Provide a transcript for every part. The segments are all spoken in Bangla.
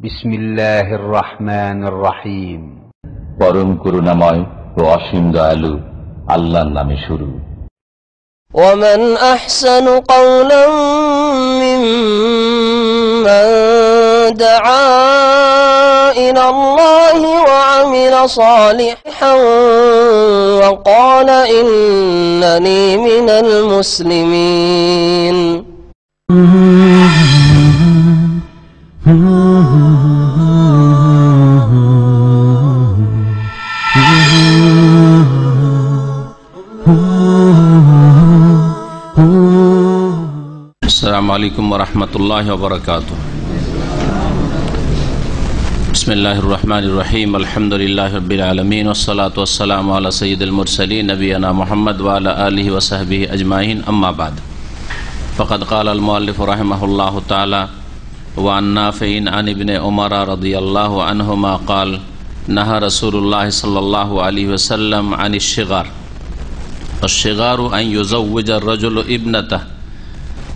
بسم الله الرحمن الرحيم পরম করুণাময় ও অসীম দয়ালু আল্লাহর নামে শুরু ومن احسن قولا ممن دعا الى الله وعمل صالحا وقال انني من المسلمين عليكم ورحمة الله وبركاته بسم الله الرحمن الرحيم الحمد لله رب العالمين والصلاة والسلام على سيد المرسلين نبينا محمد وعلى آله وصحبه أجمعين أما بعد فقد قال المؤلف رحمه الله تعالى وعن نافع عن ابن عمر رضي الله عنهما قال نهى رسول الله صلى الله عليه وسلم عن الشغار الشغار أن يزوج الرجل ابنته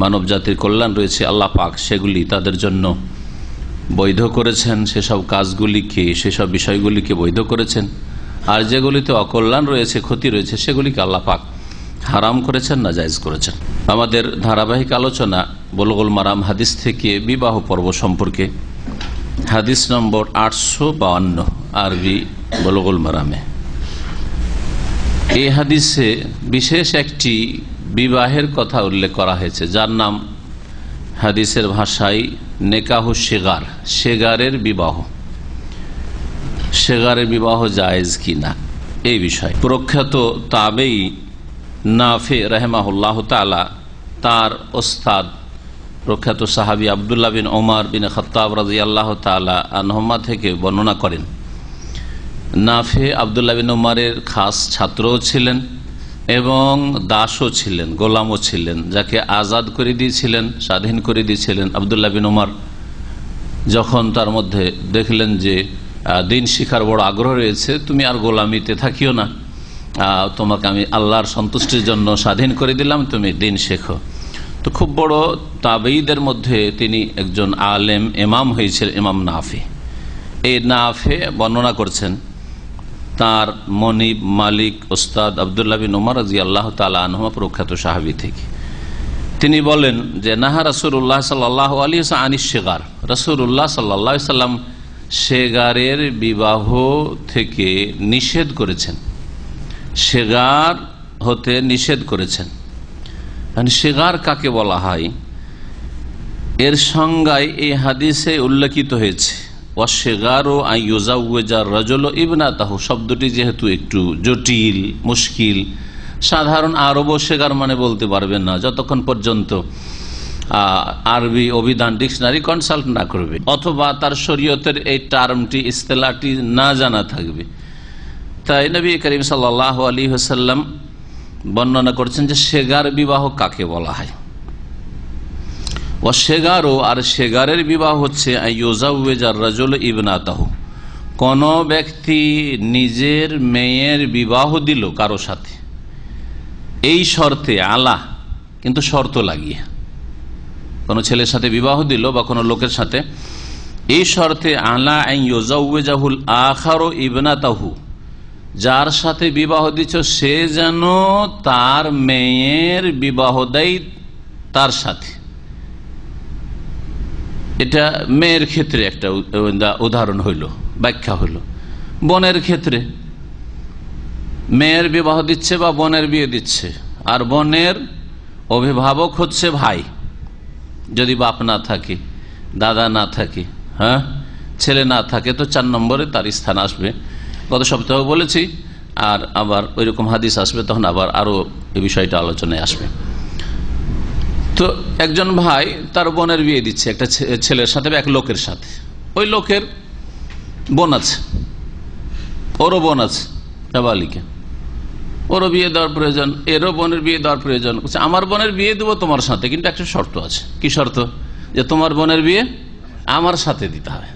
মানব জাতির কল্যাণ রয়েছে আল্লাহ পাক সেগুলি তাদের জন্য বৈধ করেছেন সেসব কাজগুলিকে সেসব বিষয়গুলিকে বৈধ করেছেন আর যেগুলিতে অকল্যাণ রয়েছে ক্ষতি রয়েছে সেগুলিকে আল্লাহ পাক হারাম করেছেন না জায়জ করেছেন আমাদের ধারাবাহিক আলোচনা বলগুল মারাম হাদিস থেকে বিবাহ পর্ব সম্পর্কে হাদিস নম্বর আটশো বাউান্ন আরবি বলগুল মারামে এই হাদিসে বিশেষ একটি বিবাহের কথা উল্লেখ করা হয়েছে যার নাম হাদিসের ভাষায় নেকাহ শেগার শেগারের বিবাহ শেগারের বিবাহ জায়েজ কি না এই বিষয় প্রখ্যাত তাবেই নাফে রহমাহুল্লাহ তালা তার ওস্তাদ প্রখ্যাত সাহাবি আবদুল্লাহ বিন ওমার বিন খতাব রাজি আল্লাহ তালা আনহমা থেকে বর্ণনা করেন নাফে আবদুল্লাহ বিন ওমারের খাস ছাত্রও ছিলেন এবং দাসও ছিলেন গোলামও ছিলেন যাকে আজাদ করে দিয়েছিলেন স্বাধীন করে দিয়েছিলেন আবদুল্লাহ বিন ওমর যখন তার মধ্যে দেখলেন যে দিন শিখার বড় আগ্রহ রয়েছে তুমি আর গোলামিতে থাকিও না তোমাকে আমি আল্লাহর সন্তুষ্টির জন্য স্বাধীন করে দিলাম তুমি দিন শেখো তো খুব বড় তাবেইদের মধ্যে তিনি একজন আলেম এমাম হয়েছিলেন ইমাম নাফে এই নাফে বর্ণনা করছেন তার মনিব মালিক ওস্তাদ আবদুল্লা বিন ওমর রাজি আল্লাহ তালা আনহমা প্রখ্যাত সাহাবি থেকে তিনি বলেন যে নাহা উল্লাহ সাল্লাহ আলী আনি শেগার উল্লাহ সাল্লা সাল্লাম শেগারের বিবাহ থেকে নিষেধ করেছেন শেগার হতে নিষেধ করেছেন মানে শেগার কাকে বলা হয় এর সংজ্ঞায় এই হাদিসে উল্লেখিত হয়েছে ওয়াশেগারো আইজাউজার রজল ইবনা তাহ শব্দটি যেহেতু একটু জটিল মুশকিল সাধারণ আরবও শেগার মানে বলতে পারবেন না যতক্ষণ পর্যন্ত আরবি অভিধান ডিকশনারি কনসাল্ট না করবে অথবা তার শরীয়তের এই টার্মটি ইস্তেলাটি না জানা থাকবে তাই নবী করিম সাল্লাহ আলী হাসাল্লাম বর্ণনা করছেন যে শেগার বিবাহ কাকে বলা হয় অশেগারো আর সেগারের বিবাহ হচ্ছে কোন ব্যক্তি নিজের মেয়ের বিবাহ দিল কারো সাথে এই শর্তে আলা কিন্তু শর্ত লাগিয়ে কোনো ছেলের সাথে বিবাহ দিল বা কোনো লোকের সাথে এই শর্তে আলা ইয়োজাউজাহুল আখারো তাহু যার সাথে বিবাহ দিচ্ছ সে যেন তার মেয়ের বিবাহ দেয় তার সাথে এটা মেয়ের ক্ষেত্রে একটা উদাহরণ হইল ব্যাখ্যা হইল বনের ক্ষেত্রে মেয়ের বিবাহ দিচ্ছে বা বনের বিয়ে দিচ্ছে আর বনের অভিভাবক হচ্ছে ভাই যদি বাপ না থাকে দাদা না থাকে হ্যাঁ ছেলে না থাকে তো চার নম্বরে তার স্থান আসবে গত সপ্তাহে বলেছি আর আবার ওইরকম হাদিস আসবে তখন আবার আরও এই বিষয়টা আলোচনায় আসবে তো একজন ভাই তার বোনের বিয়ে দিচ্ছে একটা ছেলের সাথে বা এক লোকের সাথে ওই লোকের বোন আছে ওরও বোন আছে নাবালিকা ওরও বিয়ে দেওয়ার প্রয়োজন এরও বোনের বিয়ে দেওয়ার প্রয়োজন আমার বোনের বিয়ে দেবো তোমার সাথে কিন্তু একটা শর্ত আছে কি শর্ত যে তোমার বোনের বিয়ে আমার সাথে দিতে হবে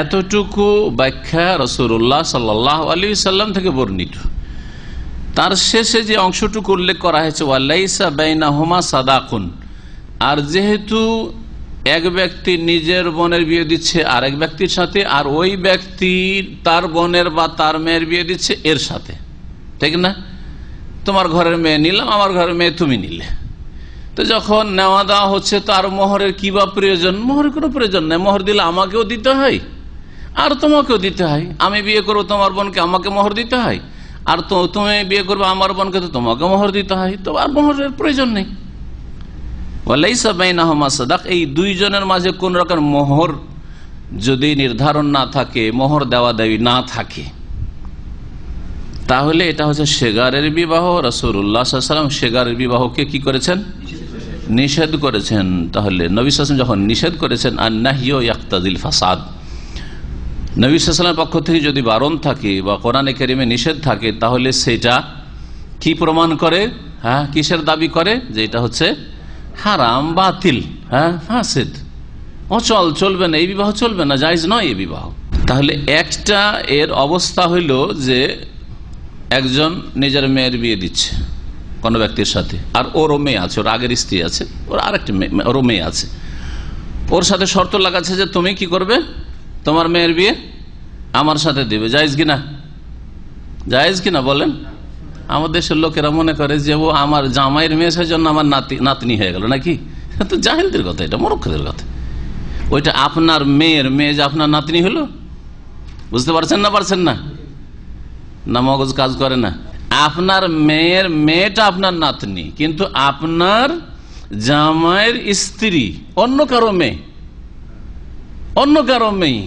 এতটুকু ব্যাখ্যা রসুল্লাহ সাল্লাহ আলী সাল্লাম থেকে বর্ণিত তার শেষে যে অংশটুকু উল্লেখ করা হয়েছে ওয়াল্লাইসা বেইনা হোমা সাদাকুন আর যেহেতু এক ব্যক্তি নিজের বোনের বিয়ে দিচ্ছে আর এক ব্যক্তির সাথে আর ওই ব্যক্তি তার বোনের বা তার মেয়ের বিয়ে দিচ্ছে এর সাথে ঠিক না তোমার ঘরের মেয়ে নিলাম আমার ঘরের মেয়ে তুমি নিলে তো যখন নেওয়া দেওয়া হচ্ছে তার মোহরের কি বা প্রয়োজন মোহরের কোনো প্রয়োজন নেই মোহর দিলে আমাকেও দিতে হয় আর তোমাকেও দিতে হয় আমি বিয়ে করবো তোমার বোনকে আমাকে মোহর দিতে হয় আর তুমি বিয়ে করবে আমার বোনকে তো তোমাকে মোহর দিতে হয় তো আর মোহরের প্রয়োজন নেই এই দুইজনের মাঝে কোন রকম মোহর যদি নির্ধারণ না থাকে মোহর দেওয়া দেবী না থাকে তাহলে এটা হচ্ছে সেগারের বিবাহ রসুরাম সেগারের বিবাহকে কি করেছেন নিষেধ করেছেন তাহলে নবী যখন নিষেধ করেছেন আর নাহিও ইয়াক্তাদিল ফাসাদ নবী সাল্লামের পক্ষ থেকে যদি বারণ থাকে বা কোরআনে কেরিমে নিষেধ থাকে তাহলে সেটা কি প্রমাণ করে হ্যাঁ কিসের দাবি করে যে এটা হচ্ছে হারাম বাতিল হ্যাঁ ফাঁসেদ অচল চলবে না এই বিবাহ চলবে না জায়জ নয় এই বিবাহ তাহলে একটা এর অবস্থা হইল যে একজন নিজের মেয়ের বিয়ে দিচ্ছে কোনো ব্যক্তির সাথে আর ওরও মেয়ে আছে ওর আগের স্ত্রী আছে ওর আরেকটি মেয়ে ওরও মেয়ে আছে ওর সাথে শর্ত লাগাচ্ছে যে তুমি কি করবে তোমার মেয়ের বিয়ে আমার সাথে দেবে জায়জ কিনা জায়জ কিনা বলেন আমার দেশের লোকেরা মনে করে যে ও আমার জামাইয়ের মেয়ে জন্য আমার নাতি নাতনি হয়ে গেল নাকি তো জাহিলদের কথা এটা মরক্ষদের কথা ওইটা আপনার মেয়ের মেয়ে যে আপনার নাতনি হলো বুঝতে পারছেন না পারছেন না না মগজ কাজ করে না আপনার মেয়ের মেয়েটা আপনার নাতনি কিন্তু আপনার জামাইয়ের স্ত্রী অন্য কারো মেয়ে অন্য কারো মেয়ে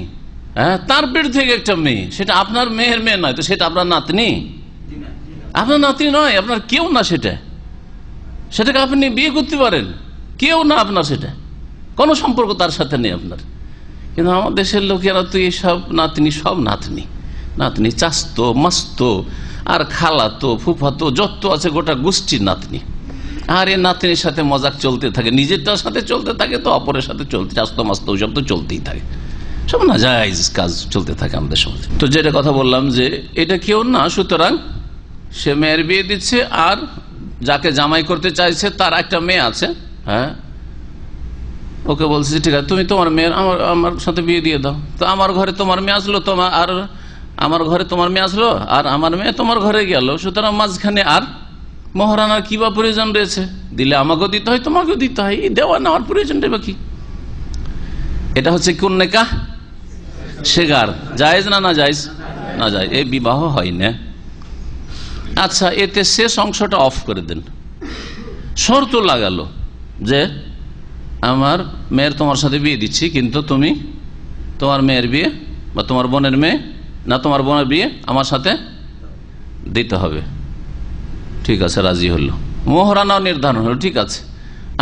হ্যাঁ তার পেট থেকে একটা মেয়ে সেটা আপনার মেয়ের মেয়ে নয় তো সেটা আপনার নাতনি আপনার নাতনি নয় আপনার কেউ না সেটা সেটাকে আপনি বিয়ে করতে পারেন কেউ না আপনার সেটা কোনো সম্পর্ক তার সাথে নেই আপনার কিন্তু আমার দেশের লোকেরা তো এইসব নাতনি সব নাতনি নাতনি চাস্ত মাস্ত আর খালাতো ফুফাতো যত আছে গোটা গোষ্ঠীর নাতনি আর এ নাতিনের সাথে মজাক চলতে থাকে নিজেরটার সাথে চলতে থাকে তো অপরের সাথে চলতে আস্ত মাস্ত ওইসব তো চলতেই থাকে সব না যাই কাজ চলতে থাকে আমাদের সমাজে তো যেটা কথা বললাম যে এটা কেউ না সুতরাং সে মেয়ের বিয়ে দিচ্ছে আর যাকে জামাই করতে চাইছে তার একটা মেয়ে আছে হ্যাঁ ওকে বলছে ঠিক আছে তুমি তোমার মেয়ের আমার আমার সাথে বিয়ে দিয়ে দাও তো আমার ঘরে তোমার মেয়ে আসলো তোমার আর আমার ঘরে তোমার মেয়ে আসলো আর আমার মেয়ে তোমার ঘরে গেল সুতরাং মাঝখানে আর মহারানার কি বা প্রয়োজন রয়েছে দিলে আমাকেও দিতে হয় তোমাকেও দিতে হয় এই দেওয়া নেওয়ার প্রয়োজন রে কি এটা হচ্ছে কোন নেকা সেগার জায়েজ না না যাইজ না যায় এই বিবাহ হয় না আচ্ছা এতে শেষ অংশটা অফ করে দেন শর্ত লাগালো যে আমার মেয়ের তোমার সাথে বিয়ে দিচ্ছি কিন্তু তুমি তোমার মেয়ের বিয়ে বা তোমার বোনের মেয়ে না তোমার বোনের বিয়ে আমার সাথে দিতে হবে ঠিক আছে রাজি হলো মহারানাও নির্ধারণ হলো ঠিক আছে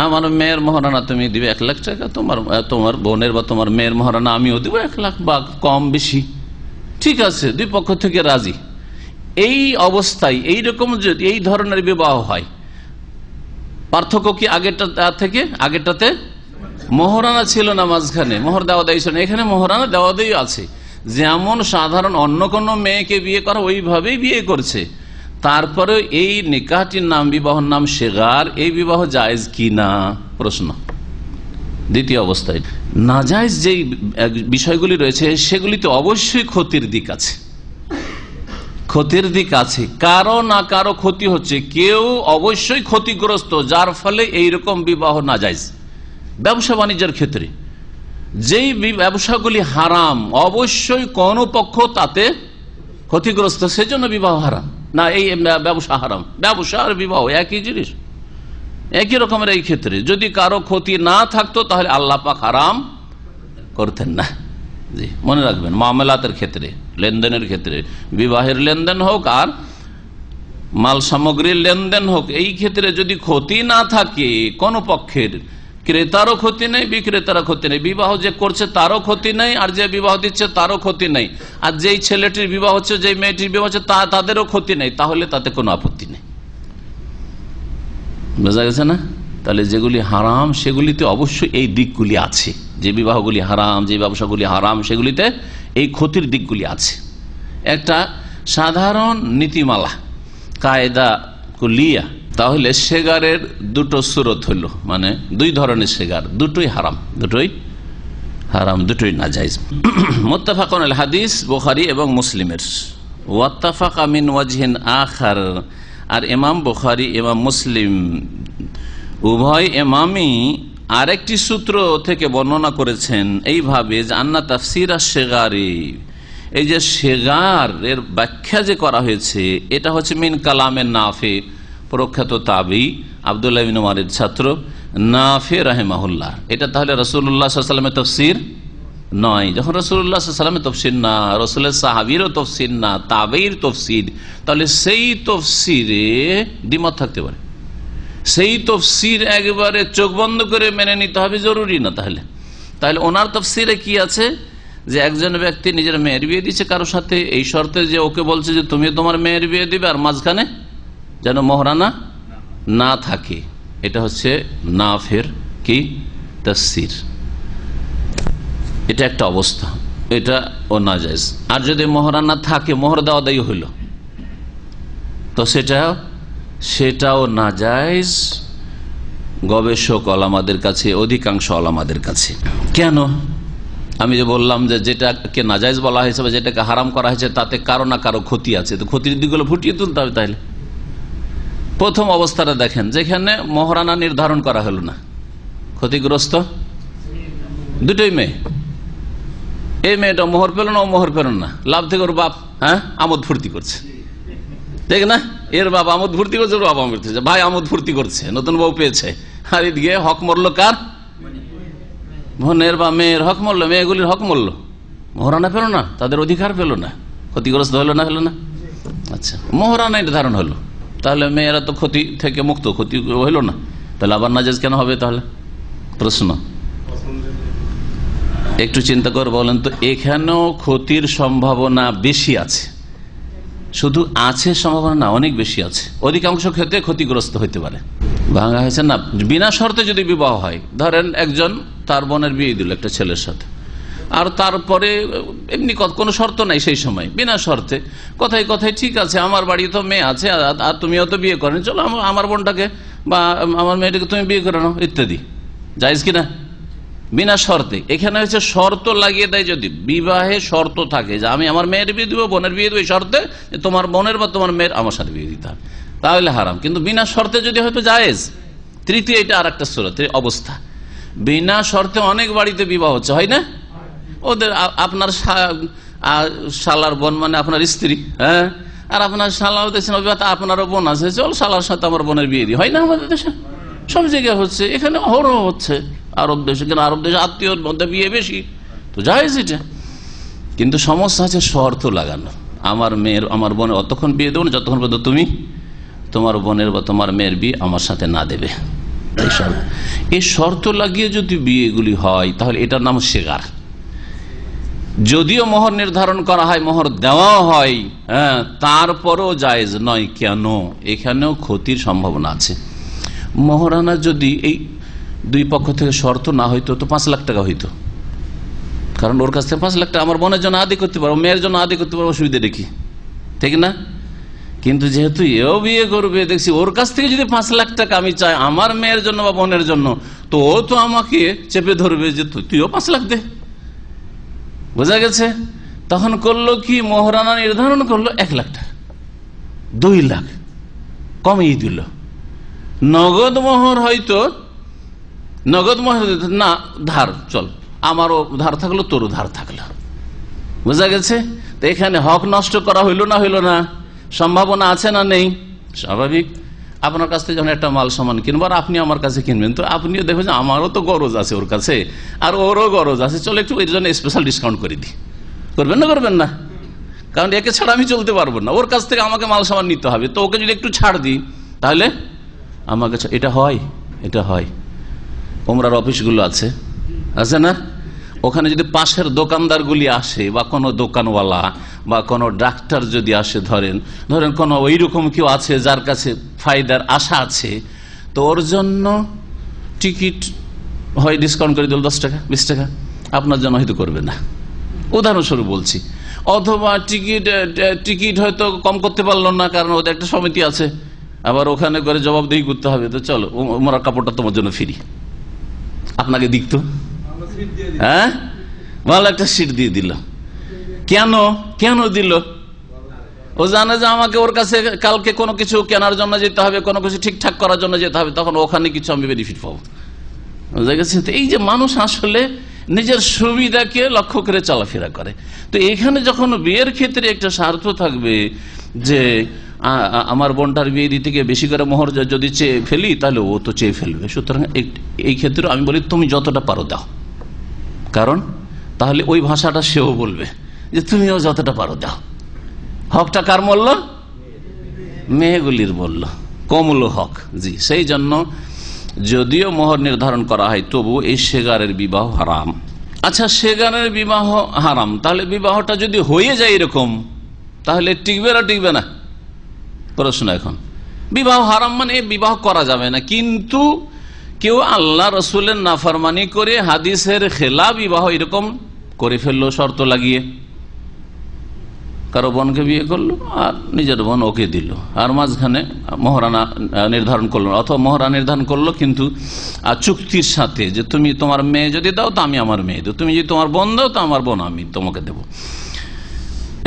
আমার মেয়ের মহারানা তুমি দিবে এক লাখ টাকা তোমার তোমার বোনের বা তোমার মেয়ের মহারানা আমিও দিব এক লাখ বা কম বেশি ঠিক আছে দুই পক্ষ থেকে রাজি এই অবস্থায় এই রকম যদি এই ধরনের বিবাহ হয় পার্থক্য কি আগেরটা থেকে আগেরটাতে মহারানা ছিল না মাঝখানে মোহর দেওয়া দেয় ছিল এখানে মহারানা দেওয়া দেয় আছে যেমন সাধারণ অন্য কোনো মেয়েকে বিয়ে করা ওইভাবেই বিয়ে করছে তারপরে এই নিকাহটির নাম বিবাহর নাম শেগার এই বিবাহ জায়জ কি না প্রশ্ন দ্বিতীয় অবস্থায় না নাজায়জ যেই বিষয়গুলি রয়েছে সেগুলি তো অবশ্যই ক্ষতির দিক আছে ক্ষতির দিক আছে কারো না কারো ক্ষতি হচ্ছে কেউ অবশ্যই ক্ষতিগ্রস্ত যার ফলে এই রকম বিবাহ না যায় ব্যবসা বাণিজ্যের ক্ষেত্রে যেই ব্যবসাগুলি হারাম অবশ্যই কোনো পক্ষ তাতে ক্ষতিগ্রস্ত সেজন্য বিবাহ হারাম না এই ব্যবসা হারাম ব্যবসা আর বিবাহ একই জিনিস একই রকমের এই ক্ষেত্রে যদি কারো ক্ষতি না থাকতো তাহলে আল্লাহ পাক হারাম করতেন না জি মনে রাখবেন মামলাতের ক্ষেত্রে লেনদেনের ক্ষেত্রে বিবাহের লেনদেন হোক আর মাল সামগ্রীর লেনদেন হোক এই ক্ষেত্রে যদি ক্ষতি না থাকে কোনো পক্ষের ক্রেতারও ক্ষতি নেই বিক্রেতারও ক্ষতি নেই বিবাহ যে করছে তারও ক্ষতি নেই আর যে বিবাহ দিচ্ছে তারও ক্ষতি নেই আর যেই ছেলেটির বিবাহ হচ্ছে যেই মেয়েটির বিবাহ হচ্ছে তা তাদেরও ক্ষতি নেই তাহলে তাতে কোনো আপত্তি নেই বোঝা গেছে না তাহলে যেগুলি হারাম সেগুলিতে অবশ্যই এই দিকগুলি আছে যে বিবাহগুলি হারাম যে ব্যবসাগুলি হারাম সেগুলিতে এই ক্ষতির দিকগুলি আছে একটা সাধারণ নীতিমালা কায়দা কুলিয়া তাহলে সেগারের দুটো সুরত হইল মানে দুই ধরনের সেগার দুটোই হারাম দুটোই হারাম দুটোই না যাইজ মোত্তাফাকন আল হাদিস বোখারি এবং মুসলিমের ওয়াত্তাফাক আমিন ওয়াজহিন আখার আর এমাম বোখারি এমাম মুসলিম উভয় এমামি আরেকটি সূত্র থেকে বর্ণনা করেছেন এইভাবে যে আন্না তাফসিরা শেগারি এই যে শেগার এর ব্যাখ্যা যে করা হয়েছে এটা হচ্ছে মিন কালামের নাফে প্রখ্যাত তাবি আবদুল্লাহিনের বিন উমারের ছাত্র নাফে রাহেমাহুল্লাহ এটা তাহলে রসুল্লাহ সাল্লামের তফসির নয় যখন রসুল্লাহ সাল্লামের তফসির না রসুলের সাহাবিরও তফসির না তাবির তফসির তাহলে সেই তফসিরে দ্বিমত থাকতে পারে সেই তফসির একবারে চোখ বন্ধ করে মেনে নিতে হবে জরুরি না তাহলে তাহলে ওনার তফসিরে কি আছে যে একজন ব্যক্তি নিজের মেয়ের বিয়ে দিচ্ছে কারোর সাথে এই শর্তে যে ওকে বলছে যে তুমি তোমার মেয়ের বিয়ে দিবে আর মাঝখানে যেন মহারানা না থাকে এটা হচ্ছে না ফের কি তসির এটা একটা অবস্থা এটা ও না যায় আর যদি মহারানা থাকে মোহর দেওয়া দায়ী হইল তো সেটা সেটাও না যায় গবেষক আমাদের কাছে অধিকাংশ আমাদের কাছে কেন আমি যে বললাম যে যেটাকে নাজাইজ বলা হয়েছে বা যেটাকে হারাম করা হয়েছে তাতে কারো না কারো ক্ষতি আছে তো ক্ষতির দিকগুলো ফুটিয়ে তুলতে হবে তাহলে প্রথম অবস্থাটা দেখেন যেখানে মহারানা নির্ধারণ করা হলো না ক্ষতিগ্রস্ত দুটোই মেয়ে এই মেয়েটা মোহর পেল না ও মোহর পেল না লাভ থেকে ওর বাপ হ্যাঁ আমোদ ফুর্তি করছে দেখ না এর বাবা আমোদ ফুর্তি করছে ওর বাবা আমোদ করছে ভাই আমোদ ফুর্তি করছে নতুন বউ পেয়েছে আর গিয়ে হক মরল কার বোনের বা মেয়ের হক মরল মেয়েগুলির হক মরল মহারানা পেল না তাদের অধিকার পেল না ক্ষতিগ্রস্ত হলো না হলো না আচ্ছা মহারানা নির্ধারণ হলো তাহলে মেয়েরা তো ক্ষতি থেকে মুক্ত ক্ষতি হইল না তাহলে আবার নাজাজ কেন হবে তাহলে প্রশ্ন একটু চিন্তা করে বলেন তো এখানেও ক্ষতির সম্ভাবনা বেশি আছে শুধু আছে সম্ভাবনা না অনেক বেশি আছে অধিকাংশ ক্ষেত্রে ক্ষতিগ্রস্ত হইতে পারে ভাঙা হয়েছে না বিনা শর্তে যদি বিবাহ হয় ধরেন একজন তার বোনের বিয়ে দিল একটা ছেলের সাথে আর তারপরে এমনি কোনো শর্ত নাই সেই সময় বিনা শর্তে কথায় কথায় ঠিক আছে আমার বাড়ি তো মেয়ে আছে আর তুমিও তো বিয়ে করেন চলো আমার বোনটাকে বা আমার মেয়েটাকে তুমি বিয়ে করে নাও ইত্যাদি যাইজ কিনা বিনা শর্তে এখানে হচ্ছে শর্ত লাগিয়ে দেয় যদি বিবাহে শর্ত থাকে যে আমি আমার মেয়ের বিয়ে দেবো বোনের বিয়ে দেবো শর্তে তোমার বোনের বা তোমার মেয়ের আমার সাথে বিয়ে দিতে হবে তাহলে হারাম কিন্তু বিনা শর্তে যদি হয়তো জায়েজ তৃতীয় এটা আর একটা অবস্থা বিনা শর্তে অনেক বাড়িতে বিবাহ হচ্ছে হয় না ওদের আপনার শালার বোন মানে আপনার স্ত্রী হ্যাঁ আর আপনার শালাও দেশেন আপনারও বোন আছে চল শালার সাথে আমার বোনের বিয়ে দিয়ে হয় না আমাদের দেশে সব জায়গায় হচ্ছে এখানে হরও হচ্ছে আরব দেশে কিন্তু আরব দেশে আত্মীয়র মধ্যে বিয়ে বেশি তো যাই এটা কিন্তু সমস্যা আছে শর্ত লাগানো আমার মেয়ের আমার বোনের অতক্ষণ বিয়ে দেবো না যতক্ষণ পর্যন্ত তুমি তোমার বোনের বা তোমার মেয়ের বিয়ে আমার সাথে না দেবে এই শর্ত লাগিয়ে যদি বিয়েগুলি হয় তাহলে এটার নাম শেগার যদিও মোহর নির্ধারণ করা হয় মোহর দেওয়া হয় হ্যাঁ তারপরও জায়েজ নয় কেন এখানেও ক্ষতির সম্ভাবনা আছে মোহরানা যদি এই দুই পক্ষ থেকে শর্ত না হইতো তো পাঁচ লাখ টাকা হইতো কারণ ওর কাছ থেকে পাঁচ লাখ টাকা আমার বোনের জন্য আদি করতে পারবো মেয়ের জন্য আদি করতে পারবো অসুবিধা দেখি ঠিক না কিন্তু যেহেতু এও বিয়ে করবে দেখছি ওর কাছ থেকে যদি পাঁচ লাখ টাকা আমি চাই আমার মেয়ের জন্য বা বোনের জন্য তো ও তো আমাকে চেপে ধরবে যে তুইও পাঁচ লাখ দে বোঝা গেছে তখন করলো কি মহারানা নির্ধারণ করলো এক লাখ টাকা দুই লাখ কমিয়ে দিল নগদ মোহর হয়তো নগদ মোহর না ধার চল আমারও ধার থাকলো তোর ধার থাকলো বোঝা গেছে তো এখানে হক নষ্ট করা হইল না হইল না সম্ভাবনা আছে না নেই স্বাভাবিক আপনার কাছ থেকে যখন একটা মাল সামান কিনবো আর আপনি আমার কাছে কিনবেন তো আপনিও দেখবেন যে আমারও তো গরজ আছে ওর কাছে আর ওরও গরজ আছে চলো একটু এর জন্য স্পেশাল ডিসকাউন্ট করে দিই করবেন না করবেন না কারণ একে ছাড়া আমি চলতে পারবো না ওর কাছ থেকে আমাকে মাল সামান নিতে হবে তো ওকে যদি একটু ছাড় দিই তাহলে আমার কাছে এটা হয় এটা হয় ওমরার অফিসগুলো আছে আছে না ওখানে যদি পাশের দোকানদারগুলি আসে বা কোনো দোকানওয়ালা বা কোনো ডাক্তার যদি আসে ধরেন ধরেন কোনো ওই রকম কেউ আছে যার কাছে ফায়দার আশা আছে তো ওর জন্য টিকিট হয় ডিসকাউন্ট করে দিল দশ টাকা বিশ টাকা আপনার জন্য হয়তো করবে না উদাহরণস্বরূপ বলছি অথবা টিকিট টিকিট হয়তো কম করতে পারলো না কারণ ওদের একটা সমিতি আছে আবার ওখানে করে জবাবদেহি করতে হবে তো চলো ওমরার কাপড়টা তোমার জন্য ফিরি আপনাকে দিকতো হ্যাঁ ভালো একটা সিট দিয়ে দিল কেন কেন দিল ও জানে যে আমাকে ওর কাছে কালকে কোনো কিছু কেনার জন্য যেতে হবে কোনো কিছু ঠিকঠাক করার জন্য যেতে হবে তখন ওখানে কিছু আমি বেনিফিট পাবো এই যে মানুষ আসলে নিজের সুবিধাকে লক্ষ্য করে চলাফেরা করে তো এখানে যখন বিয়ের ক্ষেত্রে একটা স্বার্থ থাকবে যে আমার বোনটার বিয়ে দিতে গিয়ে বেশি করে মোহর যদি চেয়ে ফেলি তাহলে ও তো চেয়ে ফেলবে সুতরাং এই ক্ষেত্রে আমি বলি তুমি যতটা পারো দাও কারণ তাহলে ওই ভাষাটা সেও বলবে যে তুমিও যতটা পারো দাও হকটা কার বলল মেহগুলির বলল কমল হক জি সেই জন্য যদিও মোহর নির্ধারণ করা হয় তবু এই সেগারের বিবাহ হারাম আচ্ছা সেগারের বিবাহ হারাম তাহলে বিবাহটা যদি হয়ে যায় এরকম তাহলে টিকবে না টিকবে না প্রশ্ন এখন বিবাহ হারাম মানে বিবাহ করা যাবে না কিন্তু কেউ আল্লাহ রসুলের নাফরমানি করে হাদিসের খেলা বিবাহ এরকম করে ফেললো শর্ত লাগিয়ে কারো বোনকে বিয়ে করলো আর নিজের বোন ওকে দিল আর মাঝখানে মহারানা নির্ধারণ করলো অথবা মহারা নির্ধারণ করলো কিন্তু আর চুক্তির সাথে যে তুমি তোমার মেয়ে যদি দাও তো আমি আমার মেয়ে দেবো তুমি যদি তোমার বোন দাও তো আমার বোন আমি তোমাকে দেব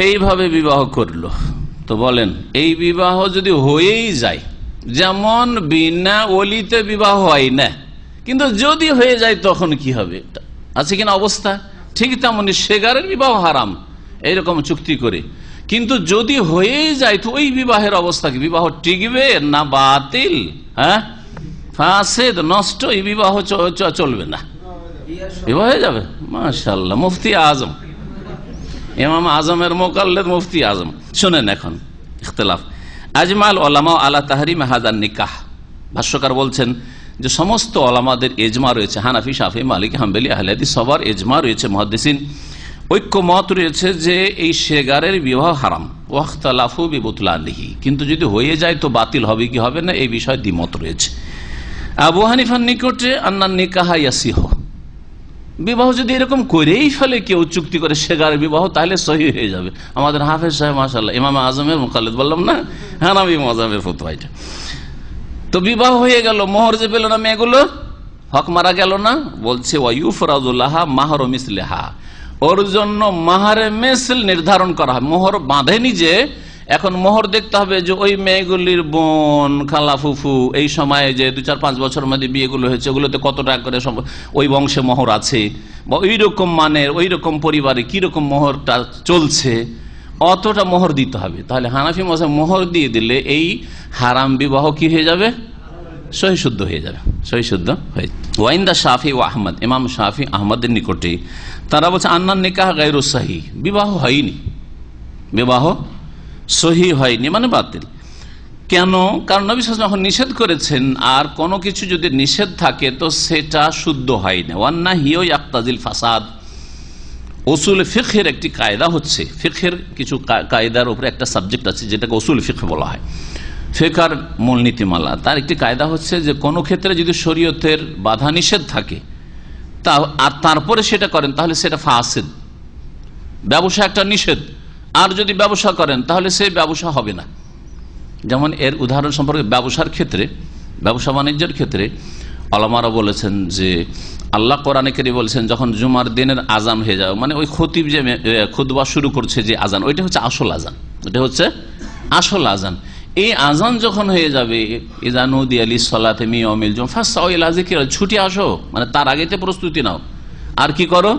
এইভাবে বিবাহ করলো তো বলেন এই বিবাহ যদি হয়েই যায় যেমন বিনা অলিতে বিবাহ হয় না কিন্তু যদি হয়ে যায় তখন কি হবে আছে কিনা অবস্থা ঠিক তেমনি সেগারের বিবাহ হারাম এইরকম চুক্তি করে কিন্তু যদি হয়ে যায় তো ওই বিবাহের অবস্থা কি বিবাহ টিকবে না বাতিল হ্যাঁ ফাঁসেদ নষ্ট এই বিবাহ চলবে না বিবাহ হয়ে যাবে মাশাল্লাহ মুফতি আজম এমাম আজমের মোকাল্লে মুফতি আজম শোনেন এখন ইতলাফ আজমাল ওলামা আলা তাহারি হাজার নিকাহ ভাষ্যকার বলছেন যে সমস্ত ওলামাদের এজমা রয়েছে হানাফি শাফি মালিক হাম্বেলি আহলাদি সবার এজমা রয়েছে মহাদিসিন ঐক্যমত রয়েছে যে এই সেগারের বিবাহ হারাম ওয়াখতালাফু বিবুতলালিহি কিন্তু যদি হয়ে যায় তো বাতিল হবে কি হবে না এই বিষয়ে দ্বিমত রয়েছে আবু হানিফার নিকটে আন্নান নিকাহা ইয়াসিহ বিবাহ যদি এরকম করেই ফেলে কেউ চুক্তি করে সেগার বিবাহ তাহলে সহি হয়ে যাবে আমাদের হাফেজ সাহেব মাসাল্লাহ ইমাম আজমের মোকালেদ বললাম না হ্যাঁ আমি মজামের ফুতভাইটা তো বিবাহ হয়ে গেল মোহর যে পেল না মেয়েগুলো হক মারা গেল না বলছে ওয়ুফরাজুল্লাহা মাহর মিসলেহা ওর জন্য মাহারে মেসল নির্ধারণ করা হয় মোহর বাঁধেনি যে এখন মোহর দেখতে হবে যে ওই মেয়েগুলির বোন খালা ফুফু এই সময়ে যে দু চার পাঁচ বছর মধ্যে বিয়েগুলো হয়েছে ওগুলোতে কত টাকা করে ওই বংশে মোহর আছে বা ওই রকম মানের ওই রকম পরিবারে কীরকম মোহরটা চলছে অতটা মোহর দিতে হবে তাহলে হানাফি মশা মোহর দিয়ে দিলে এই হারাম বিবাহ কি হয়ে যাবে সহিশুদ্ধ হয়ে যাবে সহিশুদ্ধ হয়ে ওয়াইন্দা শাফি ও আহমদ ইমাম শাফি আহমদের নিকটে তারা বলছে আন্নান নিকাহ গাইরুসাহি বিবাহ হয়নি বিবাহ সহি হয়নি মানে বাতিল কেন কারণ নবী সালাম যখন নিষেধ করেছেন আর কোনো কিছু যদি নিষেধ থাকে তো সেটা শুদ্ধ হয় না ওয়ান্না হিও আক্তাজিল ফাসাদ ওসুল ফিখের একটি কায়দা হচ্ছে ফিখের কিছু কায়দার উপরে একটা সাবজেক্ট আছে যেটাকে ওসুল ফিখ বলা হয় ফেকার মূলনীতিমালা তার একটি কায়দা হচ্ছে যে কোনো ক্ষেত্রে যদি শরীয়তের বাধা নিষেধ থাকে তা আর তারপরে সেটা করেন তাহলে সেটা ফাসেদ ব্যবসা একটা নিষেধ আর যদি ব্যবসা করেন তাহলে সেই ব্যবসা হবে না যেমন এর উদাহরণ সম্পর্কে ব্যবসার ক্ষেত্রে ব্যবসা বাণিজ্যের ক্ষেত্রে আলামারা বলেছেন যে আল্লাহ কোরআনে কেরি বলেছেন যখন জুমার দিনের আজান হয়ে যাবে মানে ওই খতিব যে খুদবা শুরু করছে যে আজান ওইটা হচ্ছে আসল আজান ওইটা হচ্ছে আসল আজান এই আজান যখন হয়ে যাবে ইজানুদি আলী সলাতে মি অমিল জুম ফার্স্ট কি আজিকে ছুটি আসো মানে তার আগেতে প্রস্তুতি নাও আর কি করো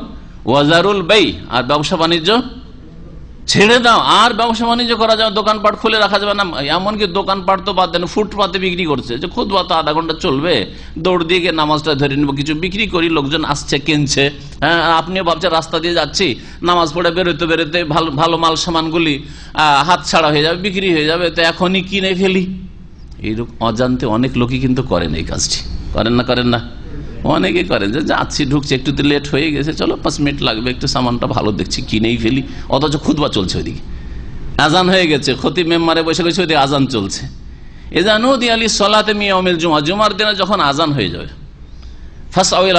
ওয়াজারুল বেই আর ব্যবসা বাণিজ্য ছেড়ে দাও আর ব্যবসা বাণিজ্য করা যাবে দোকানপাট খুলে রাখা যাবে না এমনকি দোকানপাট তো বাদ দেন ফুটপাতে বিক্রি করছে যে খুদ তো আধা ঘন্টা চলবে দৌড় দিয়ে গিয়ে নামাজটা ধরে নেবো কিছু বিক্রি করি লোকজন আসছে কিনছে হ্যাঁ আপনিও ভাবছেন রাস্তা দিয়ে যাচ্ছি নামাজ পড়ে বেরোতে বেরোতে ভালো ভালো মাল সামানগুলি হাত ছাড়া হয়ে যাবে বিক্রি হয়ে যাবে তো এখনই কিনে ফেলি এইরকম অজান্তে অনেক লোকই কিন্তু করেন এই কাজটি করেন না করেন না অনেকে করেন যে যাচ্ছি ঢুকছে একটু তো লেট হয়ে গেছে চলো পাঁচ মিনিট লাগবে একটু সামানটা ভালো দেখছি কিনেই ফেলি অথচ খুদবা চলছে ওইদিকে আজান হয়ে গেছে ক্ষতি মেম্বারে বসে গেছে ওইদিকে আজান চলছে এ জানো দিয়ালি সলাতে মিয়া অমিল জুমা জুমার দিনে যখন আজান হয়ে যাবে ফার্স্ট আউল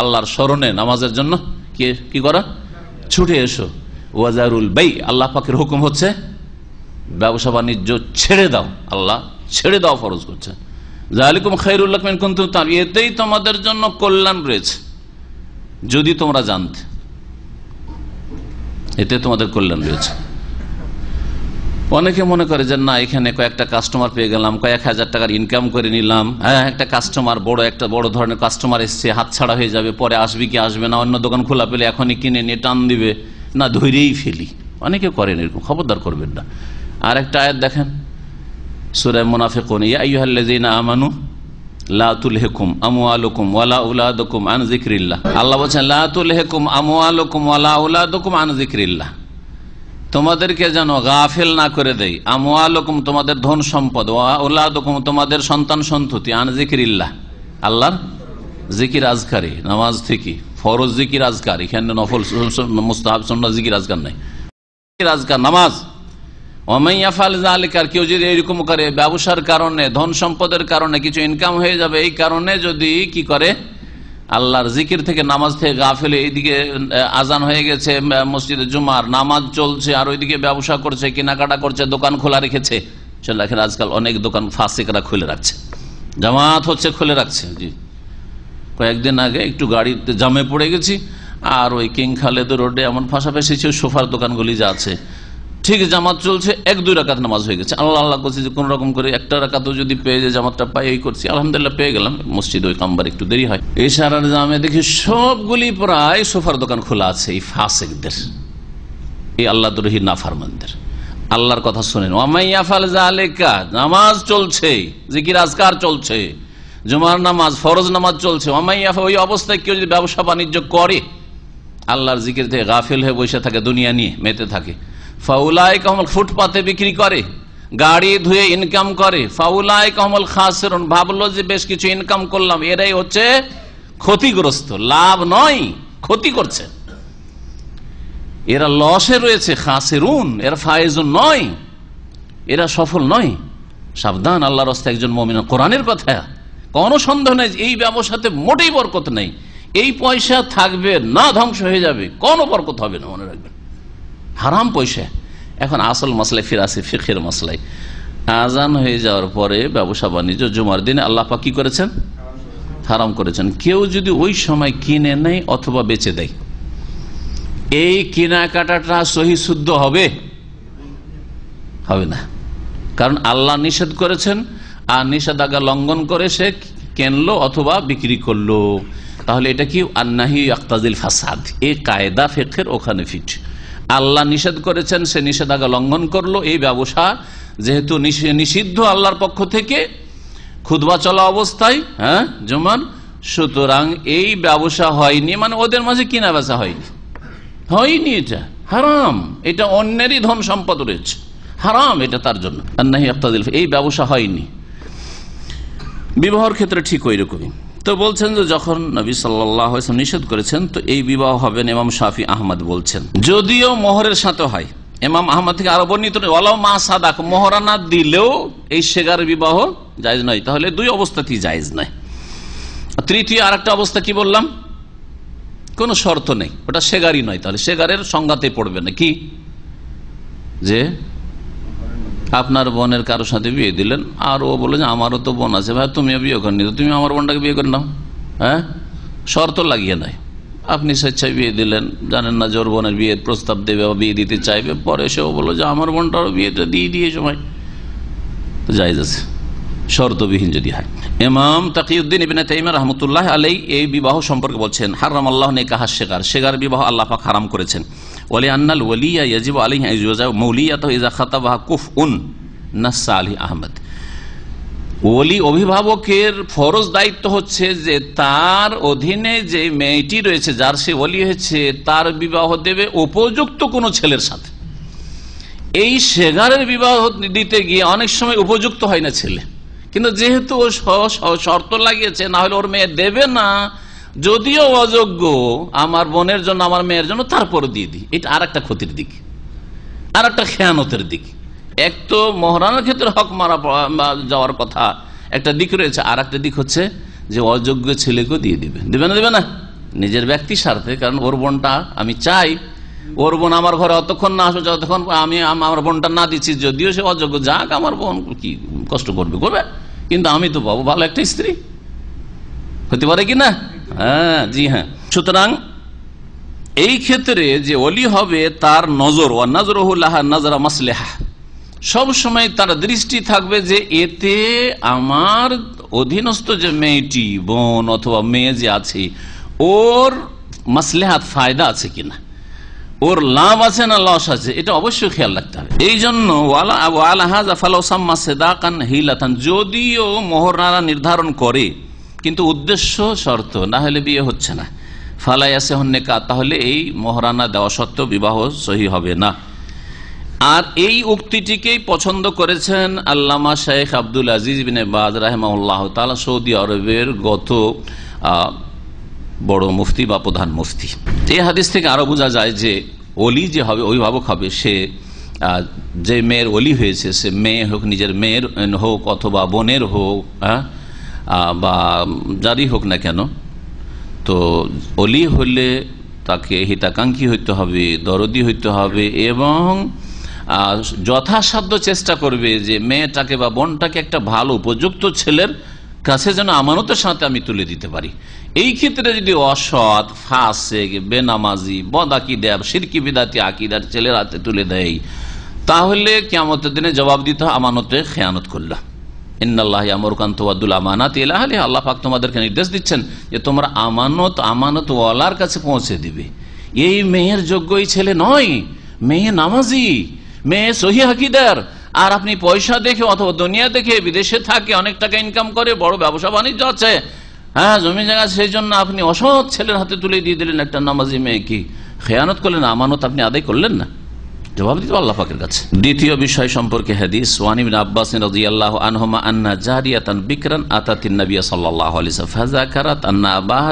আল্লাহর স্মরণে নামাজের জন্য কে কি করা ছুটে এসো ওয়াজারুল বাই আল্লাহ পাখির হুকুম হচ্ছে ব্যবসা বাণিজ্য ছেড়ে দাও আল্লাহ ছেড়ে দাও ফরজ করছে জাহালিকুম খাইরুল্লাহমিন কিন্তু তার এতেই তোমাদের জন্য কল্যাণ রয়েছে যদি তোমরা জানতে এতে তোমাদের কল্যাণ রয়েছে অনেকে মনে করে যে না এখানে কয়েকটা কাস্টমার পেয়ে গেলাম কয়েক হাজার টাকার ইনকাম করে নিলাম হ্যাঁ একটা কাস্টমার বড় একটা বড় ধরনের কাস্টমার এসছে হাত ছাড়া হয়ে যাবে পরে আসবে কি আসবে না অন্য দোকান খোলা পেলে এখনই কিনে নিয়ে টান দিবে না ধৈরেই ফেলি অনেকে করেন এরকম খবরদার করবেন না আর একটা আয়াত দেখেন সুরায় মুনাফিকুন ইয়া আইহাল্লাজিনা আমানু লাতুল হেকুম আমুয়ালুকুম ওয়ালা উলাদুকুম আন জিক্রিল্লাহ আল্লাহ বলছেন লাতুল হেকুম আমুয়ালুকুম ওয়ালা উলাদুকুম আন জিক্রিল্লাহ তোমাদেরকে যেন গাফিল না করে দেয় আমুয়ালুকুম তোমাদের ধন সম্পদ ওয়া ওলাদুকুম তোমাদের সন্তান সন্ততি আন জিক্রিল্লাহ আল্লাহর জিকির আজকারি নামাজ থেকে ফরজ জিকির আজকার এখানে নফল মুস্তাহাব সন্না জিকির আজকার নাই জিকির আজকার নামাজ অমাইয়াফাল আলিকার কেউ যদি এরকম করে ব্যবসার কারণে ধন সম্পদের কারণে কিছু ইনকাম হয়ে যাবে এই কারণে যদি কি করে আল্লাহর জিকির থেকে নামাজ থেকে গাফেলে এইদিকে আজান হয়ে গেছে মসজিদে জুমার নামাজ চলছে আর ওইদিকে ব্যবসা করছে কেনাকাটা করছে দোকান খোলা রেখেছে চলে আজকাল অনেক দোকান ফাঁসিকরা খুলে রাখছে জামাত হচ্ছে খুলে রাখছে জি কয়েকদিন আগে একটু গাড়িতে জামে পড়ে গেছি আর ওই কিং খালেদ রোডে এমন ফাঁসাফাঁসি ছিল সোফার দোকানগুলি যা আছে ঠিক জামাত চলছে এক দুই রাকাত নামাজ হয়ে গেছে আল্লাহ আল্লাহ করছি যে কোন রকম করে একটা রাকাত যদি পেয়ে যায় জামাতটা পাই এই করছি আলহামদুলিল্লাহ পেয়ে গেলাম মসজিদ ওই কামবার একটু দেরি হয় সারার জামে দেখি সবগুলি প্রায় সোফার দোকান খোলা আছে এই ফাসেকদের এই আল্লাহ দ্রোহী নাফারমানদের আল্লাহর কথা শোনেন নামাজ চলছে জিকির আজকার চলছে জুমার নামাজ ফরজ নামাজ চলছে ওই অবস্থায় কেউ যদি ব্যবসা বাণিজ্য করে আল্লাহর জিকির থেকে গাফিল হয়ে বসে থাকে দুনিয়া নিয়ে মেতে থাকে ফাউলায় কমল ফুটপাতে বিক্রি করে গাড়ি ধুয়ে ইনকাম করে ফাউলায় কমল খাসেরন ভাবলো যে বেশ কিছু ইনকাম করলাম এরাই হচ্ছে ক্ষতিগ্রস্ত লাভ নয় ক্ষতি করছে এরা লসে রয়েছে খাসেরুন এরা ফায়েজুন নয় এরা সফল নয় সাবধান আল্লাহ রস্তা একজন মমিন কোরআনের কথা কোনো সন্দেহ নেই এই ব্যবসাতে মোটেই বরকত নেই এই পয়সা থাকবে না ধ্বংস হয়ে যাবে কোনো বরকত হবে না মনে রাখবেন হারাম পয়সা এখন আসল মশলায় ফিরে আসে ফিখের মশলায় আজান হয়ে যাওয়ার পরে ব্যবসা বাণিজ্য জুমার দিনে পা কি করেছেন হারাম করেছেন কেউ যদি ওই সময় কিনে নেয় অথবা বেচে দেয় এই কেনাকাটাটা সহি শুদ্ধ হবে হবে না কারণ আল্লাহ নিষেধ করেছেন আর নিষেধাজ্ঞা লঙ্ঘন করে সে কেনলো অথবা বিক্রি করলো তাহলে এটা কি আন্নাহি আক্তাজিল ফাসাদ এ কায়দা ফেকের ওখানে ফিট আল্লাহ নিষেধ করেছেন সে নিষেধাজ্ঞা লঙ্ঘন করলো এই ব্যবসা যেহেতু নিষিদ্ধ আল্লাহর পক্ষ থেকে খুদবা চলা অবস্থায় হ্যাঁ যেমন সুতরাং এই ব্যবসা হয়নি মানে ওদের মাঝে কিনা বেচা হয়নি হয়নি এটা হারাম এটা অন্যেরই ধন সম্পদ রয়েছে হারাম এটা তার জন্য এই ব্যবসা হয়নি বিবাহর ক্ষেত্রে ঠিক ওই রকমই তো বলছেন যে যখন নবী সাল্লাহ নিষেধ করেছেন তো এই বিবাহ হবেন এমাম শাফি আহমদ বলছেন যদিও মোহরের সাথে হয় এমাম আহমদ থেকে আরো বর্ণিত ওলাও মা সাদাক মহরানা দিলেও এই শেগার বিবাহ জায়জ নয় তাহলে দুই অবস্থাতেই জায়জ নয় তৃতীয় আর একটা অবস্থা কি বললাম কোনো শর্ত নেই ওটা সেগারই নয় তাহলে সেগারের সংজ্ঞাতে পড়বে না কি যে আপনার বোনের কারোর সাথে বিয়ে দিলেন আর ও বলে যে আমারও তো বোন আছে ভাই তুমিও বিয়ে করে তুমি আমার বোনটাকে বিয়ে করে নাও হ্যাঁ শর্ত লাগিয়ে নেয় আপনি স্বেচ্ছায় বিয়ে দিলেন জানেন না জোর বোনের বিয়ের প্রস্তাব দেবে বা বিয়ে দিতে চাইবে পরে সেও বললো যে আমার বোনটারও বিয়েটা দিয়ে দিয়ে সময় তো যাই যাচ্ছে শর্তবিহীন যদি হয় এমাম তাকিউদ্দিন ইবিনা তাইমা রহমতুল্লাহ আলাই এই বিবাহ সম্পর্কে বলছেন হার রাম আল্লাহ কাহার শেখার শেখার বিবাহ আল্লাহ পাক হারাম করেছেন ওলি আন্নাল ওলিয়া ইয়াজিব আলী মৌলিয়াত ইজা খাতাবাহা কুফ উন নাসা আলী আহমদ ওলি অভিভাবকের ফরজ দায়িত্ব হচ্ছে যে তার অধীনে যে মেয়েটি রয়েছে যার সে ওলি হয়েছে তার বিবাহ দেবে উপযুক্ত কোনো ছেলের সাথে এই সেগারের বিবাহ দিতে গিয়ে অনেক সময় উপযুক্ত হয় না ছেলে কিন্তু যেহেতু ও শর্ত লাগিয়েছে না হলে ওর মেয়ে দেবে না যদিও অযোগ্য আমার বোনের জন্য আমার মেয়ের জন্য তারপর দিয়ে দিই এটা আর একটা ক্ষতির দিক আর একটা খেয়ানতের দিক এক তো মহারানার ক্ষেত্রে হক মারা যাওয়ার কথা একটা দিক রয়েছে আর একটা দিক হচ্ছে যে অযোগ্য ছেলেকেও দিয়ে দিবে দেবে না দেবে না নিজের ব্যক্তি স্বার্থে কারণ ওর বোনটা আমি চাই ওর বোন আমার ঘরে অতক্ষণ না আসো যতক্ষণ আমি আমার বোনটা না দিচ্ছি যদিও সে অযোগ্য যাক আমার বোন কি কষ্ট করবে করবে কিন্তু আমি তো পাবো ভালো একটা স্ত্রী হতে পারে কি না হ্যাঁ জি হ্যাঁ সুতরাং এই ক্ষেত্রে যে অলি হবে তার নজর ও নজর নজরা মাসলেহা সব সময় তার দৃষ্টি থাকবে যে এতে আমার অধীনস্থ যে মেয়েটি বোন অথবা মেয়ে যে আছে ওর মাসলেহাত ফায়দা আছে কিনা ওর লাভ আছে না লস আছে এটা অবশ্যই খেয়াল রাখতে হবে এই জন্য যদিও মোহরারা নির্ধারণ করে কিন্তু উদ্দেশ্য শর্ত না হলে বিয়ে হচ্ছে না ফালাইয়াসে হন্যেকা তাহলে এই মহারানা দেওয়া সত্ত্বেও বিবাহ সহি হবে না আর এই উক্তিটিকেই পছন্দ করেছেন আল্লামা শেখ আব্দুল আজিজ বিন বাজ রাহেমাউল্লাহ তালা সৌদি আরবের গত বড় মুফতি বা প্রধান মুফতি এই হাদিস থেকে আরও বোঝা যায় যে অলি যে হবে অভিভাবক হবে সে যে মেয়ের অলি হয়েছে সে মেয়ে হোক নিজের মেয়ের হোক অথবা বোনের হোক হ্যাঁ বা যারই হোক না কেন তো অলি হলে তাকে হিতাকাঙ্ক্ষী হইতে হবে দরদি হইতে হবে এবং যথাসাধ্য চেষ্টা করবে যে মেয়েটাকে বা বোনটাকে একটা ভালো উপযুক্ত ছেলের কাছে যেন আমানতের সাথে আমি তুলে দিতে পারি এই ক্ষেত্রে যদি অসৎ ফাঁসে বেনামাজি বদাকি দেব সিরকি বিদাতি আকিদার ছেলের হাতে তুলে দেয় তাহলে কেমতের দিনে জবাব দিতে আমানতে খেয়ানত করলাম তোমাদেরকে নির্দেশ দিচ্ছেন যে তোমরা আমানত আমানত ওয়ালার কাছে পৌঁছে দিবে এই মেয়ের যোগ্যই ছেলে নয় মেয়ে মেয়ে হাকিদার আর আপনি পয়সা দেখে অথবা দুনিয়া দেখে বিদেশে থাকে অনেক টাকা ইনকাম করে বড় ব্যবসা বাণিজ্য আছে হ্যাঁ জমি জায়গা সেই জন্য আপনি অসৎ ছেলের হাতে তুলে দিয়ে দিলেন একটা নামাজি মেয়েকে খেয়ানত করলেন আমানত আপনি আদায় করলেন না জবাব দিতে আল্লাহ পাকের কাছে দ্বিতীয় বিষয় সম্পর্কে হাদিস ওয়ানিবিন আব্বাস রাজিয়াল্লাহ আনহমা আন্না জাহারিয়াতান বিকরান আতাতিন নবিয়া সাল্লাহ আলি ফাজা কারাত আন্না আবাহ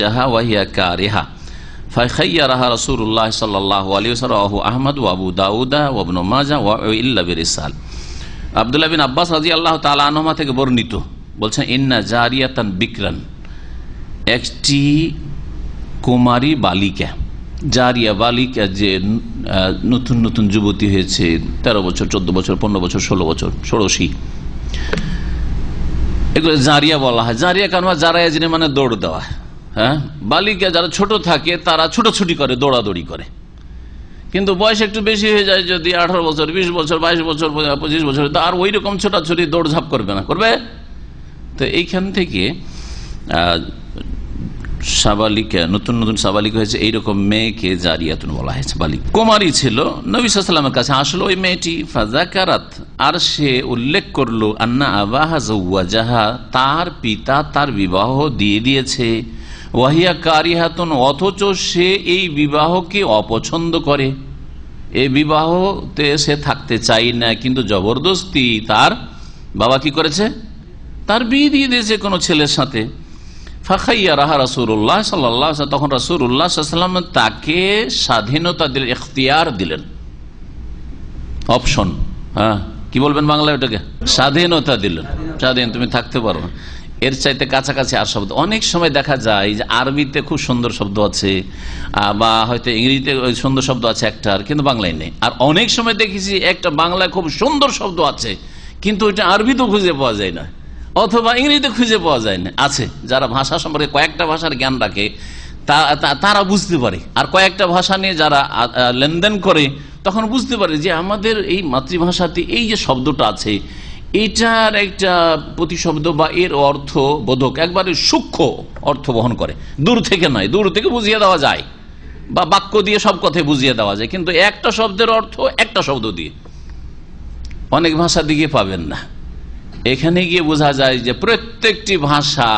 জাহা ওয়াহিয়া কারিহা ফাইখাইয়ারাহা রসুল্লাহ সাল্লাহ আলী সাল্লাহ আহমদ ওয়াবু দাউদা ওয়াবনু মাজা ওয়া ইল্লা বিরিসাল আবদুল্লাহ বিন আব্বাস রাজি আল্লাহ তাআলা আনহমা থেকে বর্ণিত বলছেন ইন্না জারিয়াতান বিকরান একটি কুমারী বালিকা জারিয়া বালিকা যে নতুন নতুন যুবতী হয়েছে ১৩ বছর ১৪ বছর পনেরো বছর ১৬ বছর ষোড়শি এগুলো জারিয়া বলা হয় জারিয়া কারণ জারাইয়া জিনে মানে দৌড় দেওয়া হ্যাঁ বালিকা যারা ছোট থাকে তারা ছুটোছুটি করে দৌড়াদৌড়ি করে কিন্তু বয়স একটু বেশি হয়ে যায় যদি আঠারো বছর বিশ বছর বাইশ বছর পঁচিশ বছর তো আর ওই রকম ছোটাছুটি দৌড়ঝাঁপ করবে না করবে তো এইখান থেকে সাবালিকা নতুন নতুন সাবালিক হয়েছে এইরকম মেয়েকে জারিয়াতুন বলা হয়েছে বালিক কুমারী ছিল নবী সাল্লামের কাছে আসলো ওই মেয়েটি ফাজাকারাত আর সে উল্লেখ করলো আন্না আবাহা জাহা তার পিতা তার বিবাহ দিয়ে দিয়েছে ওয়াহিয়া কারিহাতন অথচ সে এই বিবাহকে অপছন্দ করে এই বিবাহতে সে থাকতে চাই না কিন্তু জবরদস্তি তার বাবা কি করেছে তার বিয়ে দিয়ে দিয়েছে কোনো ছেলের সাথে ফাখাইয়ারাহা রাসুল্লাহ সাল্লাহ তখন রাসুল্লাহ সাল্লাম তাকে স্বাধীনতা দিলেন এখতিয়ার দিলেন অপশন হ্যাঁ কি বলবেন বাংলায় ওটাকে স্বাধীনতা দিলেন স্বাধীন তুমি থাকতে পারো এর চাইতে কাছাকাছি আর শব্দ অনেক সময় দেখা যায় যে আরবিতে খুব সুন্দর শব্দ আছে বা হয়তো ইংরেজিতে সুন্দর শব্দ আছে একটা আর কিন্তু বাংলায় নেই আর অনেক সময় দেখেছি একটা বাংলায় খুব সুন্দর শব্দ আছে কিন্তু ওইটা আরবিতেও খুঁজে পাওয়া যায় না অথবা ইংরেজিতে খুঁজে পাওয়া যায় না আছে যারা ভাষা সম্পর্কে কয়েকটা ভাষার জ্ঞান রাখে তারা বুঝতে পারে আর কয়েকটা ভাষা নিয়ে যারা লেনদেন করে তখন বুঝতে পারে যে আমাদের এই মাতৃভাষাতে এই যে শব্দটা আছে এটার একটা প্রতিশব্দ বা এর অর্থ বোধক একবারে সূক্ষ্ম অর্থ বহন করে দূর থেকে নয় দূর থেকে বুঝিয়ে দেওয়া যায় বা বাক্য দিয়ে সব কথাই বুঝিয়ে দেওয়া যায় কিন্তু একটা শব্দের অর্থ একটা শব্দ দিয়ে অনেক ভাষা দিকে পাবেন না এখানে গিয়ে বোঝা যায় যে প্রত্যেকটি ভাষা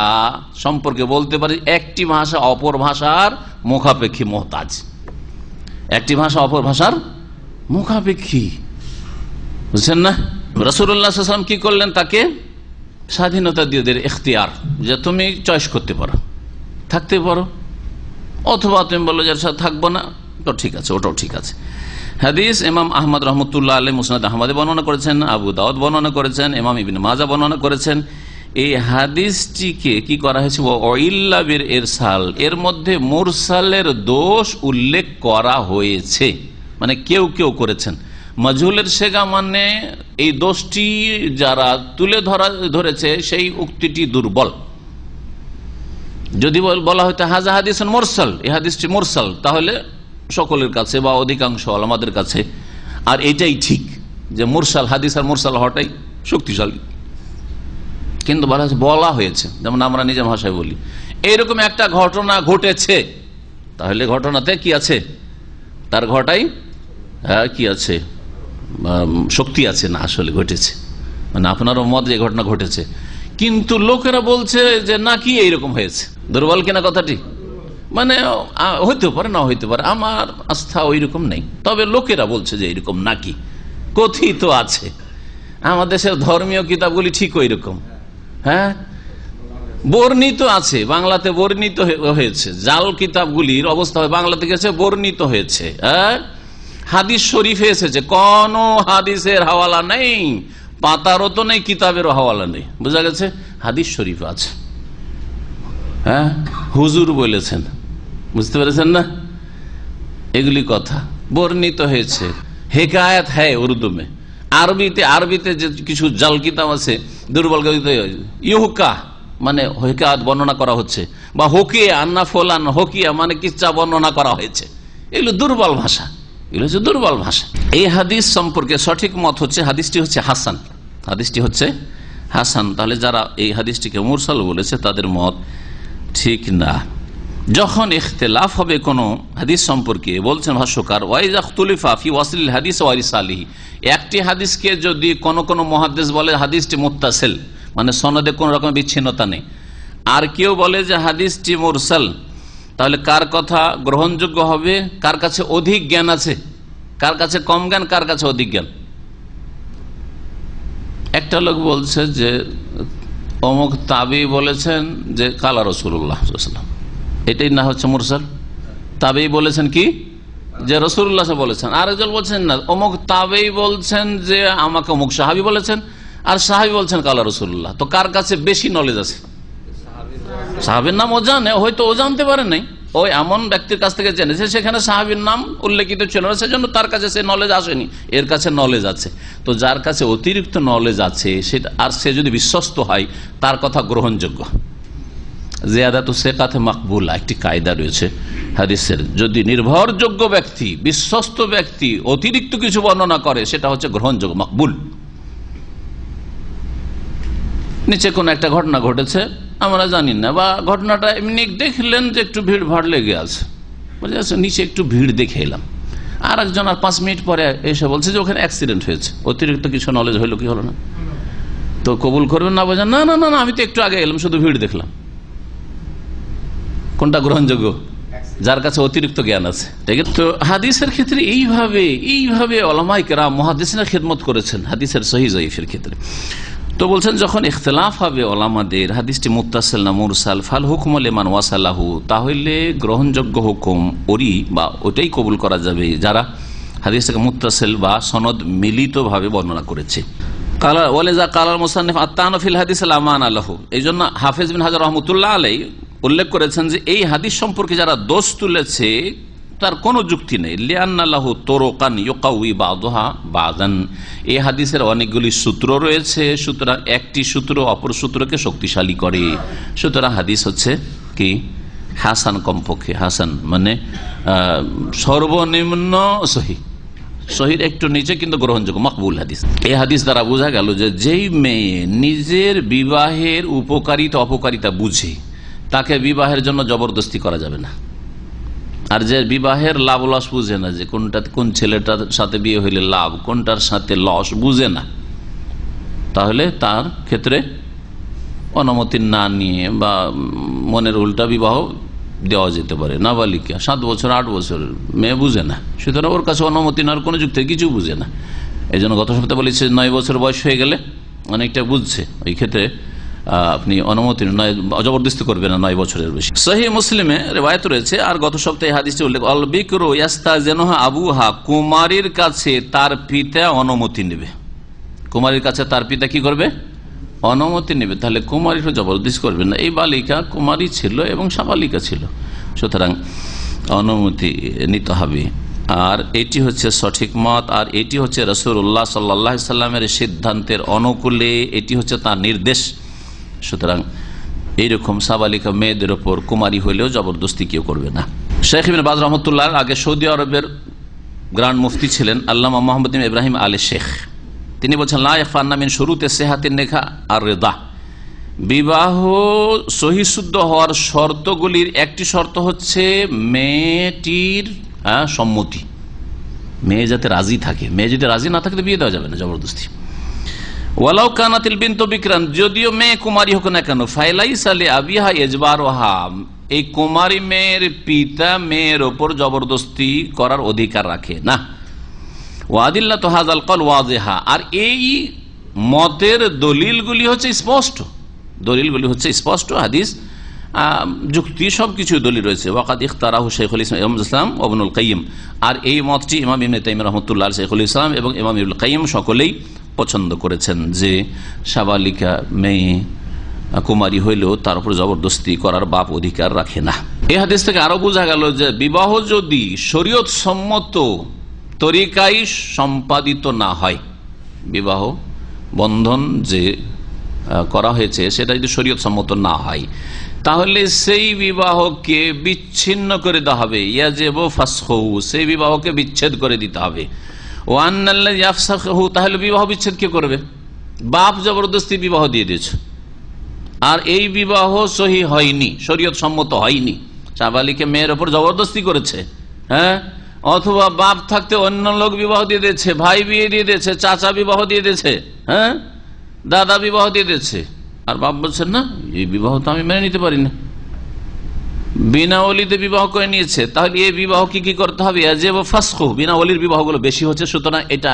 সম্পর্কে বলতে পারি একটি ভাষা অপর ভাষার মুখাপেক্ষী মহতাজ একটি ভাষা অপর ভাষার মুখাপেক্ষী বুঝছেন না রসুল্লাহাম কি করলেন তাকে স্বাধীনতা দিয়ে দেয় এখতিয়ার যে তুমি চয়েস করতে পারো থাকতে পারো অথবা তুমি বলো যে আচ্ছা, থাকবো না তো ঠিক আছে ওটাও ঠিক আছে হাদিস এমাম আহমদ রহমতুল্লাহ আলী মুসনাদ আহমদে বর্ণনা করেছেন আবু দাউদ বর্ণনা করেছেন এমাম ইবিন মাজা বর্ণনা করেছেন এই হাদিসটিকে কি করা হয়েছে এর সাল এর মধ্যে মোরসালের দোষ উল্লেখ করা হয়েছে মানে কেউ কেউ করেছেন মজহুলের সেগা মানে এই দোষটি যারা তুলে ধরা ধরেছে সেই উক্তিটি দুর্বল যদি বলা হয়তো হাজা হাদিস মোরসাল এই হাদিসটি মোরসাল তাহলে সকলের কাছে বা অধিকাংশ আলামাদের কাছে আর এটাই ঠিক যে মুরসাল হাদিস আর মুরসাল হওয়াটাই শক্তিশালী কিন্তু বলা হয়েছে যেমন আমরা নিজের ভাষায় বলি এইরকম একটা ঘটনা ঘটেছে তাহলে ঘটনাতে কি আছে তার ঘটাই হ্যাঁ কি আছে শক্তি আছে না আসলে ঘটেছে মানে আপনারও মত যে ঘটনা ঘটেছে কিন্তু লোকেরা বলছে যে নাকি এইরকম হয়েছে দুর্বল কিনা কথাটি মানে হইতে পারে না হইতে পারে আমার আস্থা ওই রকম নেই তবে লোকেরা বলছে যে এরকম নাকি কথিত আছে আমাদের দেশের ধর্মীয় কিতাবগুলি ঠিক ওই রকম হ্যাঁ বর্ণিত আছে বাংলাতে বর্ণিত হয়েছে জাল কিতাবগুলির অবস্থা বাংলাতে গেছে বর্ণিত হয়েছে হ্যাঁ হাদিস শরীফে এসেছে কোন হাদিসের হাওয়ালা নেই পাতারও তো নেই কিতাবেরও হাওয়ালা নেই বোঝা গেছে হাদিস শরীফ আছে হ্যাঁ হুজুর বলেছেন বুঝতে পেরেছেন না এগুলি কথা বর্ণিত হয়েছে হেকায়ত হ্যায় উর্দু মে আরবিতে আরবিতে যে কিছু জাল কিতাব আছে দুর্বল ইহুকা মানে হেকায়ত বর্ণনা করা হচ্ছে বা হকিয়া আন্না ফোলান হকিয়া মানে কিচ্ছা বর্ণনা করা হয়েছে এগুলো দুর্বল ভাষা এগুলো হচ্ছে দুর্বল ভাষা এই হাদিস সম্পর্কে সঠিক মত হচ্ছে হাদিসটি হচ্ছে হাসান হাদিসটি হচ্ছে হাসান তাহলে যারা এই হাদিসটিকে মুরসাল বলেছে তাদের মত ঠিক না যখন ইখতলাফ হবে কোনো হাদিস সম্পর্কে বলছেন ভাষ্যকার ওয়াইজাখতুলিফা ফি ওয়াসিল হাদিস ওয়াইস আলিহি একটি হাদিসকে যদি কোনো কোনো মহাদেশ বলে হাদিসটি মোত্তাসেল মানে সনদে কোন রকম বিচ্ছিন্নতা নেই আর কেউ বলে যে হাদিসটি মোরসাল তাহলে কার কথা গ্রহণযোগ্য হবে কার কাছে অধিক জ্ঞান আছে কার কাছে কম জ্ঞান কার কাছে অধিক জ্ঞান একটা লোক বলছে যে অমুক তাবি বলেছেন যে কালা রসুল্লাহ সাল্লাম এটাই না হচ্ছে মুরসাল তবেই বলেছেন কি যে রসুল্লাহ বলেছেন আর একজন বলছেন না অমুক তাবেই বলছেন যে আমাকে অমুক সাহাবি বলেছেন আর সাহাবি বলছেন কালা রসুল্লাহ তো কার কাছে বেশি নলেজ আছে সাহাবির নাম ও জানে হয়তো ও জানতে পারে নাই ওই এমন ব্যক্তির কাছ থেকে জেনেছে সেখানে সাহাবির নাম উল্লেখিত ছিল না সেজন্য তার কাছে সে নলেজ আসেনি এর কাছে নলেজ আছে তো যার কাছে অতিরিক্ত নলেজ আছে সেটা আর সে যদি বিশ্বস্ত হয় তার কথা গ্রহণযোগ্য জেয়াদা তো সে কাথে মাকবুলা একটি কায়দা রয়েছে হাদিসের যদি নির্ভরযোগ্য ব্যক্তি বিশ্বস্ত ব্যক্তি অতিরিক্ত কিছু বর্ণনা করে সেটা হচ্ছে গ্রহণযোগ্য মাকবুল নিচে কোন একটা ঘটনা ঘটেছে আমরা জানি না বা ঘটনাটা এমনি দেখলেন যে একটু ভিড় ভাড় লেগে আছে বুঝে আছে নিচে একটু ভিড় দেখে এলাম আর একজন আর পাঁচ মিনিট পরে এসে বলছে যে ওখানে অ্যাক্সিডেন্ট হয়েছে অতিরিক্ত কিছু নলেজ হলো কি হলো না তো কবুল করবেন না বোঝেন না না না আমি তো একটু আগে এলাম শুধু ভিড় দেখলাম কোনটা গ্রহণযোগ্য যার কাছে অতিরিক্ত জ্ঞান আছে ঠিক তো হাদিসের ক্ষেত্রে এইভাবে এইভাবে ওলামাই কেরাম মহাদিসরা খেদমত করেছেন হাদিসের সহি জয়ীফের ক্ষেত্রে তো বলছেন যখন ইখতলাফ হবে ওলামাদের হাদিসটি মুতাসেল না মুরসাল ফাল হুকুম লেমান ওয়াসালাহু তাহলে গ্রহণযোগ্য হুকুম ওরি বা ওটাই কবুল করা যাবে যারা থেকে মুতাসেল বা সনদ মিলিতভাবে বর্ণনা করেছে কালা ওয়ালেজা কালার মোসানিফ আত্মানফিল হাদিস আমান আল্লাহ এই জন্য হাফেজ বিন হাজার রহমতুল্লাহ আলাই উল্লেখ করেছেন যে এই হাদিস সম্পর্কে যারা দোষ তুলেছে তার কোনো যুক্তি নেই লিয়ান্নাল্লাহ তোরকান ইয়োকাউই বাদহা বাদান এই হাদিসের অনেকগুলি সূত্র রয়েছে সুতরাং একটি সূত্র অপর সূত্রকে শক্তিশালী করে সুতরাং হাদিস হচ্ছে কি হাসান কমপক্ষে হাসান মানে সর্বনিম্ন সহি শহীদ একটু নিচে কিন্তু গ্রহণযোগ্য মকবুল হাদিস এই হাদিস দ্বারা বোঝা গেল যে যেই মেয়ে নিজের বিবাহের উপকারিতা অপকারিতা বুঝে তাকে বিবাহের জন্য জবরদস্তি করা যাবে না আর যে বিবাহের লাভ লস বুঝে না যে কোনটা কোন ছেলেটার সাথে বিয়ে হইলে লাভ কোনটার সাথে লস বুঝে না তাহলে তার ক্ষেত্রে অনুমতি না নিয়ে বা মনের উল্টা বিবাহ দেওয়া যেতে পারে নাবালিকা সাত বছর আট বছর মেয়ে বুঝে না সুতরাং ওর কাছে অনুমতি নেওয়ার কোনো যুক্তি কিছু বুঝে না এই জন্য গত সপ্তাহে বলেছে নয় বছর বয়স হয়ে গেলে অনেকটা বুঝছে ওই ক্ষেত্রে আপনি অনুমতি নয় জবরদস্তি করবেন না নয় বছরের বেশি সহি মুসলিমে রেবায়ত রয়েছে আর গত সপ্তাহে হাদিসটি উল্লেখ অলবিক্র ইয়াস্তা যেন আবুহা কুমারীর কাছে তার পিতা অনুমতি নেবে কুমারীর কাছে তার পিতা কি করবে অনুমতি নেবে তাহলে কুমারী জবরদস্তি করবে না এই বালিকা কুমারী ছিল এবং সাবালিকা ছিল সুতরাং অনুমতি নিতে হবে আর এটি হচ্ছে সঠিক মত আর এটি হচ্ছে রসুল্লাহ সাল্লা সাল্লামের সিদ্ধান্তের অনুকূলে এটি হচ্ছে তার নির্দেশ সুতরাং এইরকম সাবালিকা মেয়েদের ওপর কুমারী হলেও জবরদস্তি কেউ করবে না শেখ ইবিন বাজ রহমতুল্লাহ আগে সৌদি আরবের গ্রান্ড মুফতি ছিলেন আল্লাহ মোহাম্মদ ইব্রাহিম আলী শেখ তিনি বলছেন লাফান্নামিন শুরুতে সেহাতিন নেখা আর রেদা বিবাহ সহিশুদ্ধ হওয়ার শর্তগুলির একটি শর্ত হচ্ছে মেয়েটির হ্যাঁ, সম্মতি মেয়ে যাতে রাজি থাকে মেয়ে যদি রাজি না থাকে তো বিয়ে দেওয়া যাবে না জবরদস্তি ওয়ালাউ কানাতিল বিন্তু বিক্রান্ত যদিও মেয়ে কুমারী হোক না কেন ফাইলাই সালে আবিহা এজবার ওহাম এই কুমারী মেয়ের পিতা মেয়ের ওপর জবরদস্তি করার অধিকার রাখে না ওয়াদিল্লা তোহাজাল কল ওয়াজেহা আর এই মতের দলিলগুলি হচ্ছে স্পষ্ট দলিলগুলি হচ্ছে স্পষ্ট হাদিস যুক্তি সবকিছু দলিল রয়েছে ওয়াকাদ ইখতারাহু শেখুল ইসলাম ইসলাম ওবনুল কাইম আর এই মতটি ইমাম ইমনে তাইম রহমতুল্লাহ শেখুল ইসলাম এবং ইমাম ইবুল কাইম সকলেই পছন্দ করেছেন যে সাবালিকা মেয়ে কুমারী হইলেও তার উপর জবরদস্তি করার বাপ অধিকার রাখে না এ হাদেশ থেকে আরো বোঝা গেল যে বিবাহ যদি শরীয়ত সম্মত তরিকাই সম্পাদিত না হয় বিবাহ বন্ধন যে করা হয়েছে সেটা যদি শরীয়ত সম্মত না হয় তাহলে সেই বিবাহকে বিচ্ছিন্ন করে দেওয়া হবে ইয়াজেব ফাসহু সেই বিবাহকে বিচ্ছেদ করে দিতে হবে তাহলে বিবাহ বিচ্ছেদ কে করবে বাপ জবরদস্তি বিবাহ দিয়ে দিয়েছে আর এই বিবাহ সহি হয়নি শরীয়ত সম্মত হয়নি চাবালিকে মেয়ের ওপর জবরদস্তি করেছে হ্যাঁ অথবা বাপ থাকতে অন্য লোক বিবাহ দিয়ে দিয়েছে ভাই বিয়ে দিয়ে দিয়েছে চাচা বিবাহ দিয়ে দিয়েছে হ্যাঁ দাদা বিবাহ দিয়ে দিয়েছে আর বাপ বলছেন না এই বিবাহ তো আমি মেনে নিতে পারি না বিনা বিবাহ করে নিয়েছে তাহলে এই বিবাহ কি কি করতে হবে বিনা অলির বিবাহগুলো বেশি হচ্ছে সুতরাং এটা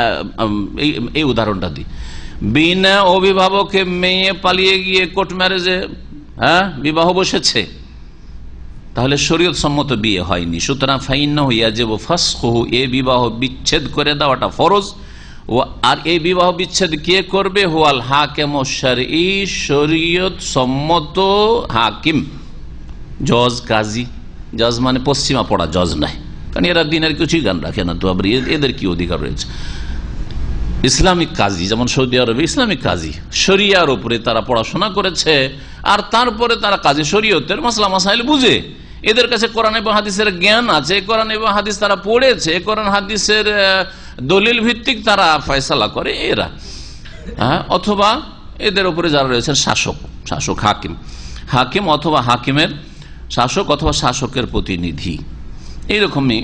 এই উদাহরণটা দিই বিনা অভিভাবকে মেয়ে পালিয়ে গিয়ে কোর্ট ম্যারেজে হ্যাঁ বিবাহ বসেছে তাহলে শরীয়ত সম্মত বিয়ে হয়নি সুতরাং ফাইন ইয়াজেব ফাসকহু এ বিবাহ বিচ্ছেদ করে দেওয়াটা ফরজ ও আর এই বিবাহ বিচ্ছেদ কে করবে হোয়াল হাকেম শরীয়ত সম্মত হাকিম জজ কাজী জজ মানে পশ্চিমা পড়া জজ নাই কারণ এরা দিনের কিছুই গান রাখে না তো আবার এদের কি অধিকার রয়েছে ইসলামিক কাজী যেমন সৌদি আরবে ইসলামিক কাজী শরিয়ার উপরে তারা পড়াশোনা করেছে আর তারপরে তারা কাজী শরীয়তের মাসলা মাসাইল বুঝে এদের কাছে কোরআন এবং হাদিসের জ্ঞান আছে কোরআন এবং হাদিস তারা পড়েছে কোরআন হাদিসের দলিল ভিত্তিক তারা ফয়সালা করে এরা হ্যাঁ অথবা এদের উপরে যারা রয়েছেন শাসক শাসক হাকিম হাকিম অথবা হাকিমের শাসক অথবা শাসকের প্রতিনিধি এইরকমই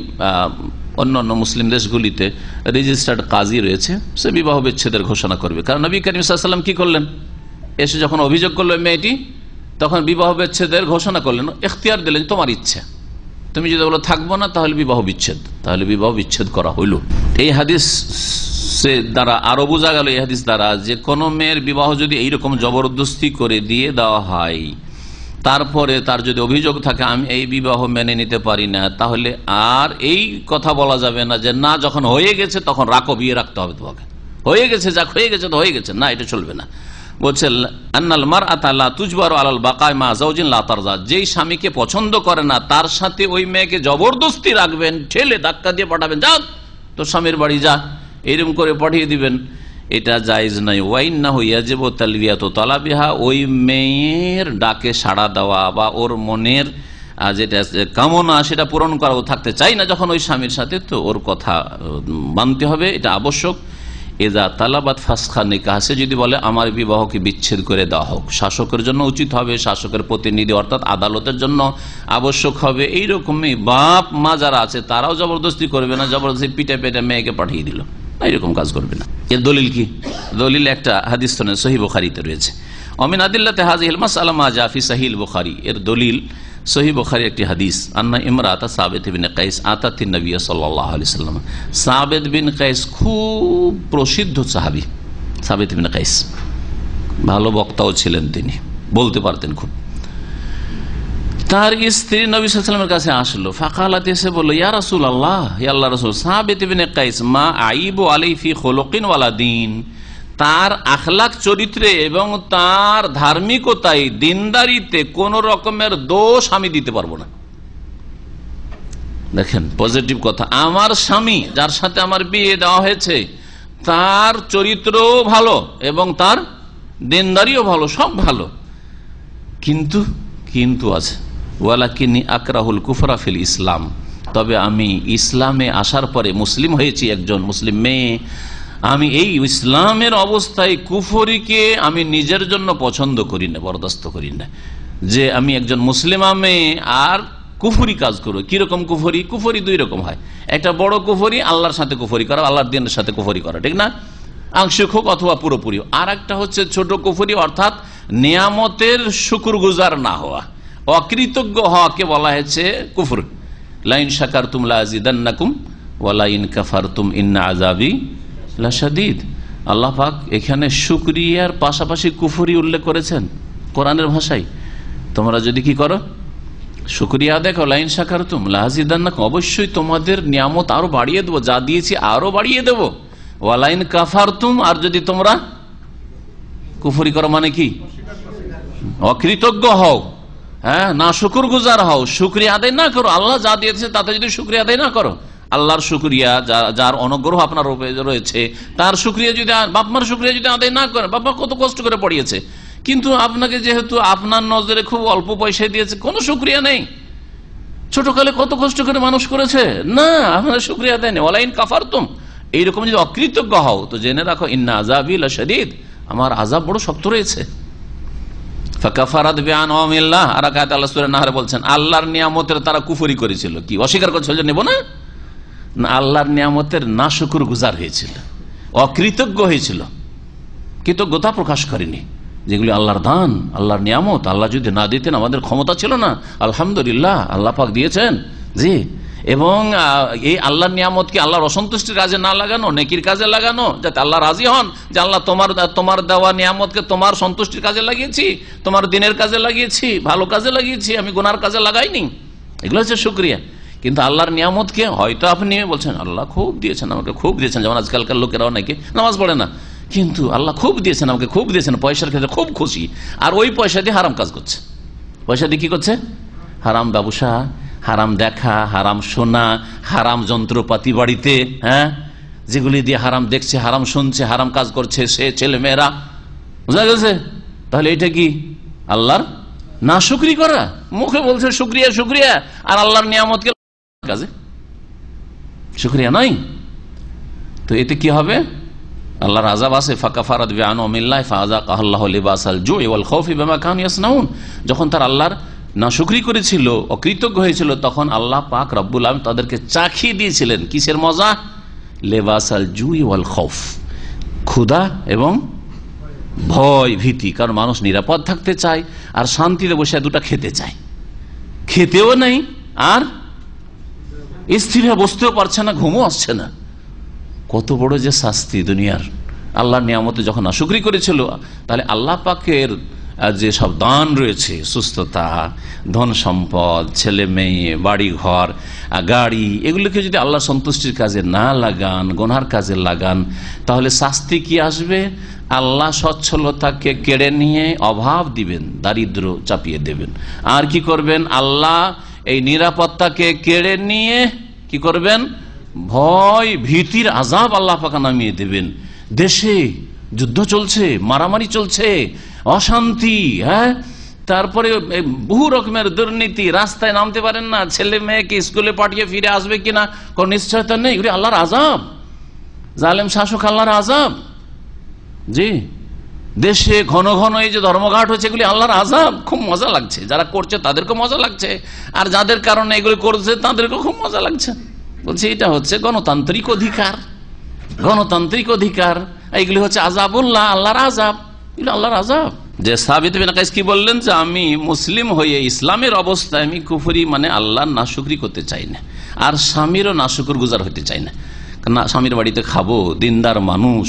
অন্য অন্য মুসলিম দেশগুলিতে রেজিস্টার্ড কাজই রয়েছে সে বিবাহ বিচ্ছেদের ঘোষণা করবে কারণ নবী করিম সাল্লাম কি করলেন এসে যখন অভিযোগ করলো মেয়েটি তখন বিবাহ বিচ্ছেদের ঘোষণা করলেন এখতিয়ার দিলেন তোমার ইচ্ছা তুমি যদি বলো থাকবো না তাহলে বিবাহ বিচ্ছেদ তাহলে বিবাহ বিচ্ছেদ করা হইল এই হাদিস সে দ্বারা আরো বোঝা গেল এই হাদিস দ্বারা যে কোনো মেয়ের বিবাহ যদি এইরকম জবরদস্তি করে দিয়ে দেওয়া হয় তারপরে তার যদি অভিযোগ থাকে আমি এই বিবাহ মেনে নিতে পারি না তাহলে আর এই কথা বলা যাবে না যে না যখন হয়ে গেছে তখন রাখো বিয়ে রাখতে হবে তোমাকে হয়ে গেছে যাক হয়ে গেছে তো হয়ে গেছে না এটা চলবে না বলছে আন্নাল মার আতাল্লা তুজবার আলাল বাকায় মা জাউজিন লাতারজা যেই স্বামীকে পছন্দ করে না তার সাথে ওই মেয়েকে জবরদস্তি রাখবেন ঠেলে ধাক্কা দিয়ে পাঠাবেন যা তো স্বামীর বাড়ি যা এরম করে পাঠিয়ে দিবেন এটা জায়জ নাই ওয়াইন না হইয়া যেব তালবিয়া তো তলাবিহা ওই মেয়ের ডাকে সাড়া দেওয়া বা ওর মনের যেটা কামনা সেটা পূরণ করা ও থাকতে চাই না যখন ওই স্বামীর সাথে তো ওর কথা মানতে হবে এটা আবশ্যক এজা তালাবাদ ফাসখা নিকাহ সে যদি বলে আমার বিবাহকে বিচ্ছেদ করে দেওয়া হোক শাসকের জন্য উচিত হবে শাসকের প্রতিনিধি অর্থাৎ আদালতের জন্য আবশ্যক হবে এইরকমই বাপ মা যারা আছে তারাও জবরদস্তি করবে না জবরদস্তি পিঠে পেটে মেয়েকে পাঠিয়ে দিল এরকম কাজ করবে না এর দলিল কি দলিল একটা হাদিস সহি বোখারিতে রয়েছে অমিন আদিল্লাতে হাজিল মাসালামা জাফি সাহিল বোখারি এর দলিল সহি বুখারি একটি হাদিস আন্না ইমরাতা সাবেদ বিন কাইস আতাতি নবী সাল্লাহ আলি সাল্লাম সাবেদ বিন কাইস খুব প্রসিদ্ধ সাহাবি সাবেদ বিন কাইস ভালো বক্তাও ছিলেন তিনি বলতে পারতেন খুব তার স্ত্রী নবী কাছে আসলো ফাঁকালাতে এসে বললো ইয়া রাসুল আল্লাহ আল্লাহ রসুল সাহাবিনে কাইস মা আইব আলিফি হলকিন ওয়ালাদিন তার আখলাখ চরিত্রে এবং তার ধার্মিকতায় দিনদারিতে কোন রকমের দোষ আমি দিতে পারবো না দেখেন পজিটিভ কথা আমার স্বামী যার সাথে আমার বিয়ে দেওয়া হয়েছে তার চরিত্র ভালো এবং তার দিনদারিও ভালো সব ভালো কিন্তু কিন্তু আছে ওয়ালাকিনি আকরাহুল কুফরা ফিল ইসলাম তবে আমি ইসলামে আসার পরে মুসলিম হয়েছি একজন মুসলিম মেয়ে আমি এই ইসলামের অবস্থায় কুফরিকে আমি নিজের জন্য পছন্দ করি না বরদাস্ত করি না যে আমি একজন মুসলিমা মেয়ে আর কুফরি কাজ করো কিরকম কুফরি কুফরি দুই রকম হয় একটা বড় কুফরি আল্লাহর সাথে কুফরি করা আল্লাহর দিনের সাথে কুফরি করা ঠিক না আংশিক হোক অথবা পুরোপুরি আর একটা হচ্ছে ছোট কুফরি অর্থাৎ নিয়ামতের শুকুর গুজার না হওয়া অকৃতজ্ঞ হওয়াকে বলা হয়েছে কুফুর লাইন সাকার তুমলা আজিদান্নাকুম ওয়ালাইন কাফার তুম ইন্না আজাবি লাসাদিদ আল্লাহ পাক এখানে সুক্রিয়ার পাশাপাশি কুফুরি উল্লেখ করেছেন কোরআনের ভাষায় তোমরা যদি কি করো সুক্রিয়া দেখো লাইন সাকার তুম লাহাজিদান অবশ্যই তোমাদের নিয়ামত আরো বাড়িয়ে দেবো যা দিয়েছি আরো বাড়িয়ে দেবো ওয়ালাইন কাফার তুম আর যদি তোমরা কুফুরি করো মানে কি অকৃতজ্ঞ হও হ্যাঁ না শুকুর গুজার হও শুক্রিয়া আদায় না করো আল্লাহ যা দিয়েছে তাতে যদি শুক্রিয়া আদায় না করো আল্লাহর শুক্রিয়া যার অনুগ্রহ আপনার রয়েছে তার শুক্রিয়া যদি বাপমার শুক্রিয়া যদি আদায় না করেন বাপমা কত কষ্ট করে পড়িয়েছে কিন্তু আপনাকে যেহেতু আপনার নজরে খুব অল্প পয়সা দিয়েছে কোনো শুক্রিয়া নেই ছোটকালে কত কষ্ট করে মানুষ করেছে না আপনার শুক্রিয়া দেয়নি অলাইন কাফার তুম এইরকম যদি অকৃতজ্ঞ হও তো জেনে রাখো ইন্না আজাবিল শরীদ আমার আজাব বড় শক্ত রয়েছে ফাকাফারাত বেআন অমিল্লাহ আর আকাত আল্লাহ সুরে নাহারে বলছেন আল্লাহর নিয়ামতের তারা কুফরি করেছিল কি অস্বীকার করছিল নেব না না আল্লাহর নিয়ামতের না শুকুর গুজার হয়েছিল অকৃতজ্ঞ হয়েছিল কৃতজ্ঞতা প্রকাশ করেনি যেগুলি আল্লাহর দান আল্লাহর নিয়ামত আল্লাহ যদি না দিতেন আমাদের ক্ষমতা ছিল না আলহামদুলিল্লাহ আল্লাহ পাক দিয়েছেন জি এবং এই আল্লাহর নিয়ামতকে আল্লাহর অসন্তুষ্টির কাজে না লাগানো নেকির কাজে লাগানো যাতে আল্লাহ রাজি হন যে আল্লাহ তোমার তোমার দেওয়া নিয়ামতকে তোমার সন্তুষ্টির কাজে লাগিয়েছি তোমার দিনের কাজে লাগিয়েছি ভালো কাজে লাগিয়েছি আমি গুনার কাজে লাগাইনি এগুলো হচ্ছে শুক্রিয়া কিন্তু আল্লাহর নিয়ামতকে হয়তো আপনি বলছেন আল্লাহ খুব দিয়েছেন আমাকে খুব দিয়েছেন যেমন আজকালকার লোকেরা অনেকে নামাজ পড়ে না কিন্তু আল্লাহ খুব দিয়েছেন আমাকে খুব দিয়েছেন পয়সার ক্ষেত্রে খুব খুশি আর ওই পয়সা দিয়ে হারাম কাজ করছে পয়সা দিয়ে কি করছে হারাম ব্যবসা হারাম দেখা হারাম শোনা হারাম যন্ত্রপাতি বাড়িতে হ্যাঁ যেগুলি দিয়ে হারাম দেখছে হারাম শুনছে হারাম কাজ করছে সে ছেলে মেয়েরা বোঝা গেছে তাহলে এটা কি আল্লাহর না শুক্রি করা মুখে বলছে শুক্রিয়া শুক্রিয়া আর আল্লাহর নিয়ামত কাজে শুক্রিয়া নাই তো এতে কি হবে আল্লাহর আজাব আছে ফাঁকা ফারাদ মিল্লাই ফাজা আল্লাহ যখন তার আল্লাহর না শুক্রি করেছিল অকৃতজ্ঞ হয়েছিল তখন আল্লাহ পাক রব্বুল আলম তাদেরকে চাখিয়ে দিয়েছিলেন কিসের মজা লেবাস আল জুই ওয়াল খফ ক্ষুধা এবং ভয় ভীতি কারণ মানুষ নিরাপদ থাকতে চায় আর শান্তিতে বসে দুটো খেতে চায় খেতেও নেই আর স্থির হয়ে বসতেও পারছে না ঘুমও আসছে না কত বড় যে শাস্তি দুনিয়ার আল্লাহ নিয়ামতে যখন আশুকরি করেছিল তাহলে আল্লাহ পাকের যে সব দান রয়েছে সুস্থতা ধন সম্পদ ছেলে মেয়ে বাড়ি ঘর গাড়ি এগুলোকে যদি আল্লাহ সন্তুষ্টির কাজে না লাগান গনার কাজে লাগান তাহলে শাস্তি কি আসবে আল্লাহ সচ্ছলতাকে কেড়ে নিয়ে অভাব দিবেন দারিদ্র চাপিয়ে দেবেন আর কি করবেন আল্লাহ এই নিরাপত্তাকে কেড়ে নিয়ে কি করবেন ভয় ভীতির আজাব আল্লাহ পাকা নামিয়ে দেবেন দেশে যুদ্ধ চলছে মারামারি চলছে অশান্তি হ্যাঁ তারপরে বহু রকমের দুর্নীতি রাস্তায় নামতে পারেন না ছেলে মেয়েকে স্কুলে পাঠিয়ে ফিরে আসবে কিনা কোন নিশ্চয়তা নেই এগুলি আল্লাহর আজাব জালেম শাসক আল্লাহর আজাব জি দেশে ঘন ঘন এই যে ধর্মঘাট হচ্ছে এগুলি আল্লাহর আজাব খুব মজা লাগছে যারা করছে তাদেরকে মজা লাগছে আর যাদের কারণে এগুলি করছে তাদেরকে খুব মজা লাগছে বলছি এটা হচ্ছে গণতান্ত্রিক অধিকার গণতান্ত্রিক অধিকার এইগুলি হচ্ছে আজাবুল্লাহ আল্লাহর আজাব আল্লাহ আল্লাহর আজাব যে সাবিত কি বললেন যে আমি মুসলিম হয়ে ইসলামের অবস্থায় আমি কুফুরি মানে আল্লাহর নাশুকরি করতে চাই না আর স্বামীরও নাশুকুর গুজার হতে চাই না না স্বামীর বাড়িতে খাবো দিনদার মানুষ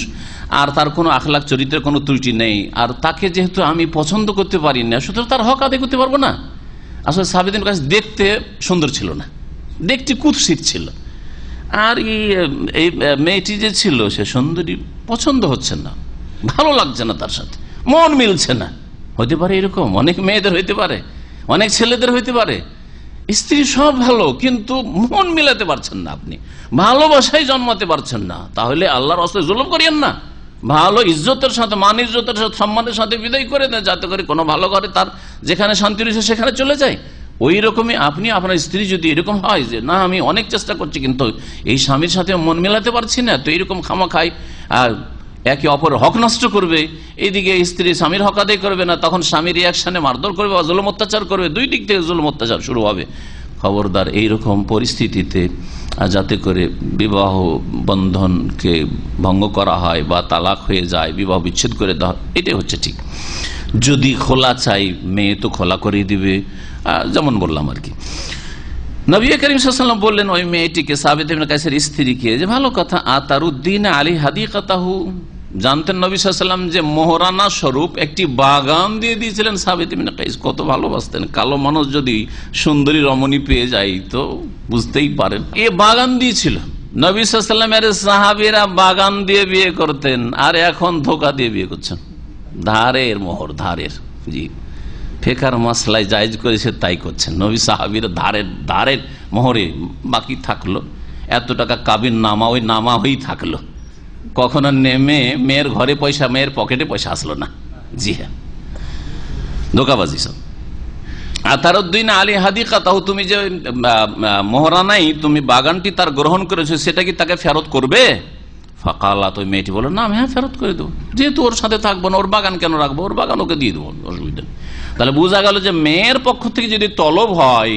আর তার কোনো আখলাখ চরিত্রের কোনো ত্রুটি নেই আর তাকে যেহেতু আমি পছন্দ করতে পারি না সুতরাং তার হক আদায় করতে পারবো না আসলে সাবিদিন কাছে দেখতে সুন্দর ছিল না দেখতে কুৎসিত ছিল আর এই মেয়েটি যে ছিল সে সুন্দরী পছন্দ হচ্ছে না ভালো লাগছে না তার সাথে মন মিলছে না হতে পারে এরকম অনেক মেয়েদের হইতে পারে অনেক ছেলেদের হইতে পারে স্ত্রী সব ভালো কিন্তু মন মিলাতে পারছেন না আপনি ভালোবাসায় জন্মাতে পারছেন না তাহলে আল্লাহর অস্ত্র জুলুম করিয়েন না ভালো ইজ্জতের সাথে মান ইজ্জতের সাথে সম্মানের সাথে বিদায় করে দেন যাতে করে কোনো ভালো করে তার যেখানে শান্তি রয়েছে সেখানে চলে যায় ওই রকমই আপনি আপনার স্ত্রী যদি এরকম হয় যে না আমি অনেক চেষ্টা করছি কিন্তু এই স্বামীর সাথে মন মেলাতে পারছি না তো এইরকম খামা খাই আর একে অপর হক নষ্ট করবে এইদিকে স্ত্রী স্বামীর হক আদায় করবে না তখন স্বামীর রিয়াকশানে মারধর করবে বা জুলম অত্যাচার করবে দুই দিক থেকে জুলম অত্যাচার শুরু হবে খবরদার এইরকম পরিস্থিতিতে যাতে করে বিবাহ বন্ধনকে ভঙ্গ করা হয় বা তালাক হয়ে যায় বিবাহ বিচ্ছেদ করে দেওয়া এটাই হচ্ছে ঠিক যদি খোলা চাই মেয়ে তো খোলা করে দিবে যেমন বললাম আর কি নবী করিম সাল্লাম বললেন ওই মেয়েটিকে সাবেদ কাছের স্ত্রীকে যে ভালো কথা আতারুদ্দিন আলী হাদি কাতাহু জানতেন নবী সাল্লাম যে মোহরানা স্বরূপ একটি বাগান দিয়ে দিয়েছিলেন সাবিত কাইস কত ভালোবাসতেন কালো মানুষ যদি সুন্দরী রমণী পেয়ে যায় তো বুঝতেই পারেন এ বাগান দিয়েছিল নবী সাল্লামের সাহাবিরা বাগান দিয়ে বিয়ে করতেন আর এখন ধোকা দিয়ে বিয়ে করছেন ধারের মোহর ধারের জি ফেকার মাসলায় জায়জ করেছে তাই করছেন নবী সাহাবিরা ধারের ধারের মোহরে বাকি থাকলো এত টাকা কাবির নামা ওই নামা হয়েই থাকলো কখনো নেমে মেয়ের ঘরে পয়সা মেয়ের পকেটে পয়সা আসলো না জি হ্যাঁ ধোকাবাজি সব আতারুদ্দিন আলী হাদি কাতাহ তুমি যে মোহরানাই তুমি বাগানটি তার গ্রহণ করেছো সেটা কি তাকে ফেরত করবে ফাঁকালা তুই মেয়েটি বলো না হ্যাঁ ফেরত করে দেবো যেহেতু ওর সাথে থাকবো না ওর বাগান কেন রাখবো ওর বাগান ওকে দিয়ে দেবো অসুবিধা তাহলে বোঝা গেল যে মেয়ের পক্ষ থেকে যদি তলব হয়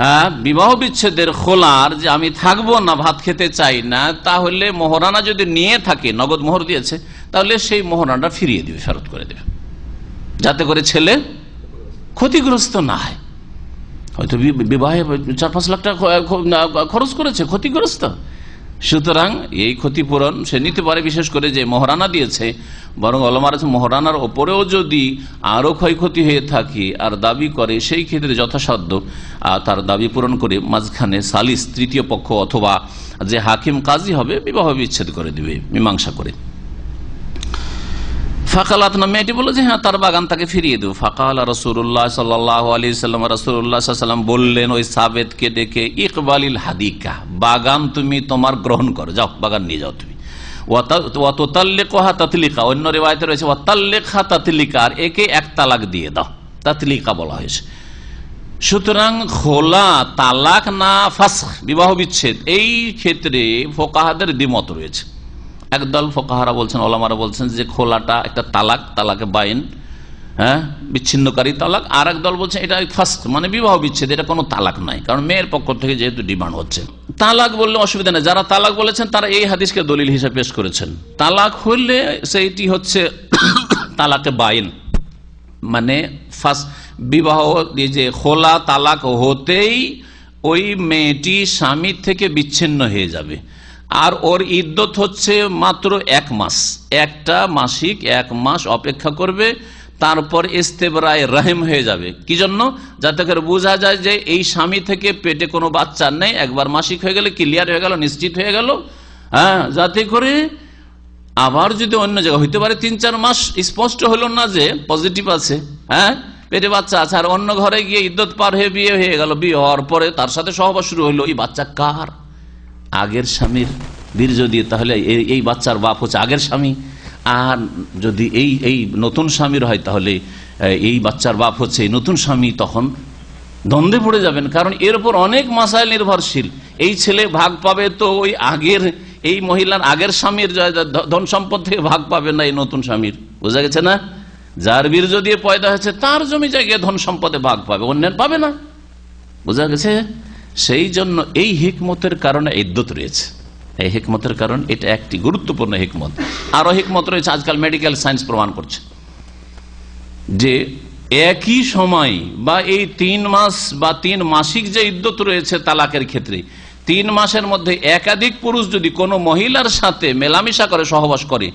হ্যাঁ বিবাহ বিচ্ছেদের খোলার যে আমি থাকবো না ভাত খেতে চাই না তাহলে মোহরানা যদি নিয়ে থাকে নগদ মোহর দিয়েছে তাহলে সেই মোহরানাটা ফিরিয়ে দিবে ফেরত করে দেবে যাতে করে ছেলে ক্ষতিগ্রস্ত না হয় হয়তো বিবাহে চার পাঁচ লাখ টাকা খরচ করেছে ক্ষতিগ্রস্ত সুতরাং এই ক্ষতিপূরণ সে নিতে পারে বিশেষ করে যে মহারানা দিয়েছে বরং অলমার মহারানার ওপরেও যদি আরও ক্ষয়ক্ষতি হয়ে থাকে আর দাবি করে সেই ক্ষেত্রে যথাসাধ্য তার দাবি পূরণ করে মাঝখানে সালিস তৃতীয় পক্ষ অথবা যে হাকিম কাজী হবে বিবাহ বিচ্ছেদ করে দিবে মীমাংসা করে ফাঁকালাত না মেয়েটি বললো যে হ্যাঁ তার বাগান তাকে ফিরিয়ে দেবো ফাঁকাল রসুল্লাহ সাল্লাহ আলী সাল্লাম রসুল্লাহ সাল্লাম বললেন ওই সাবেদকে ডেকে ইকবালিল হাদিকা বাগান তুমি তোমার গ্রহণ করো যাও বাগান নিয়ে যাও তুমি তাতলিকা অন্য রেওয়ায়তে রয়েছে ওয়াতাল্লেখা তাতলিকা আর একে এক তালাক দিয়ে দাও তাতলিকা বলা হয়েছে সুতরাং খোলা তালাক না ফাস বিবাহ বিচ্ছেদ এই ক্ষেত্রে ফোকাহাদের দ্বিমত রয়েছে একদল ফোকাহারা বলছেন ওলামারা বলছেন যে খোলাটা একটা তালাক তালাকে বাইন হ্যাঁ বিচ্ছিন্নকারী তালাক আর দল বলছে এটা ফার্স্ট মানে বিবাহ বিচ্ছেদ এটা কোনো তালাক নাই কারণ মেয়ের পক্ষ থেকে যেহেতু ডিমান্ড হচ্ছে তালাক বললে অসুবিধা নেই যারা তালাক বলেছেন তারা এই হাদিসকে দলিল হিসাবে পেশ করেছেন তালাক হইলে সেইটি হচ্ছে তালাকে বাইন মানে ফার্স্ট বিবাহ যে খোলা তালাক হতেই ওই মেয়েটি স্বামীর থেকে বিচ্ছিন্ন হয়ে যাবে আর ওর ইদ্যত হচ্ছে মাত্র এক মাস একটা মাসিক এক মাস অপেক্ষা করবে তারপর ইস্তেবরায় রহেম হয়ে যাবে কি জন্য যাতে করে বোঝা যায় যে এই স্বামী থেকে পেটে কোনো বাচ্চা নেই একবার মাসিক হয়ে গেলে ক্লিয়ার হয়ে গেল নিশ্চিত হয়ে গেল হ্যাঁ যাতে করে আবার যদি অন্য জায়গায় হইতে পারে তিন চার মাস স্পষ্ট হলো না যে পজিটিভ আছে হ্যাঁ পেটে বাচ্চা আছে আর অন্য ঘরে গিয়ে ইদ্যত পার হয়ে বিয়ে হয়ে গেল বিয়ে হওয়ার পরে তার সাথে সহবাস শুরু হলো এই বাচ্চা কার আগের স্বামীর বীর্য দিয়ে তাহলে এই বাচ্চার বাপ হচ্ছে আগের স্বামী আর যদি এই এই নতুন স্বামীর হয় তাহলে এই বাচ্চার বাপ হচ্ছে এই নতুন স্বামী তখন দ্বন্দ্বে পড়ে যাবেন কারণ এর উপর অনেক মাসাইল নির্ভরশীল এই ছেলে ভাগ পাবে তো ওই আগের এই মহিলার আগের স্বামীর ধন সম্পদ থেকে ভাগ পাবে না এই নতুন স্বামীর বোঝা গেছে না যার বীর্য দিয়ে পয়দা হয়েছে তার জমি জায়গায় ধন সম্পদে ভাগ পাবে অন্যের পাবে না বোঝা গেছে সেই জন্য এই হিকমতের কারণে ইদ্যুত রয়েছে এই হিকমতের কারণ এটা একটি গুরুত্বপূর্ণ হিকমত আরো হিকমত রয়েছে আজকাল মেডিকেল সায়েন্স প্রমাণ করছে যে একই সময় বা এই তিন মাস বা তিন মাসিক যে ইদ্যুত রয়েছে তালাকের ক্ষেত্রে তিন মাসের মধ্যে একাধিক পুরুষ যদি কোনো মহিলার সাথে মেলামেশা করে সহবাস করে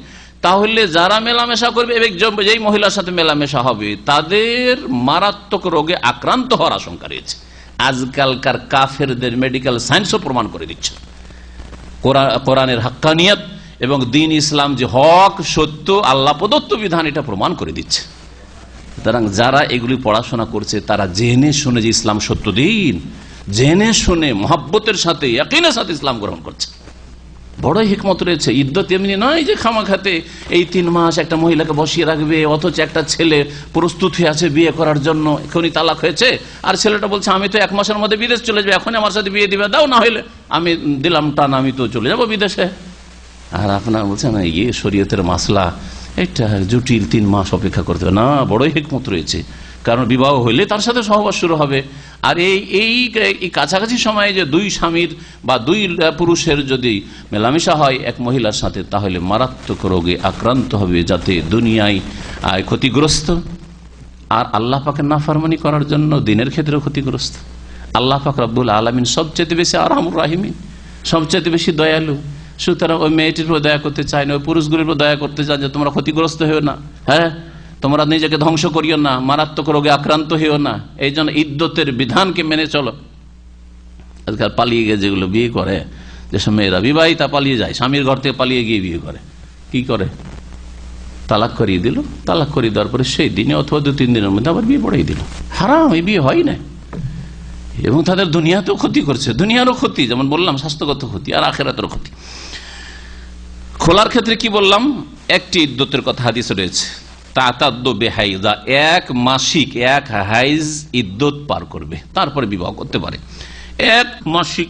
তাহলে যারা মেলামেশা করবে যেই মহিলার সাথে মেলামেশা হবে তাদের মারাত্মক রোগে আক্রান্ত হওয়ার আশঙ্কা রয়েছে আজকালকার কাফেরদের মেডিকেল সায়েন্সও প্রমাণ করে দিচ্ছে কোরআনের হাক্কানিয়ত এবং দিন ইসলাম যে হক সত্য আল্লাহ প্রদত্ত বিধান এটা প্রমাণ করে দিচ্ছে সুতরাং যারা এগুলি পড়াশোনা করছে তারা জেনে শুনে যে ইসলাম সত্য দিন জেনে শুনে মহাব্বতের সাথে একইনের সাথে ইসলাম গ্রহণ করছে বড় হিকমত রয়েছে ইদ্যত এমনি নয় যে খামাখাতে এই তিন মাস একটা মহিলাকে বসিয়ে রাখবে অথচ একটা ছেলে প্রস্তুত হয়ে আছে বিয়ে করার জন্য এখনই তালাক হয়েছে আর ছেলেটা বলছে আমি তো এক মাসের মধ্যে বিদেশ চলে যাবো এখন আমার সাথে বিয়ে দিবে দাও না হলে আমি দিলাম টান আমি তো চলে যাব বিদেশে আর আপনার বলছে না ইয়ে শরীয়তের মাসলা এটা জটিল তিন মাস অপেক্ষা করতে হবে না বড়ই হিকমত রয়েছে কারণ বিবাহ হইলে তার সাথে সহবাস শুরু হবে আর এই এই কাছাকাছি সময়ে যে দুই স্বামীর বা দুই পুরুষের যদি মেলামেশা হয় এক মহিলার সাথে তাহলে মারাত্মক রোগে আক্রান্ত হবে যাতে দুনিয়ায় ক্ষতিগ্রস্ত আর আল্লাহ পাকে নাফারমানি করার জন্য দিনের ক্ষেত্রে ক্ষতিগ্রস্ত আল্লাহ পাক রব্বুল আলমিন সবচেয়ে বেশি আরামুর রাহিমিন সবচেয়ে বেশি দয়ালু সুতরাং ওই মেয়েটির উপর দয়া করতে চায় না ওই পুরুষগুলির উপর দয়া করতে চায় যে তোমরা ক্ষতিগ্রস্ত হয়েও না হ্যাঁ তোমরা নিজেকে ধ্বংস করিও না মারাত্মক রোগে আক্রান্ত হইও না এই জন্য ইদ্যতের বিধানকে মেনে চলো আজকাল পালিয়ে গিয়ে যেগুলো বিয়ে করে যেসব মেয়েরা বিবাহিতা পালিয়ে যায় স্বামীর ঘর থেকে পালিয়ে গিয়ে বিয়ে করে কি করে তালাক করিয়ে দিল তালাক করিয়ে দেওয়ার পরে সেই দিনে অথবা দু তিন দিনের মধ্যে আবার বিয়ে পড়িয়ে দিল হারাম এই বিয়ে হয় না এবং তাদের দুনিয়াতেও ক্ষতি করছে দুনিয়ারও ক্ষতি যেমন বললাম স্বাস্থ্যগত ক্ষতি আর আখেরাতের ক্ষতি খোলার ক্ষেত্রে কি বললাম একটি ইদ্যতের কথা হাদিস রয়েছে তাতাদ্য বেহাইদা এক মাসিক এক হাইজ ইদ্যত পার করবে তারপরে বিবাহ করতে পারে এক মাসিক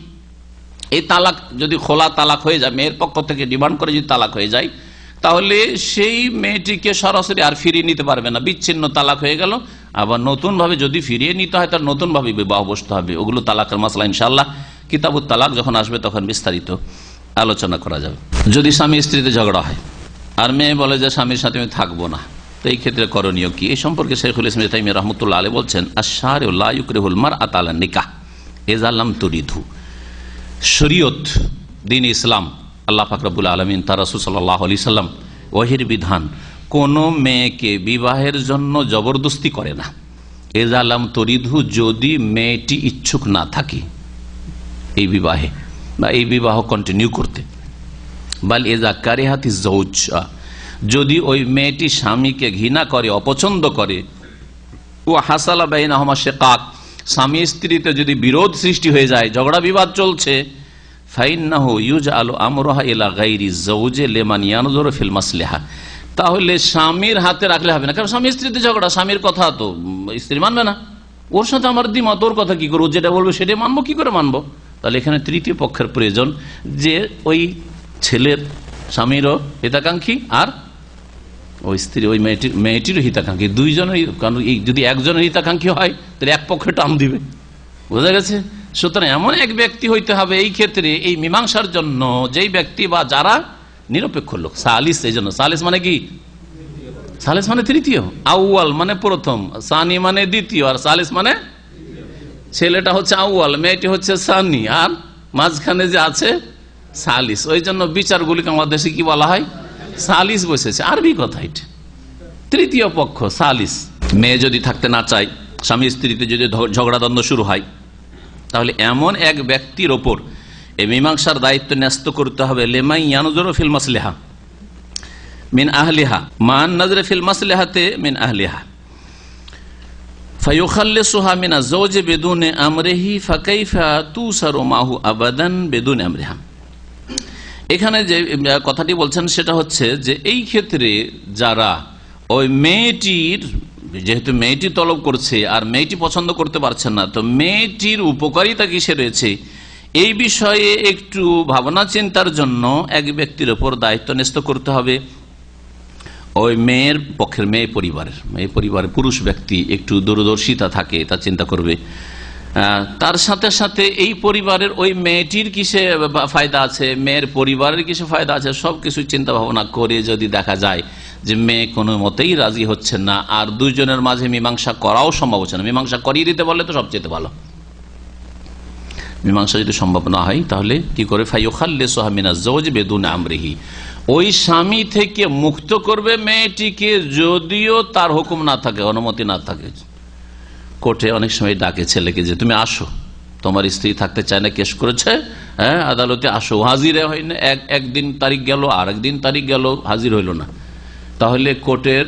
এই তালাক যদি খোলা তালাক হয়ে যায় মেয়ের পক্ষ থেকে ডিমান্ড করে যদি তালাক হয়ে যায় তাহলে সেই মেয়েটিকে সরাসরি আর ফিরিয়ে নিতে পারবে না বিচ্ছিন্ন তালাক হয়ে গেল আবার নতুনভাবে যদি ফিরিয়ে নিতে হয় তার নতুনভাবে বিবাহ বসতে হবে ওগুলো তালাকের মাসলা ইনশাল্লাহ কিতাবুর তালাক যখন আসবে তখন বিস্তারিত আলোচনা করা যাবে যদি স্বামী স্ত্রীতে ঝগড়া হয় আর মেয়ে বলে যে স্বামীর সাথে আমি থাকবো না তো এই ক্ষেত্রে করণীয় কি এই সম্পর্কে শেখুল ইসলাম তাইমি রহমতুল্লাহ আলী বলছেন আশার রেহুল মার আতালা নিকাহ আলাম তুরিধু শরীয়ত দিন ইসলাম আল্লাহ ফাকরাবুল আলমিন তার রাসুল সাল্লাহ আলি সাল্লাম ওহির বিধান কোন মেয়েকে বিবাহের জন্য জবরদস্তি করে না আলাম তরিধু যদি মেয়েটি ইচ্ছুক না থাকে এই বিবাহে বা এই বিবাহ কন্টিনিউ করতে বা এজা কারেহাতি জৌচা যদি ওই মেয়েটি স্বামীকে ঘৃণা করে অপছন্দ করে ও হাসালা বাহিনা হমা সে কাক স্বামী স্ত্রীতে যদি বিরোধ সৃষ্টি হয়ে যায় ঝগড়া বিবাদ চলছে ফাইন্নাহু ইউজ আলো আমরহা ইলা গাইরি জৌজে লেমান ইয়ানজোর ফিল্মাসলেহা তাহলে স্বামীর হাতে রাখলে হবে না কারণ স্বামী স্ত্রীতে ঝগড়া স্বামীর কথা তো স্ত্রী মানবে না ওর সাথে আমার দ্বিমত ওর কথা কি করবো যেটা বলবো সেটা মানবো কি করে মানবো তাহলে এখানে তৃতীয় পক্ষের প্রয়োজন যে ওই ছেলের স্বামীরও হিতাকাঙ্ক্ষী আর ওই স্ত্রী ওই মেয়েটির মেয়েটিরও হিতাকাঙ্ক্ষী দুইজনের কারণ যদি একজনের হিতাকাঙ্ক্ষী হয় তাহলে এক পক্ষে টান দিবে বোঝা গেছে সুতরাং এমন এক ব্যক্তি হইতে হবে এই ক্ষেত্রে এই মীমাংসার জন্য যেই ব্যক্তি বা যারা নিরপেক্ষ লোক সালিস এই জন্য সালিস মানে কি সালিস মানে তৃতীয় আউয়াল মানে প্রথম সানি মানে দ্বিতীয় আর সালিস মানে ছেলেটা হচ্ছে আউয়াল মেয়েটি হচ্ছে সানি আর মাঝখানে যে আছে সালিস ওই জন্য বিচারগুলিকে আমাদের দেশে কি বলা হয় সালিস বসেছে আরবি কথা এটা তৃতীয় পক্ষ সালিস মেয়ে যদি থাকতে না চায় স্বামী স্ত্রীতে যদি ঝগড়াদ্বন্দ্ব শুরু হয় তাহলে এমন এক ব্যক্তির ওপর এই মীমাংসার দায়িত্ব ন্যস্ত করতে হবে লেমাই ইয়ানুজর ফিল মাসলেহা মিন আহলিহা মান নজরে ফিল মাসলেহাতে মিন আহলিহা ফাইখাল্লে সোহা আমরেহি ফাকাইফা তু সারো মাহু আবাদান বেদুন আমরেহা এখানে যে কথাটি বলছেন সেটা হচ্ছে যে এই ক্ষেত্রে যারা ওই মেয়েটির যেহেতু মেয়েটি তলব করছে আর মেয়েটি পছন্দ করতে পারছেন না তো মেয়েটির উপকারিতা কিসে রয়েছে এই বিষয়ে একটু ভাবনা চিন্তার জন্য এক ব্যক্তির ওপর দায়িত্ব ন্যস্ত করতে হবে ওই মেয়ের পক্ষের মেয়ে পরিবারের মেয়ে পরিবারের পুরুষ ব্যক্তি একটু দূরদর্শিতা থাকে তা চিন্তা করবে তার সাথে সাথে এই পরিবারের ওই মেয়েটির কিসে ফায়দা আছে মেয়ের পরিবারের কিসে ফায়দা আছে সব কিছু চিন্তা ভাবনা করে যদি দেখা যায় যে মেয়ে কোনো মতেই রাজি হচ্ছে না আর দুজনের মাঝে মীমাংসা করাও সম্ভব হচ্ছে না মীমাংসা করিয়ে দিতে পারলে তো সবচেয়ে ভালো মীমাংসা যদি সম্ভব না হয় তাহলে কি করে ফাইখাল্লে সোহামিনা জোজ বেদুন আমরিহি ওই স্বামী থেকে মুক্ত করবে মেয়েটিকে যদিও তার হুকুম না থাকে অনুমতি না থাকে কোর্টে অনেক সময় ডাকে ছেলেকে যে তুমি আসো তোমার স্ত্রী থাকতে চায় না কেস করেছে হ্যাঁ আদালতে আসো হাজিরে হয় না এক একদিন তারিখ গেল আর একদিন তারিখ গেল হাজির হইল না তাহলে কোর্টের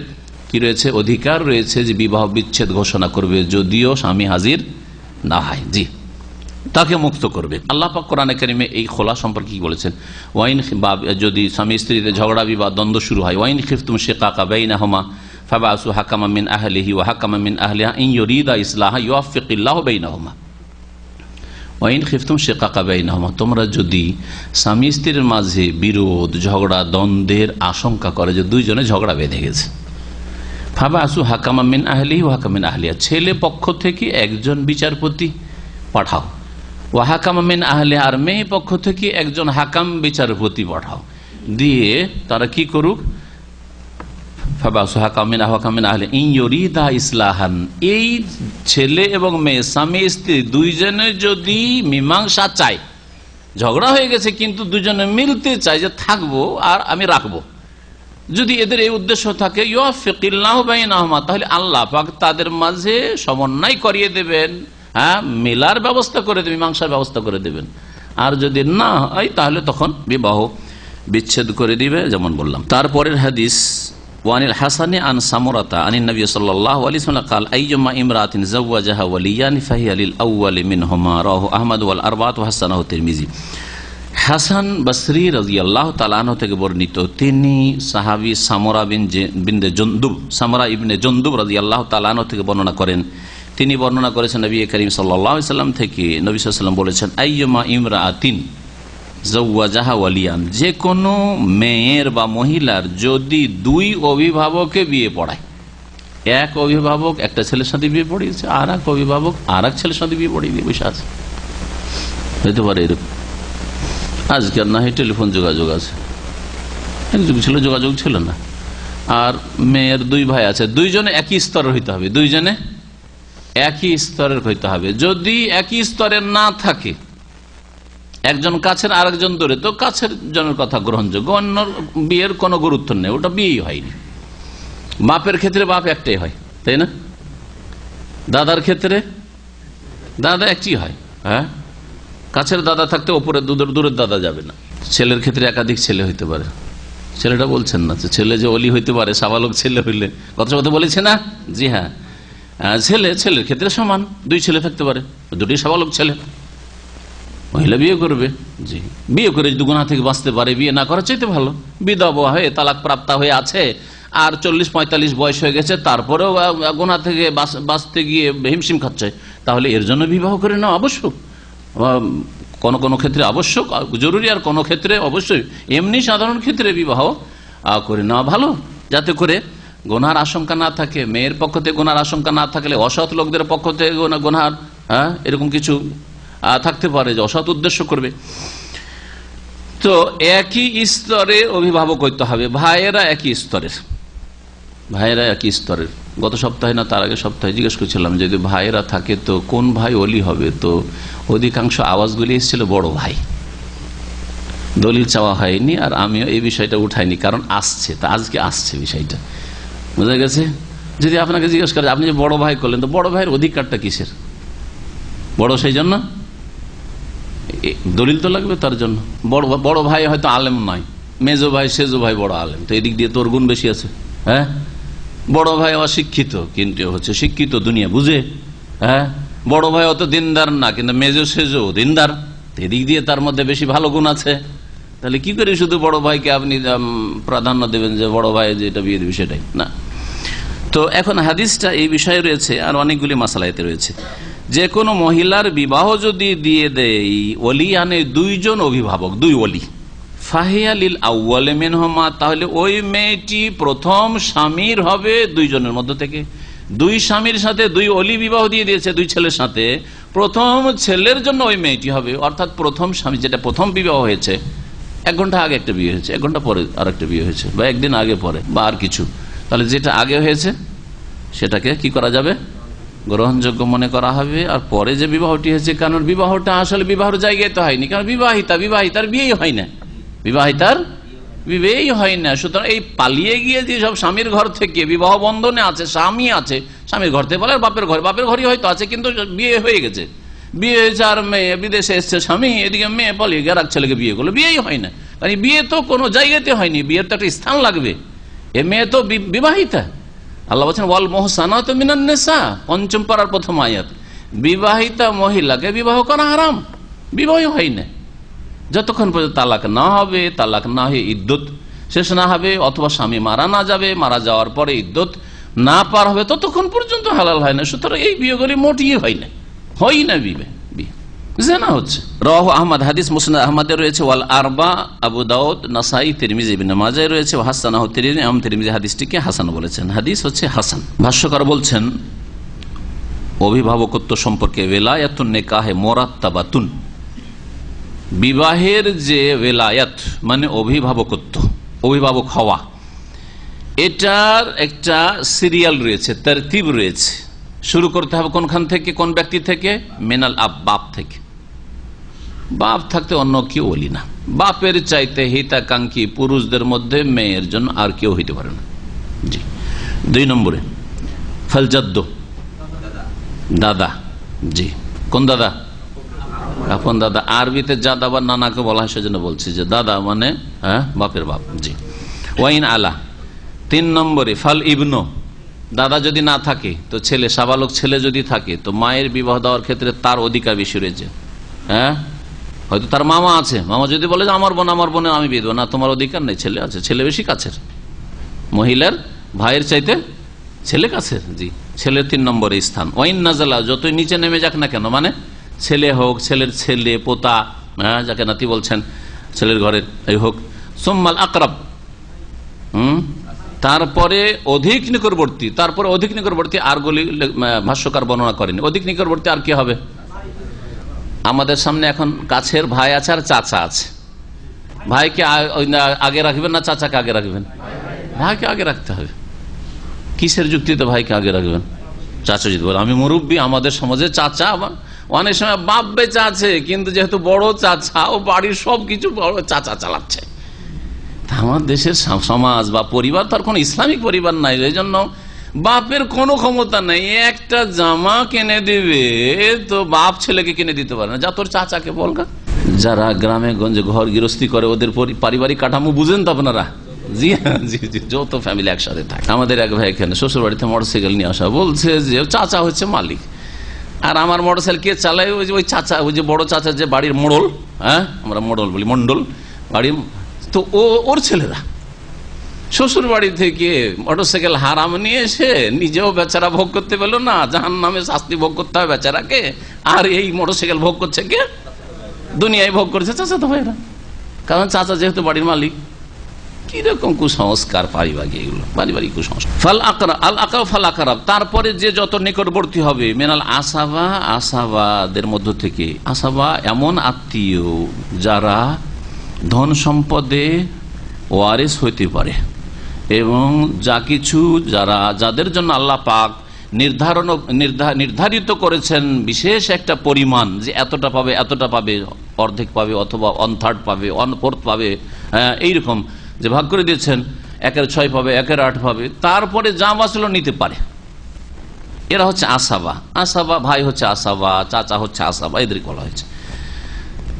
কি রয়েছে অধিকার রয়েছে যে বিবাহ বিচ্ছেদ ঘোষণা করবে যদিও স্বামী হাজির না হয় জি তাকে মুক্ত করবে আল্লাহ পাক কোরআন একাডেমি এই খোলা সম্পর্কে কি বলেছেন ওয়াইন বা যদি স্বামী স্ত্রীতে ঝগড়া বিবাহ দ্বন্দ্ব শুরু হয় ওয়াইন খিফতুম শেখা কাবাইনা হমা ফাবাসু হাকামা মিন আহলিহি ওয়া হাকামা মিন আহলিহা ইন ইউরিদা ইসলাহা ইউয়াফিকিল্লাহু বাইনাহুমা ওয়াইন খিফতুম শেকাকা বাইনাহুমা তোমরা যদি স্বামী স্ত্রীর মাঝে বিরোধ ঝগড়া দ্বন্দ্বের আশঙ্কা করে যে দুইজনে ঝগড়া বেঁধে গেছে ফাবা আসু হাকামা মিন আহলি ও হাকামিন আহলিয়া ছেলে পক্ষ থেকে একজন বিচারপতি পাঠাও ও হাকামা মিন আহলে আর মেয়ে পক্ষ থেকে একজন হাকাম বিচারপতি পাঠাও দিয়ে তারা কি করুক এই ছেলে এবং মেয়ে স্বামী দুইজনে যদি মীমাংসা চাই ঝগড়া হয়ে গেছে কিন্তু দুজনে মিলতে চায় যে থাকবো আর আমি রাখবো যদি এদের এই উদ্দেশ্য থাকে ইয়ফিল্লাহমা তাহলে আল্লাহ তাদের মাঝে সমন্বয় করিয়ে দেবেন হ্যাঁ মেলার ব্যবস্থা করে দেবেন মীমাংসার ব্যবস্থা করে দেবেন আর যদি না হয় তাহলে তখন বিবাহ বিচ্ছেদ করে দিবে যেমন বললাম তারপরের হাদিস وعن الحسن عن سمرة عن النبي صلى الله عليه وسلم قال أيما امرأة زوجها وليان فهي للأول منهما راه أحمد والأربعة وحسنه الترمذي হাসান বসরি রাজি আল্লাহ তালানো থেকে বর্ণিত তিনি সাহাবি সামরা বিন জন্দুব সামরা ইবনে জন্দুব রাজি আল্লাহ থেকে বর্ণনা করেন তিনি বর্ণনা করেছেন নবী করিম সাল্লাহ সাল্লাম থেকে নবী সাল্লাম বলেছেন আইয়মা ইমরা আতিন যে কোনো মেয়ের বা মহিলার যদি দুই অভিভাবককে বিয়ে পড়ায় এক অভিভাবক একটা ছেলের সাথে বিয়ে পড়িয়েছে আর এক অভিভাবক আর এক ছেলের সাথে বিয়ে পড়িয়ে দিয়ে বসে আছে হইতে পারে এরকম আজকে না হয় টেলিফোন যোগাযোগ আছে এক ছিল যোগাযোগ ছিল না আর মেয়ের দুই ভাই আছে দুইজনে একই স্তরের হইতে হবে দুইজনে একই স্তরের হইতে হবে যদি একই স্তরের না থাকে একজন কাছের আরেকজন দূরে তো কাছের জনের কথা গ্রহণযোগ্য অন্য বিয়ের কোনো গুরুত্ব নেই ওটা বিয়েই হয়নি বাপের ক্ষেত্রে বাপ একটাই হয় তাই না দাদার ক্ষেত্রে দাদা একটি হয় হ্যাঁ কাছের দাদা থাকতে ওপরে দূরের দূরের দাদা যাবে না ছেলের ক্ষেত্রে একাধিক ছেলে হইতে পারে ছেলেটা বলছেন না ছেলে যে অলি হইতে পারে সাবালক ছেলে হইলে কথা কথা বলেছে না জি হ্যাঁ ছেলে ছেলের ক্ষেত্রে সমান দুই ছেলে থাকতে পারে দুটোই সাবালক ছেলে মহিলা বিয়ে করবে জি বিয়ে করে যদি গুণা থেকে বাঁচতে পারে বিয়ে না করার চাইতে ভালো বিধবা হয়ে তালাক প্রাপ্তা হয়ে আছে আর চল্লিশ পঁয়তাল্লিশ বয়স হয়ে গেছে তারপরেও গোনা থেকে বাঁচতে গিয়ে হিমশিম খাচ্ছে তাহলে এর জন্য বিবাহ করে নেওয়া আবশ্যক কোন কোন ক্ষেত্রে আবশ্যক জরুরি আর কোন ক্ষেত্রে অবশ্যই এমনি সাধারণ ক্ষেত্রে বিবাহ করে নেওয়া ভালো যাতে করে গোনার আশঙ্কা না থাকে মেয়ের পক্ষতে গোনার আশঙ্কা না থাকলে অসৎ লোকদের পক্ষতে গোনা গোনার হ্যাঁ এরকম কিছু থাকতে পারে যে অসৎ উদ্দেশ্য করবে তো একই স্তরে অভিভাবক হইতে হবে ভাইয়েরা একই স্তরের ভাইয়েরা একই স্তরের গত সপ্তাহে না তার আগে সপ্তাহে জিজ্ঞেস করছিলাম যদি ভাইয়েরা থাকে তো কোন ভাই অলি হবে তো অধিকাংশ আওয়াজগুলি এসেছিল বড় ভাই দলিল চাওয়া হয়নি আর আমিও এই বিষয়টা উঠাইনি কারণ আসছে তা আজকে আসছে বিষয়টা বুঝা গেছে যদি আপনাকে জিজ্ঞেস করে আপনি যে বড় ভাই করলেন তো বড় ভাইয়ের অধিকারটা কিসের বড় সেই জন্য দলিল তো লাগবে তার জন্য বড় বড় ভাই হয়তো আলেম নয় মেজো ভাই সেজো ভাই বড় আলেম তো এদিক দিয়ে তোর গুণ বেশি আছে হ্যাঁ বড় ভাই অশিক্ষিত কিন্তু হচ্ছে শিক্ষিত দুনিয়া বুঝে হ্যাঁ বড় ভাই অত দিনদার না কিন্তু মেজো সেজো দিনদার এদিক দিয়ে তার মধ্যে বেশি ভালো গুণ আছে তাহলে কি করে শুধু বড় ভাইকে আপনি প্রাধান্য দেবেন যে বড় ভাই যেটা বিয়ে দেবে সেটাই না তো এখন হাদিসটা এই বিষয়ে রয়েছে আর অনেকগুলি মাসালাইতে রয়েছে যে কোনো মহিলার বিবাহ যদি দিয়ে দেই অলি আনে দুইজন অভিভাবক দুই অলি মেনহমা তাহলে ওই মেয়েটি প্রথম স্বামীর হবে দুইজনের মধ্য থেকে দুই স্বামীর সাথে দুই অলি বিবাহ দিয়ে দিয়েছে দুই ছেলের সাথে প্রথম ছেলের জন্য ওই মেয়েটি হবে অর্থাৎ প্রথম স্বামী যেটা প্রথম বিবাহ হয়েছে এক ঘন্টা আগে একটা বিয়ে হয়েছে এক ঘন্টা পরে আর একটা বিয়ে হয়েছে বা একদিন আগে পরে বা আর কিছু তাহলে যেটা আগে হয়েছে সেটাকে কি করা যাবে গ্রহণযোগ্য মনে করা হবে আর পরে যে বিবাহটি হয়েছে কারণ বিবাহটা আসলে বিবাহর জায়গায় তো হয়নি কারণ বিবাহিতা বিবাহিতার বিয়েই হয় না বিবাহিতার বিবেই হয় না সুতরাং এই পালিয়ে গিয়ে যে সব স্বামীর ঘর থেকে বিবাহ বন্ধনে আছে স্বামী আছে স্বামীর ঘর থেকে বলে বাপের ঘর বাপের ঘরই হয়তো আছে কিন্তু বিয়ে হয়ে গেছে বিয়ে হয়েছে আর মেয়ে বিদেশে এসছে স্বামী এদিকে মেয়ে পালিয়ে গেছে আর ছেলেকে বিয়ে করলো বিয়েই হয় না কারণ বিয়ে তো কোনো জায়গাতে হয়নি বিয়ের তো একটা স্থান লাগবে এ মেয়ে তো বিবাহিতা আল্লাহ বলছেন ওয়াল মোহসানা তো মিনান্নেসা পঞ্চম পাড়ার প্রথম আয়াত বিবাহিতা মহিলাকে বিবাহ করা আরাম বিবাহ হয় না যতক্ষণ পর্যন্ত তালাক না হবে তালাক না হয়ে ইদ্যুৎ শেষ না হবে অথবা স্বামী মারা না যাবে মারা যাওয়ার পরে ইদ্যুৎ না পার হবে ততক্ষণ পর্যন্ত হালাল হয় না সুতরাং এই বিয়ে বিয়েগুলি মোটিয়ে হয় না হয় না বিবাহ জেনা হচ্ছে রহ আহমদ হাদিস মুসনাদ আহমদের রয়েছে ওয়াল আরবা আবু দাউদ নাসাই তিরমিজি ইবিন মাজায় রয়েছে হাসানাহ তিরমিজি আম তিরমিজি হাদিসটিকে হাসান বলেছেন হাদিস হচ্ছে হাসান ভাষ্যকার বলছেন অভিভাবকত্ব সম্পর্কে বেলায়াতুন নেকাহে মোরাত্তাবাতুন বিবাহের যে বেলায়াত মানে অভিভাবকত্ব অভিভাবক হওয়া এটার একটা সিরিয়াল রয়েছে তারতিব রয়েছে শুরু করতে হবে কোনখান থেকে কোন ব্যক্তি থেকে মেনাল আব বাপ থেকে বাপ থাকতে অন্য কেউ বলি না বাপের চাইতে হিতাকাঙ্ক্ষী পুরুষদের মধ্যে মেয়ের জন্য আর কেউ হইতে পারে না জি দুই নম্বরে ফালজাদ্দ দাদা জি কোন দাদা আপন দাদা আরবিতে জাদা বা নানাকে বলা হয় সেজন্য বলছি যে দাদা মানে হ্যাঁ বাপের বাপ জি ওয়াইন আলা তিন নম্বরে ফাল ইবনো দাদা যদি না থাকে তো ছেলে সাবালক ছেলে যদি থাকে তো মায়ের বিবাহ দেওয়ার ক্ষেত্রে তার অধিকার বেশি রয়েছে হ্যাঁ হয়তো তার মামা আছে মামা যদি বলে যে আমার বোন আমার বোনের আমি বিয়ে না তোমার অধিকার নেই ছেলে আছে ছেলে বেশি কাছের মহিলার ভাইয়ের চাইতে ছেলে কাছের জি ছেলের তিন নম্বরে স্থান ওয়াইন নাজালা যতই নিচে নেমে যাক না কেন মানে ছেলে হোক ছেলের ছেলে পোতা হ্যাঁ যাকে নাতি বলছেন ছেলের ঘরের এই হোক সোম্মাল আকরব হুম তারপরে অধিক নিকটবর্তী তারপরে অধিক নিকটবর্তী আর গলি ভাষ্যকার বর্ণনা করেনি অধিক নিকটবর্তী আর কি হবে আমাদের সামনে এখন কাছের ভাই আছে আর চাচা আছে ভাইকে আগে রাখবেন না চাচাকে আগে রাখবেন ভাইকে আগে রাখতে হবে কিসের যুক্তিতে ভাইকে আগে রাখবেন চাচা যদি বলে আমি মুরব্বী আমাদের সমাজে চাচা আবার অনেক সময় বাপ বেচা আছে কিন্তু যেহেতু বড় চাচা ও বাড়ির সব কিছু বড় চাচা চালাচ্ছে আমার দেশের সমাজ বা পরিবার আর কোন ইসলামিক পরিবার নাই এই জন্য বাপের কোনো ক্ষমতা নাই একটা জামা কিনে দিবে তো বাপ ছেলেকে কিনে দিতে পারে না যা তোর চাচাকে বলগা যারা গ্রামে গঞ্জে ঘর গৃহস্থী করে ওদের পারিবারিক কাঠামো বুঝেন তো আপনারা জি হ্যাঁ জি জি যত ফ্যামিলি একসাথে থাকে আমাদের এক ভাই এখানে শ্বশুর বাড়িতে মোটরসাইকেল নিয়ে আসা বলছে যে চাচা হচ্ছে মালিক আর আমার মোটরসাইকেল কে চালায় ওই যে ওই চাচা ওই যে বড় চাচা যে বাড়ির মোড়ল হ্যাঁ আমরা মোড়ল বলি মন্ডল বাড়ির তো ও ওর ছেলেরা শ্বশুর বাড়ি থেকে মোটরসাইকেল হারাম নিয়ে এসে নিজেও বেচারা ভোগ করতে পেলো না জাহান নামে শাস্তি ভোগ করতে হয় বেচারাকে আর এই মোটরসাইকেল ভোগ করছে কে দুনিয়ায় ভোগ করছে চাচা তো ভাইরা কারণ চাচা যেহেতু বাড়ির মালিক কিরকম কুসংস্কার পারিবারিক এগুলো পারিবারিক কুসংস্কার ফাল আকরা আল আকাও ফাল আকারাব তারপরে যে যত নিকটবর্তী হবে মেনাল আসাবা আসাবাদের মধ্য থেকে আসাবা এমন আত্মীয় যারা ধন সম্পদে ওয়ারেস হইতে পারে এবং যা কিছু যারা যাদের জন্য আল্লাহ পাক নির্ধারণ নির্ধারিত করেছেন বিশেষ একটা পরিমাণ যে এতটা পাবে এতটা পাবে অর্ধেক পাবে অথবা অন থার্ড পাবে অন ফোর্থ পাবে এইরকম যে ভাগ করে দিয়েছেন একের ছয় পাবে একের আট পাবে তারপরে যা বাঁচলো নিতে পারে এরা হচ্ছে আসাবা আসাবা ভাই হচ্ছে আসাবা চাচা হচ্ছে আসাবা এদের বলা হয়েছে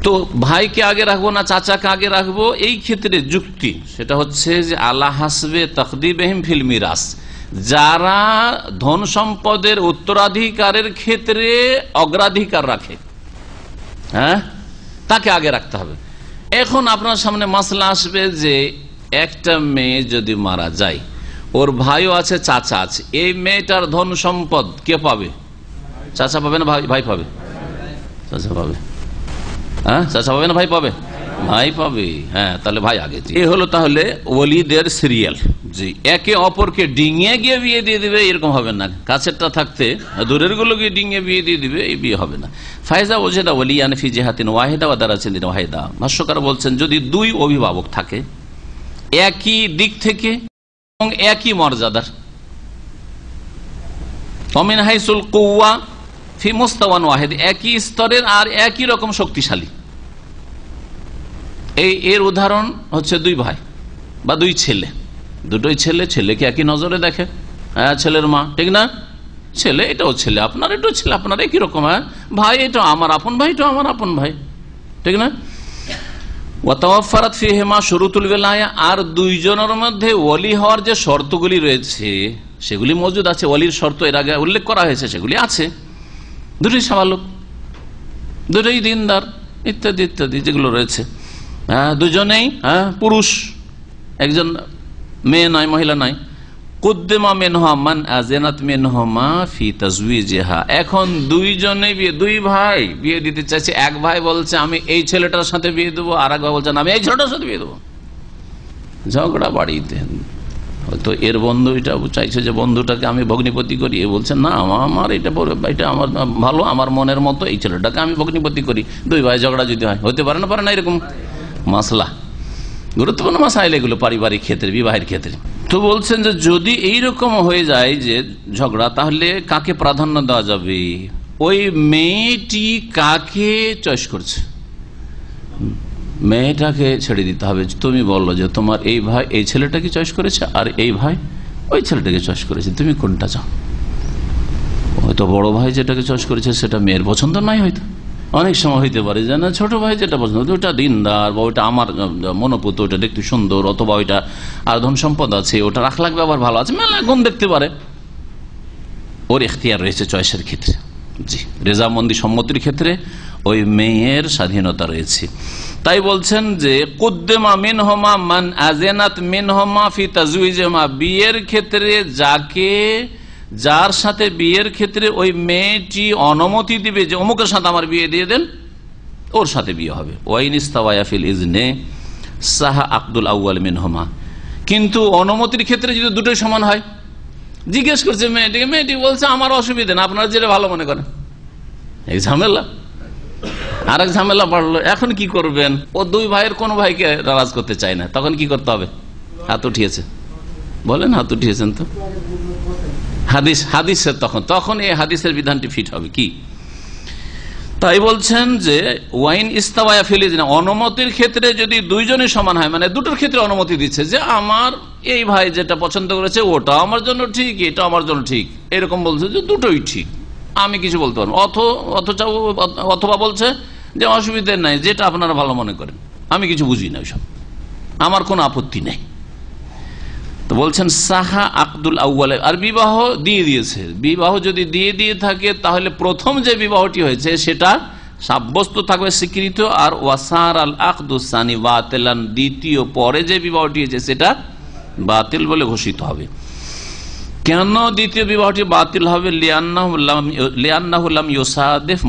তো ভাইকে আগে রাখবো না চাচাকে আগে রাখবো এই ক্ষেত্রে যুক্তি সেটা হচ্ছে যে আল্লাহ হাসবে তকদিবহিম ফিল মিরাস যারা ধন সম্পদের উত্তরাধিকারের ক্ষেত্রে অগ্রাধিকার রাখে হ্যাঁ তাকে আগে রাখতে হবে এখন আপনার সামনে মাসলা আসবে যে একটা মেয়ে যদি মারা যায় ওর ভাইও আছে চাচা আছে এই মেয়েটার ধন সম্পদ কে পাবে চাচা পাবে না ভাই ভাই পাবে চাচা পাবে হ্যাঁ চাচা পাবে না ভাই পাবে ভাই পাবে হ্যাঁ তাহলে ভাই আগে এ হলো তাহলে ওলিদের সিরিয়াল জি একে অপরকে ডিঙিয়ে গিয়ে বিয়ে দিয়ে দিবে এরকম হবে না কাছেরটা থাকতে দূরের গুলো গিয়ে ডিঙিয়ে বিয়ে দিয়ে দিবে এই বিয়ে হবে না ফায়জা ওজেদা ওলি আনফি জেহাতিন ওয়াহেদা ওয়া দারা ওয়াহেদা ভাষ্যকার বলছেন যদি দুই অভিভাবক থাকে একই দিক থেকে এবং একই মর্যাদার তমিন হাইসুল কৌয়া ফি মোস্তাওয়ান ওয়াহেদ একই স্তরের আর একই রকম শক্তিশালী এই এর উদাহরণ হচ্ছে দুই ভাই বা দুই ছেলে দুটোই ছেলে ছেলেকে একই নজরে দেখে হ্যাঁ ছেলের মা ঠিক না ছেলে এটাও ছেলে আপনার এটাও ছেলে আপনার একই রকম হ্যাঁ ভাই এটা আমার আপন ভাই এটা আমার আপন ভাই ঠিক না ওয়াতাওয়াফারাত ফি হেমা শরুতুল বেলায় আর দুইজনের মধ্যে ওলি হওয়ার যে শর্তগুলি রয়েছে সেগুলি মজুদ আছে ওলির শর্ত এর আগে উল্লেখ করা হয়েছে সেগুলি আছে দুটোই সামালক দুটোই দিনদার ইত্যাদি ইত্যাদি যেগুলো রয়েছে হ্যাঁ দুজনেই হ্যাঁ পুরুষ একজন মেয়ে নয় মহিলা নয় কুদ্দেমা মেনহা মান ফি এখন বিয়ে দুই ভাই বিয়ে দিতে চাইছে এক ভাই বলছে আমি এই ছেলেটার সাথে বিয়ে দেবো আর এক ভাই বলছে আমি এই ছেলেটার সাথে বিয়ে দেবো ঝগড়া বাড়িতে তো এর বন্ধু এটা চাইছে যে বন্ধুটাকে আমি ভগ্নিপতি করি এ বলছে না আমার এটা এটা আমার ভালো আমার মনের মতো এই ছেলেটাকে আমি ভগ্নিপতি করি দুই ভাই ঝগড়া যদি হয় হতে পারে না পারে না এরকম মাসলা গুরুত্বপূর্ণ মাসাইল এগুলো পারিবারিক ক্ষেত্রে বিবাহের ক্ষেত্রে তো বলছেন যে যদি এই রকম হয়ে যায় যে ঝগড়া তাহলে কাকে প্রাধান্য দেওয়া যাবে ওই মেয়েটি কাকে চয়েস করছে মেয়েটাকে ছেড়ে দিতে হবে তুমি বললো যে তোমার এই ভাই এই ছেলেটাকে চয়েস করেছে আর এই ভাই ওই ছেলেটাকে চয়েস করেছে তুমি কোনটা চাও হয়তো বড় ভাই যেটাকে চয়েস করেছে সেটা মেয়ের পছন্দ নাই হয়তো অনেক সময় হইতে পারে যে না ছোট ভাই যেটা পছন্দ ওটা দিনদার বা ওইটা আমার মনোপুত ওটা দেখতে সুন্দর অথবা ওইটা আর ধন সম্পদ আছে ওটা রাখলাখ ব্যবহার ভালো আছে মেলা গুণ দেখতে পারে ওর এখতিয়ার রয়েছে চয়েসের ক্ষেত্রে জি রেজামন্দি সম্মতির ক্ষেত্রে ওই মেয়ের স্বাধীনতা রয়েছে তাই বলছেন যে কুদ্দেমা মিনহমা মান আজেনাত মিনহমা ফি তাজুইজেমা বিয়ের ক্ষেত্রে যাকে যার সাথে বিয়ের ক্ষেত্রে ওই মেয়েটি অনুমতি দিবে যে অমুকের সাথে আমার বিয়ে দিয়ে দেন ওর সাথে বিয়ে হবে ওয়াইন ইস্তাওয়াইফিল ইজনে সাহা আব্দুল আউয়াল মিনহমা কিন্তু অনুমতির ক্ষেত্রে যদি দুটোই সমান হয় জিজ্ঞেস করছে মেয়েটিকে মেয়েটি বলছে আমার অসুবিধা না আপনারা যেটা ভালো মনে করেন এই ঝামেলা আরেক ঝামেলা বাড়লো এখন কি করবেন ও দুই ভাইয়ের কোন ভাইকে রাজ করতে চায় না তখন কি করতে হবে হাত উঠিয়েছে বলেন হাত উঠিয়েছেন তো হাদিস হাদিসের তখন তখন এই হাদিসের বিধানটি ফিট হবে কি তাই বলছেন যে ওয়াইন ইস্তাবায়া ফেলিজ না অনুমতির ক্ষেত্রে যদি দুইজনই সমান হয় মানে দুটোর ক্ষেত্রে অনুমতি দিচ্ছে যে আমার এই ভাই যেটা পছন্দ করেছে ওটা আমার জন্য ঠিক এটা আমার জন্য ঠিক এরকম বলছে যে দুটোই ঠিক আমি কিছু বলতে পারবো অথচ অথবা বলছে যে অসুবিধে নাই যেটা আপনারা ভালো মনে করেন আমি কিছু বুঝি না ওইসব আমার কোনো আপত্তি নেই তো বলছেন সাহা আকদুল আউ্বালে আর বিবাহ দিয়ে দিয়েছে বিবাহ যদি দিয়ে দিয়ে থাকে তাহলে প্রথম যে বিবাহটি হয়েছে সেটা সাব্যস্ত থাকবে স্বীকৃত আর ওয়াসার আল আকদুসানি বাতেলান দ্বিতীয় পরে যে বিবাহটি হয়েছে সেটা বাতিল বলে ঘোষিত হবে কেন দ্বিতীয় বিবাহটি বাতিল হবে লিয়ান্নাহুল্লাম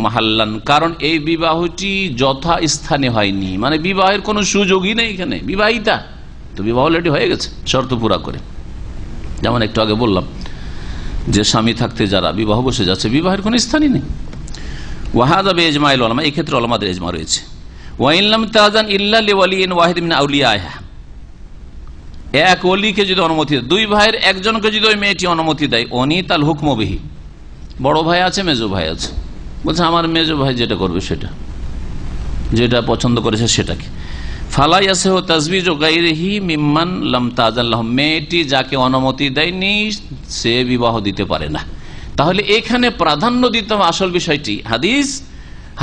মাহাল্লান কারণ এই বিবাহটি যথাস্থানে হয়নি মানে বিবাহের কোনো সুযোগই নেই এখানে বিবাহিতা তো বিবাহ অলরেডি হয়ে গেছে শর্ত পুরা করে যেমন একটু আগে বললাম যে স্বামী থাকতে যারা বিবাহ বসে যাচ্ছে বিবাহের কোনো স্থানই নেই ওয়াহাদা বেজমাইল আলমা এক্ষেত্রে আলমাদের এজমা রয়েছে ওয়াইল্লাম তাজান ইল্লা লিওয়ালিন ওয়াহিদ মিন আউলিয়া আহা এক অলিকে যদি অনুমতি দেয় দুই ভাইয়ের একজনকে যদি ওই মেয়েটি অনুমতি দেয় অনি তাল হুকমবিহী বড় ভাই আছে মেজো ভাই আছে বলছে আমার মেজো ভাই যেটা করবে সেটা যেটা পছন্দ করেছে সেটাকে ফালাই আছে হো তাজবিজ ও মিম্মান লাম আল্লাহ মেয়েটি যাকে অনুমতি দেয়নি সে বিবাহ দিতে পারে না তাহলে এখানে প্রাধান্য দিতাম আসল বিষয়টি হাদিস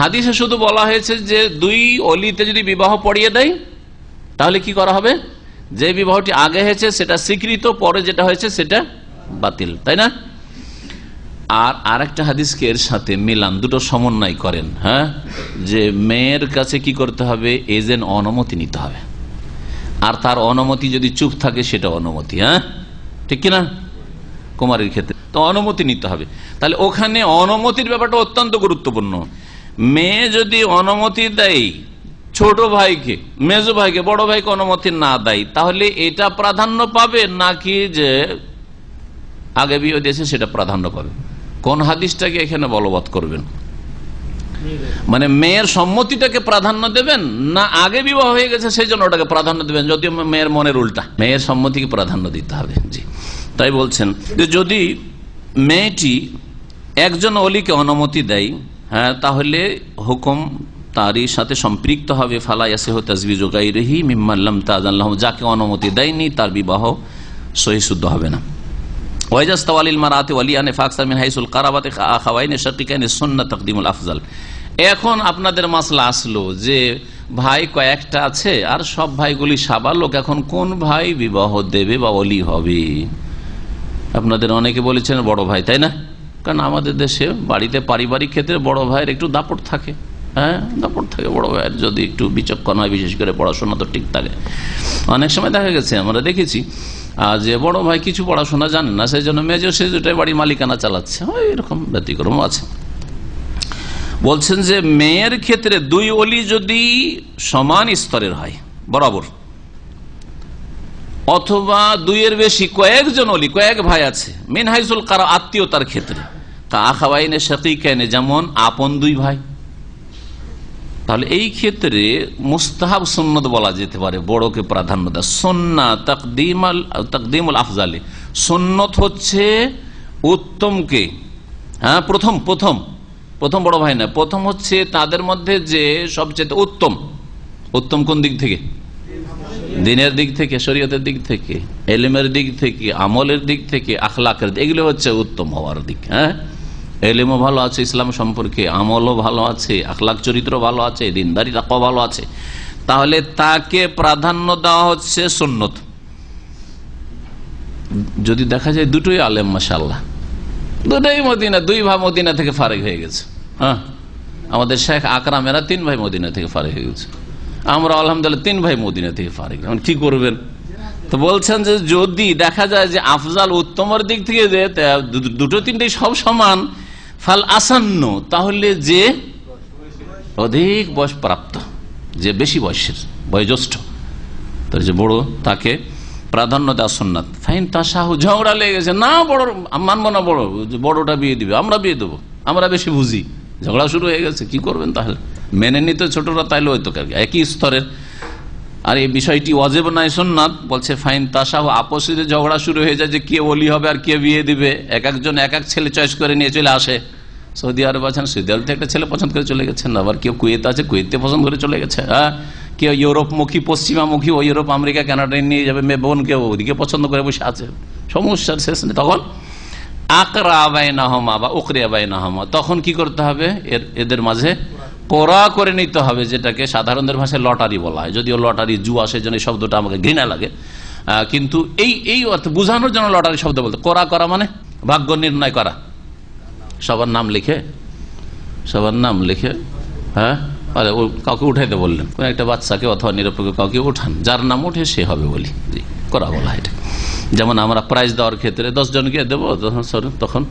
হাদিসে শুধু বলা হয়েছে যে দুই অলিতে যদি বিবাহ পড়িয়ে দেয় তাহলে কি করা হবে যে বিবাহটি আগে হয়েছে সেটা স্বীকৃত পরে যেটা হয়েছে সেটা বাতিল তাই না আর আরেকটা হাদিসকে এর সাথে মিলান দুটো সমন্বয় করেন হ্যাঁ যে মেয়ের কাছে কি করতে হবে এজেন্ট অনুমতি নিতে হবে আর তার অনুমতি যদি চুপ থাকে সেটা অনুমতি হ্যাঁ ঠিক কিনা কুমারের ক্ষেত্রে তো অনুমতি নিতে হবে তাহলে ওখানে অনুমতির ব্যাপারটা অত্যন্ত গুরুত্বপূর্ণ মেয়ে যদি অনুমতি দেয় ছোট ভাইকে মেজ ভাইকে বড় ভাইকে অনুমতি না দেয় তাহলে এটা প্রাধান্য পাবে নাকি যে আগে বিয়ে দিয়েছে সেটা প্রাধান্য পাবে কোন হাদিসটাকে এখানে বলবৎ করবেন মানে মেয়ের সম্মতিটাকে প্রাধান্য দেবেন না আগে বিবাহ হয়ে গেছে সেই জন্য ওটাকে প্রাধান্য দেবেন যদিও মেয়ের মনের উল্টা মেয়ের সম্মতিকে প্রাধান্য দিতে হবে জি তাই বলছেন যে যদি মেয়েটি একজন অলিকে অনুমতি দেয় হ্যাঁ তাহলে হুকুম তারই সাথে সম্পৃক্ত হবে ফালা ইয়াসেহ তাজবিজ গাইরেহি মিম্মাল্লাম আল্লাহ যাকে অনুমতি দেয়নি তার বিবাহ সহি শুদ্ধ হবে না মারাতে কারাবাতে আফজাল এখন আপনাদের মাসলা আসলো যে ভাই কয়েকটা আছে আর সব ভাইগুলি সাবালক এখন কোন ভাই বিবাহ দেবে বা অলি হবে আপনাদের অনেকে বলেছেন বড় ভাই তাই না কারণ আমাদের দেশে বাড়িতে পারিবারিক ক্ষেত্রে বড় ভাইয়ের একটু দাপট থাকে হ্যাঁ দাপট থাকে বড় ভাইয়ের যদি একটু বিচক্ষণ হয় বিশেষ করে পড়াশোনা তো ঠিক থাকে অনেক সময় দেখা গেছে আমরা দেখেছি যে বড় ভাই কিছু পড়াশোনা জানে না সেই জন্য মেজর সেজুটাই বাড়ি মালিকানা চালাচ্ছে এরকম ব্যতিক্রম আছে বলছেন যে মেয়ের ক্ষেত্রে দুই অলি যদি সমান স্তরের হয় বরাবর অথবা দুইয়ের বেশি কয়েকজন অলি কয়েক ভাই আছে মিন হাইজুল কারা আত্মীয়তার ক্ষেত্রে তা আখাবাইনে কেনে যেমন আপন দুই ভাই তাহলে এই ক্ষেত্রে মুস্তাহাব সন্ন্যত বলা যেতে পারে বড়কে প্রাধান্য দেয় সন্না তকদিম আল তকদিম আল আফজালি সন্নত হচ্ছে উত্তমকে হ্যাঁ প্রথম প্রথম প্রথম বড় ভাই না প্রথম হচ্ছে তাদের মধ্যে যে সবচেয়ে উত্তম উত্তম কোন দিক থেকে দিনের দিক থেকে শরীয়তের দিক থেকে এলিমের দিক থেকে আমলের দিক থেকে আখলাকের এগুলো হচ্ছে উত্তম হওয়ার দিক হ্যাঁ এলেমও ভালো আছে ইসলাম সম্পর্কে আমলও ভালো আছে আখলাখ চরিত্র ভালো আছে দিনদারি তাকাও ভালো আছে তাহলে তাকে প্রাধান্য দেওয়া হচ্ছে সুন্নত যদি দেখা যায় দুটোই আলেম মাসাল্লাহ দুটোই মদিনা দুই ভাই মদিনা থেকে ফারেক হয়ে গেছে হ্যাঁ আমাদের শেখ আকরামেরা তিন ভাই মদিনা থেকে ফারেক হয়ে গেছে আমরা আলহামদুলিল্লাহ তিন ভাই মদিনা থেকে ফারেক এখন কি করবেন তো বলছেন যে যদি দেখা যায় যে আফজাল উত্তমের দিক থেকে যে দুটো তিনটে সব সমান ফাল আসান্ন তাহলে যে অধিক বয়স প্রাপ্ত যে বেশি বয়সের বয়োজ্যেষ্ঠ তার যে বড় তাকে প্রাধান্য দেওয়া সন্ন্যাত ফাইন শাহু ঝগড়া লেগে গেছে না বড় মানব না বড় বড়টা বিয়ে দিবে আমরা বিয়ে দেবো আমরা বেশি বুঝি ঝগড়া শুরু হয়ে গেছে কি করবেন তাহলে মেনে নিতে ছোটরা তাইলে হয়তো একই স্তরের আর এই বিষয়টি অজেব নাই সোননাথ বলছে ফাইন তাসাহ আপসিতে ঝগড়া শুরু হয়ে যায় যে কে ওলি হবে আর কে বিয়ে দিবে এক একজন এক এক ছেলে চয়েস করে নিয়ে চলে আসে সৌদি আরব আছেন সৌদি আরব একটা ছেলে পছন্দ করে চলে গেছেন আবার কেউ কুয়েত আছে কুয়েতে পছন্দ করে চলে গেছে হ্যাঁ কেউ ইউরোপমুখী পশ্চিমামুখী ও ইউরোপ আমেরিকা ক্যানাডা নিয়ে যাবে মেয়ে বোন কেউ ওদিকে পছন্দ করে বসে আছে সমস্যার শেষ নেই তখন আকরা আবাই নাহমা বা ওকরে আবাই নাহমা তখন কি করতে হবে এর এদের মাঝে কড়া করে নিতে হবে যেটাকে সাধারণদের ভাষায় লটারি বলা হয় যদিও লটারি জুয়া সেজন্য এই শব্দটা আমাকে ঘৃণা লাগে কিন্তু এই এই অর্থ বোঝানোর জন্য লটারি শব্দ বলতে কড়া করা মানে ভাগ্য নির্ণয় করা সবার নাম লিখে সবার নাম লিখে হ্যাঁ আরে ও কাউকে উঠাইতে বললেন কোন একটা বাচ্চাকে অথবা নিরপেক্ষ কাউকে উঠান যার নাম উঠে সে হবে বলি জি করা বলা এটা যেমন আমরা প্রাইজ দেওয়ার ক্ষেত্রে দশজনকে দেবো তখন তখন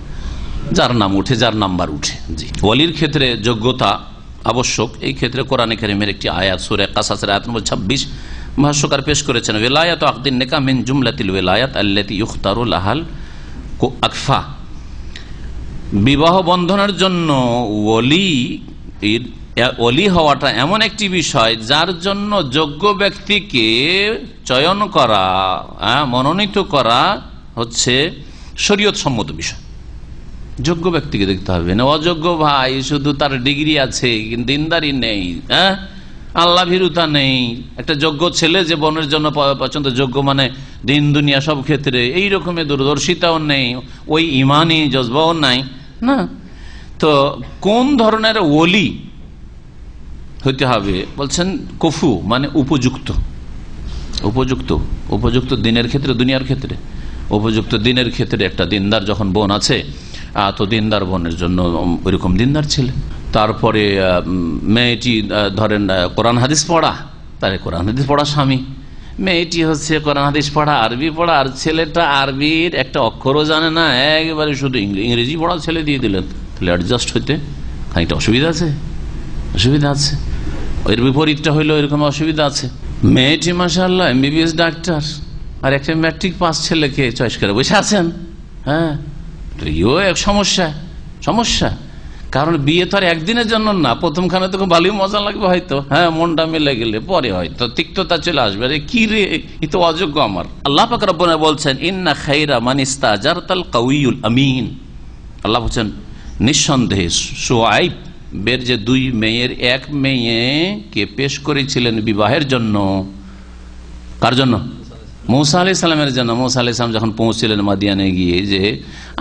যার নাম উঠে যার নাম্বার উঠে জি ওলির ক্ষেত্রে যোগ্যতা আবশ্যক এই ক্ষেত্রে কোরআন কারিমের একটি আয়াত সুরে কাসাসের আয়াত নম্বর ছাব্বিশ ভাষ্যকার পেশ করেছেন ওয়েলায়াত আকদিন নেকা মিন জুমলাতিল ওয়েলায়াত আল্লাতি ইউখতারুল আহাল আকফা বিবাহ বন্ধনের জন্য ওলি ওলি হওয়াটা এমন একটি বিষয় যার জন্য যোগ্য ব্যক্তিকে চয়ন করা হ্যাঁ, মনোনীত করা হচ্ছে শরীয়ত সম্মত বিষয় যোগ্য ব্যক্তিকে দেখতে হবে না অযোগ্য ভাই শুধু তার ডিগ্রি আছে দিনদারি নেই হ্যাঁ আল্লাহ ভীরুতা নেই একটা যোগ্য ছেলে যে বনের জন্য পছন্দ যোগ্য মানে দিন দুনিয়া সব ক্ষেত্রে এই রকমের দূরদর্শিতাও নেই ওই ইমানই জজবাও নাই না তো কোন ধরনের ওলি হইতে হবে বলছেন কফু মানে উপযুক্ত উপযুক্ত উপযুক্ত দিনের ক্ষেত্রে দুনিয়ার ক্ষেত্রে উপযুক্ত দিনের ক্ষেত্রে একটা দিনদার যখন বোন আছে তো দিনদার বোনের জন্য ওইরকম দিনদার ছিল তারপরে মেয়েটি ধরেন কোরআন হাদিস পড়া তাহলে কোরআন হাদিস পড়া স্বামী মেয়েটি হচ্ছে কোরআন হাদিস পড়া আরবি পড়া আর ছেলেটা আরবির একটা অক্ষরও জানে না একবারে শুধু ইংরেজি পড়া ছেলে দিয়ে দিলেন তাহলে অ্যাডজাস্ট হইতে খানিকটা অসুবিধা আছে অসুবিধা আছে এর বিপরীতটা হইলেও এরকম অসুবিধা আছে মেয়েটি এম বিবিএস ডাক্তার আর একটা ম্যাট্রিক পাস ছেলেকে চয়েস করে বসে আছেন হ্যাঁ এও এক সমস্যা সমস্যা কারণ বিয়ে তো আর একদিনের জন্য না প্রথমখানে তো ভালোই মজা লাগবে হয়তো হ্যাঁ মনটা মিলে গেলে পরে হয়তো তিক্ততা চলে আসবে আরে কি রে এ তো অযোগ্য আমার আল্লাহ পাক রব্বনা বলছেন ইন্না খাইরা মানিস্তা জারতাল কাউইউল আমিন আল্লাহ বলছেন নিঃসন্দেহে সোয়াইব বের যে দুই মেয়ের এক মেয়েকে পেশ করেছিলেন বিবাহের জন্য কার জন্য মৌসা আলি সালামের জন্য মৌসা আলি সালাম যখন পৌঁছিলেন মাদিয়ানে গিয়ে যে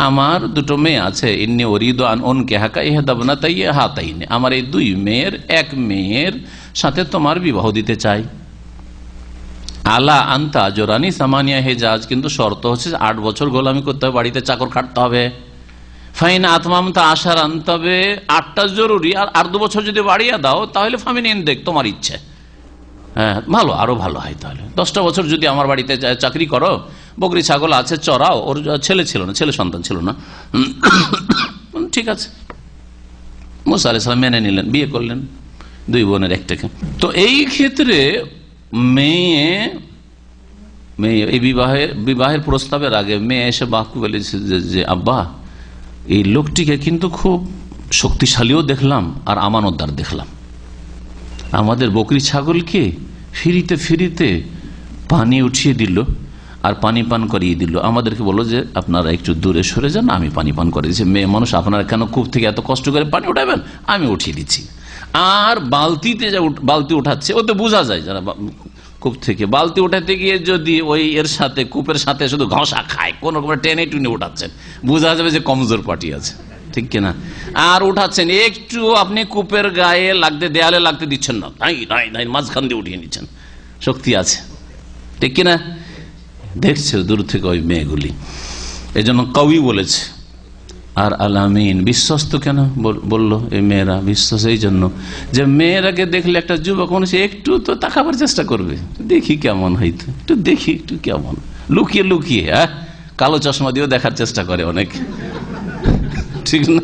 আমার দুটো মেয়ে আছে ইন্নি অরিদ আন অন কে হাকা ইহে দাবনা তাই হাতাই তাই আমার এই দুই মেয়ের এক মেয়ের সাথে তোমার বিবাহ দিতে চাই আলা আন্তা জোরানি সামানিয়া হেজাজ কিন্তু শর্ত হচ্ছে আট বছর গোলামি করতে হবে বাড়িতে চাকর কাটতে হবে ফাইন তা আসার আন হবে আটটা জরুরি আর আর দু বছর যদি বাড়িয়ে দাও তাহলে ফামিন দেখ তোমার ইচ্ছে হ্যাঁ ভালো আরো ভালো হয় তাহলে দশটা বছর যদি আমার বাড়িতে চাকরি করো বকরি ছাগল আছে চড়াও ওর ছেলে ছিল না ছেলে সন্তান ছিল না ঠিক আছে মুসা আলাইসালাম মেনে নিলেন বিয়ে করলেন দুই বোনের একটাকে তো এই ক্ষেত্রে মেয়ে মেয়ে এই বিবাহে বিবাহের প্রস্তাবের আগে মেয়ে এসে বাক্য বলেছে যে আব্বা এই লোকটিকে কিন্তু খুব শক্তিশালীও দেখলাম আর আমানোদ্দার দেখলাম আমাদের বকরি ছাগলকে ফিরিতে ফিরিতে পানি উঠিয়ে দিল আর পানি পান করিয়ে দিল আমাদেরকে বলো যে আপনারা একটু দূরে সরে যান আমি পানি পান করে দিচ্ছি মেয়ে মানুষ আপনারা কেন কূপ থেকে এত কষ্ট করে পানি উঠাবেন আমি উঠিয়ে দিচ্ছি আর বালতিতে যা বালতি উঠাচ্ছে ওতে বোঝা যায় যারা কূপ থেকে বালতি উঠাতে গিয়ে যদি ওই এর সাথে কূপের সাথে শুধু ঘষা খায় কোনো রকমের টেনে টুনে উঠাচ্ছেন বোঝা যাবে যে কমজোর পার্টি আছে ঠিক কিনা আর উঠাচ্ছেন একটু আপনি কূপের গায়ে লাগতে দেয়ালে লাগতে দিচ্ছেন না নাই নাই নাই মাঝখান দিয়ে উঠিয়ে নিচ্ছেন শক্তি আছে ঠিক কিনা দেখছে দূর থেকে ওই মেয়েগুলি এই জন্য কবি বলেছে আর আলামিন বিশ্বস্ত কেন বলল এই মেয়েরা বিশ্বাস এই জন্য যে মেয়েরাকে দেখলে একটা যুবক মানুষ একটু তো তাকাবার চেষ্টা করবে দেখি কেমন হয়তো একটু দেখি একটু কেমন লুকিয়ে লুকিয়ে হ্যাঁ কালো চশমা দিয়েও দেখার চেষ্টা করে অনেক ঠিক না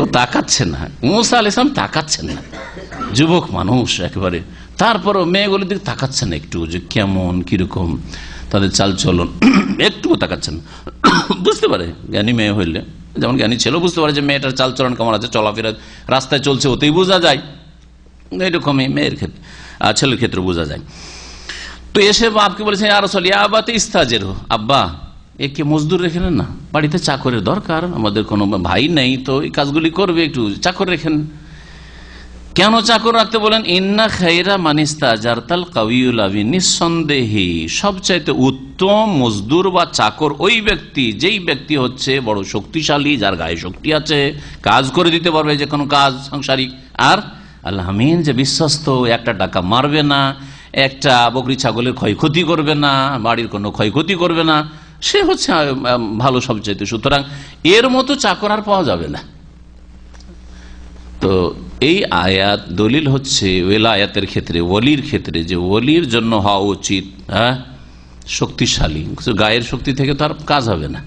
ও তাকাচ্ছে না মুসা আল ইসলাম তাকাচ্ছেন না যুবক মানুষ একেবারে তারপরও মেয়েগুলোর দিকে তাকাচ্ছেন একটু যে কেমন কিরকম তাদের চাল চলন তাকাচ্ছে তাকাচ্ছেন বুঝতে পারে জ্ঞানী মেয়ে হইলে যেমন জ্ঞানী ছেলেও বুঝতে পারে যে মেয়েটার চাল চলন কেমন আছে চলাফেরা রাস্তায় চলছে ওতেই বোঝা যায় এরকমই মেয়ের ক্ষেত্রে আর ছেলের ক্ষেত্রে বোঝা যায় তো এসে বাপকে বলেছেন আর সলি আব্বা তো ইস্তাজের আব্বা একে মজদুর রেখে নেন না বাড়িতে চাকরের দরকার আমাদের কোনো ভাই নেই তো এই কাজগুলি করবে একটু চাকর রেখেন কেন চাকর রাখতে বলেন ইন্না খাইরা মানিস্তা জারতাল কাউল নিঃসন্দেহে সবচাইতে উত্তম মজদুর বা চাকর ওই ব্যক্তি যেই ব্যক্তি হচ্ছে বড় শক্তিশালী যার গায়ে শক্তি আছে কাজ করে দিতে পারবে যে কোনো কাজ সাংসারিক আর আল্লাহমিন যে বিশ্বস্ত একটা টাকা মারবে না একটা বকরি ছাগলের ক্ষয়ক্ষতি করবে না বাড়ির কোনো ক্ষয়ক্ষতি করবে না সে হচ্ছে ভালো সবচাইতে সুতরাং এর মতো চাকর আর পাওয়া যাবে না তো এই আয়াত দলিল হচ্ছে ওয়েলায়াতের ক্ষেত্রে ওলির ক্ষেত্রে যে ওলির জন্য হওয়া উচিত হ্যাঁ শক্তিশালী গায়ের শক্তি থেকে তো আর কাজ হবে না